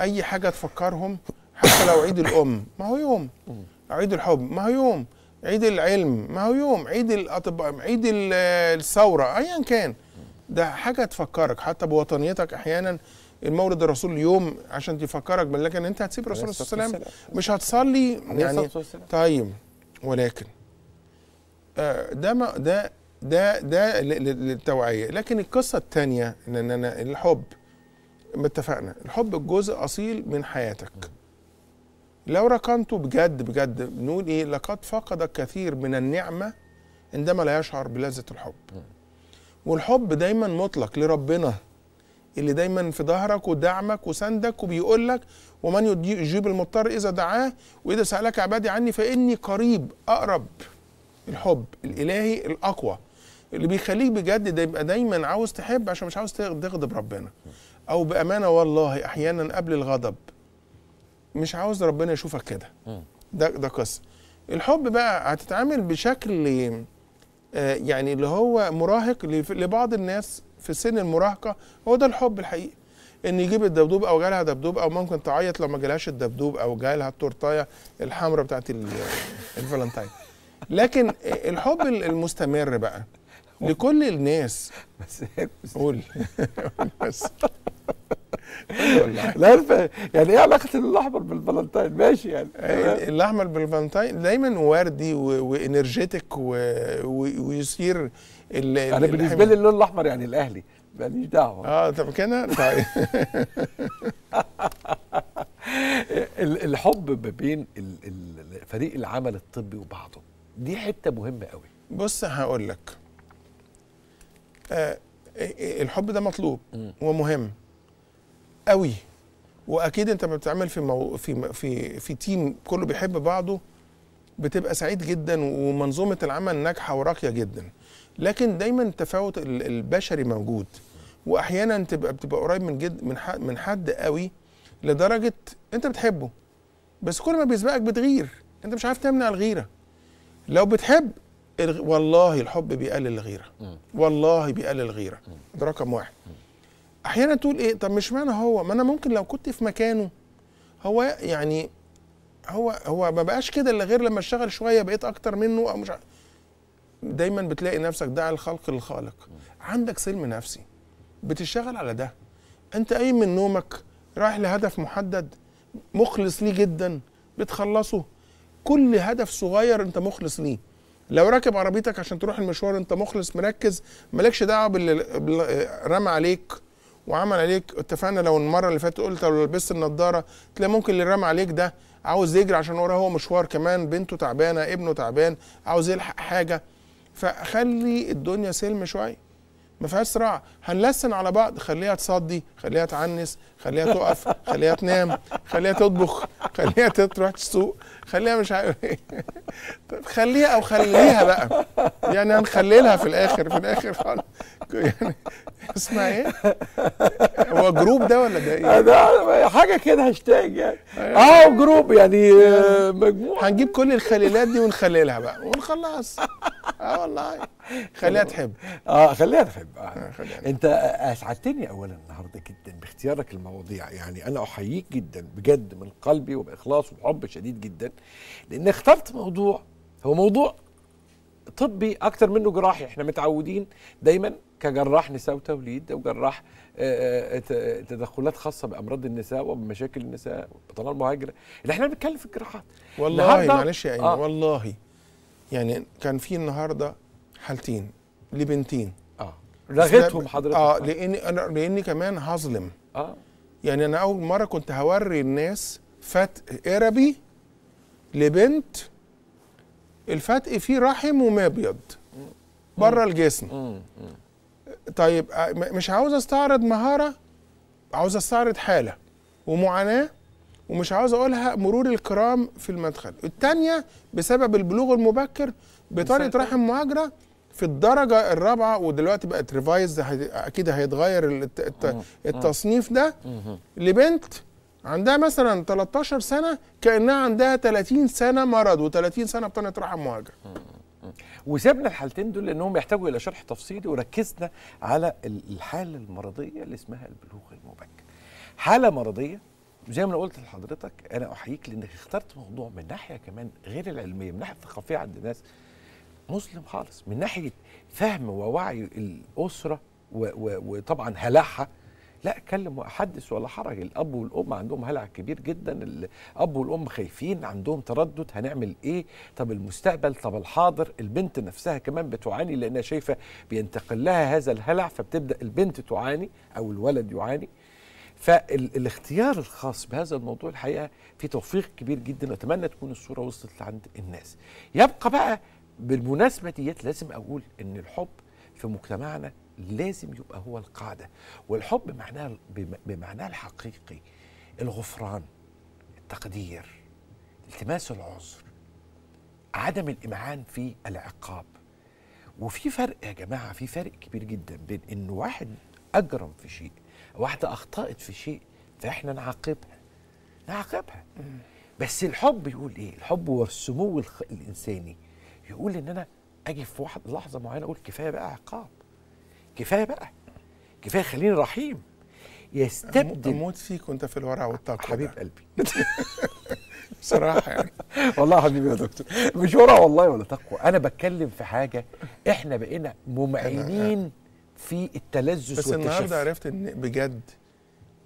اي حاجه تفكرهم حتى لو عيد الام ما هو يوم عيد الحب ما هو يوم عيد العلم ما هو يوم عيد الاطباء عيد الثوره ايا كان ده حاجه تفكرك حتى بوطنيتك احيانا المولد الرسول يوم عشان تفكرك بل لكن انت هتسيب الرسول صلى الله عليه وسلم مش هتصلي يعني طيب ولكن آه، ده ما ده ده ده للتوعيه لكن القصه الثانيه ان انا الحب اتفقنا الحب جزء اصيل من حياتك لو ركنته بجد بجد بنقول ايه لقد فقد كثير من النعمه عندما لا يشعر بلذه الحب والحب دايما مطلق لربنا اللي دايما في ظهرك ودعمك وسندك وبيقول لك ومن يجيب المضطر اذا دعاه واذا سالك عبادي عني فاني قريب اقرب الحب الالهي الاقوى اللي بيخليك بجد ده يبقى دايما عاوز تحب عشان مش عاوز تغضب ربنا او بامانه والله احيانا قبل الغضب مش عاوز ربنا يشوفك كده ده ده قصه الحب بقى هتتعامل بشكل آه، يعني اللي هو مراهق لبعض الناس في سن المراهقه هو ده الحب الحقيقي ان يجيب الدبدوب او جالها دبدوب او ممكن تعيط لو ما جالهاش الدبدوب او جالها التورتايه الحمراء بتاعت الفالنتاين لكن آه، الحب المستمر بقى لكل الناس بس قول بس لا يعني ايه علاقه الاحمر بالفالنتين ماشي يعني إيه، الاحمر بالفالنتين دايما وردي وانرجيتك ويصير ويثير انا بالنسبه لي اللون الاحمر يعني الاهلي ماليش دعوه اه طب كده طيب الحب ما بين فريق العمل الطبي وبعضه دي حته مهمه قوي بص هقول لك آه، إيه، إيه، الحب ده مطلوب ومهم قوي واكيد انت لما بتتعامل في مو... في في في تيم كله بيحب بعضه بتبقى سعيد جدا ومنظومه العمل ناجحه وراقيه جدا لكن دايما التفاوت البشري موجود واحيانا تبقى بتبقى قريب من جد من حد من حد قوي لدرجه انت بتحبه بس كل ما بيسبقك بتغير انت مش عارف تمنع الغيره لو بتحب والله الحب بيقلل الغيره والله بيقلل الغيره ده رقم واحد احيانا تقول ايه طب مش معنى هو ما انا ممكن لو كنت في مكانه هو يعني هو هو ما بقاش كده الا غير لما اشتغل شويه بقيت اكتر منه او مش عارف. دايما بتلاقي نفسك داعي الخلق للخالق عندك سلم نفسي بتشتغل على ده انت قايم من نومك رايح لهدف محدد مخلص ليه جدا بتخلصه كل هدف صغير انت مخلص ليه لو راكب عربيتك عشان تروح المشوار انت مخلص مركز مالكش دعوه باللي رمى عليك وعمل عليك اتفقنا لو المره اللي فاتت قلت لو لبست النضاره تلاقي ممكن اللي رمى عليك ده عاوز يجري عشان وراه هو مشوار كمان بنته تعبانه ابنه تعبان عاوز يلحق حاجه فخلي الدنيا سلم شويه ما فيهاش صراع هنلسن على بعض خليها تصدي خليها تعنس خليها تقف خليها تنام خليها تطبخ خليها تروح تسوق خليها مش عارف ايه طب خليها او خليها بقى يعني هنخللها في الاخر في الاخر خالص يعني اسمها ايه؟ هو جروب ده ولا ده ايه؟ ده حاجه كده هاشتاج يعني أيوة. اه جروب يعني آه، مجموعه هنجيب كل الخليلات دي ونخللها بقى ونخلص اه والله خليها تحب اه خليها تحب آه. آه، انت آه، اسعدتني اولا النهارده جدا باختيارك المواضيع يعني انا احييك جدا بجد من قلبي وباخلاص وبحب شديد جدا لان اخترت موضوع هو موضوع طبي اكتر منه جراحي احنا متعودين دايما كجراح نساء وتوليد وجراح آه، آه، تدخلات خاصه بامراض النساء وبمشاكل النساء والبطانه المهاجره اللي احنا بنتكلم في الجراحات والله معلش يا ايمن آه. والله يعني كان في النهارده حالتين لبنتين اه لغيتهم حضرتك اه لاني انا لاني كمان هظلم اه يعني انا اول مره كنت هوري الناس فات اربي لبنت الفتق فيه رحم ومبيض بره الجسم طيب آه، مش عاوز استعرض مهاره عاوز استعرض حاله ومعاناه ومش عاوز اقولها مرور الكرام في المدخل الثانيه بسبب البلوغ المبكر بطريقه رحم مهاجره في الدرجه الرابعه ودلوقتي بقت ريفايز اكيد هيتغير التصنيف ده لبنت عندها مثلا 13 سنه كانها عندها 30 سنه مرض و30 سنه بطنه رحم مهاجر وسيبنا الحالتين دول لانهم يحتاجوا الى شرح تفصيلي وركزنا على الحاله المرضيه اللي اسمها البلوغ المبكر حاله مرضيه زي ما انا قلت لحضرتك انا احييك لانك اخترت موضوع من ناحيه كمان غير العلميه من ناحيه الثقافيه عند الناس مسلم خالص من ناحيه فهم ووعي الاسره وطبعا هلاحها لا اتكلم واحدث ولا حرج الاب والام عندهم هلع كبير جدا الاب والام خايفين عندهم تردد هنعمل ايه طب المستقبل طب الحاضر البنت نفسها كمان بتعاني لانها شايفه بينتقل لها هذا الهلع فبتبدا البنت تعاني او الولد يعاني فالاختيار الخاص بهذا الموضوع الحقيقه في توفيق كبير جدا واتمنى تكون الصوره وصلت لعند الناس يبقى بقى بالمناسبه ديت لازم اقول ان الحب في مجتمعنا لازم يبقى هو القاعدة والحب بمعناه بمعناه الحقيقي الغفران التقدير التماس العذر عدم الإمعان في العقاب وفي فرق يا جماعة في فرق كبير جدا بين إن واحد أجرم في شيء واحدة أخطأت في شيء فإحنا نعاقبها نعاقبها بس الحب يقول إيه الحب والسمو الإنساني يقول إن أنا أجي في واحد لحظة معينة أقول كفاية بقى عقاب كفايه بقى كفايه خليني رحيم يستبدل اموت فيك وانت في الورع والتقوى حبيب ده. قلبي بصراحه يعني والله حبيبي يا دكتور مش ورع والله ولا تقوى انا بتكلم في حاجه احنا بقينا ممعنين في التلذذ بس النهارده عرفت ان بجد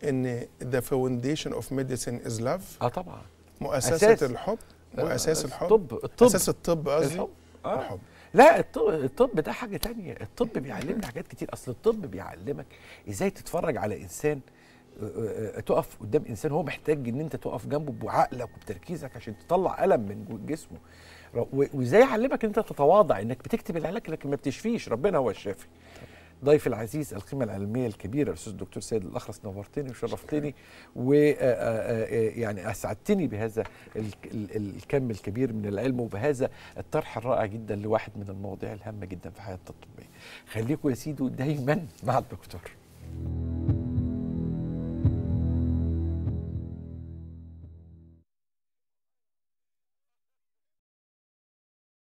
ان ذا فاونديشن اوف ميديسن از لاف اه طبعا مؤسسه أساس. الحب واساس آه، الحب الطب الطب اساس الطب قصدي الحب. آه. الحب لا الطب, الطب ده حاجه تانية الطب بيعلمنا حاجات كتير اصل الطب بيعلمك ازاي تتفرج على انسان تقف قدام انسان هو محتاج ان انت تقف جنبه بعقلك وبتركيزك عشان تطلع الم من جسمه وازاي يعلمك ان انت تتواضع انك بتكتب العلاج لكن ما بتشفيش ربنا هو الشافي ضيف العزيز القيمه العلميه الكبيره الاستاذ الدكتور سيد الاخرس نورتني وشرفتني ويعني آه، آه، آه، اسعدتني بهذا الكم الكبير من العلم وبهذا الطرح الرائع جدا لواحد من المواضيع الهامه جدا في حياتنا الطبيه خليكم يا سيدي دايما مع الدكتور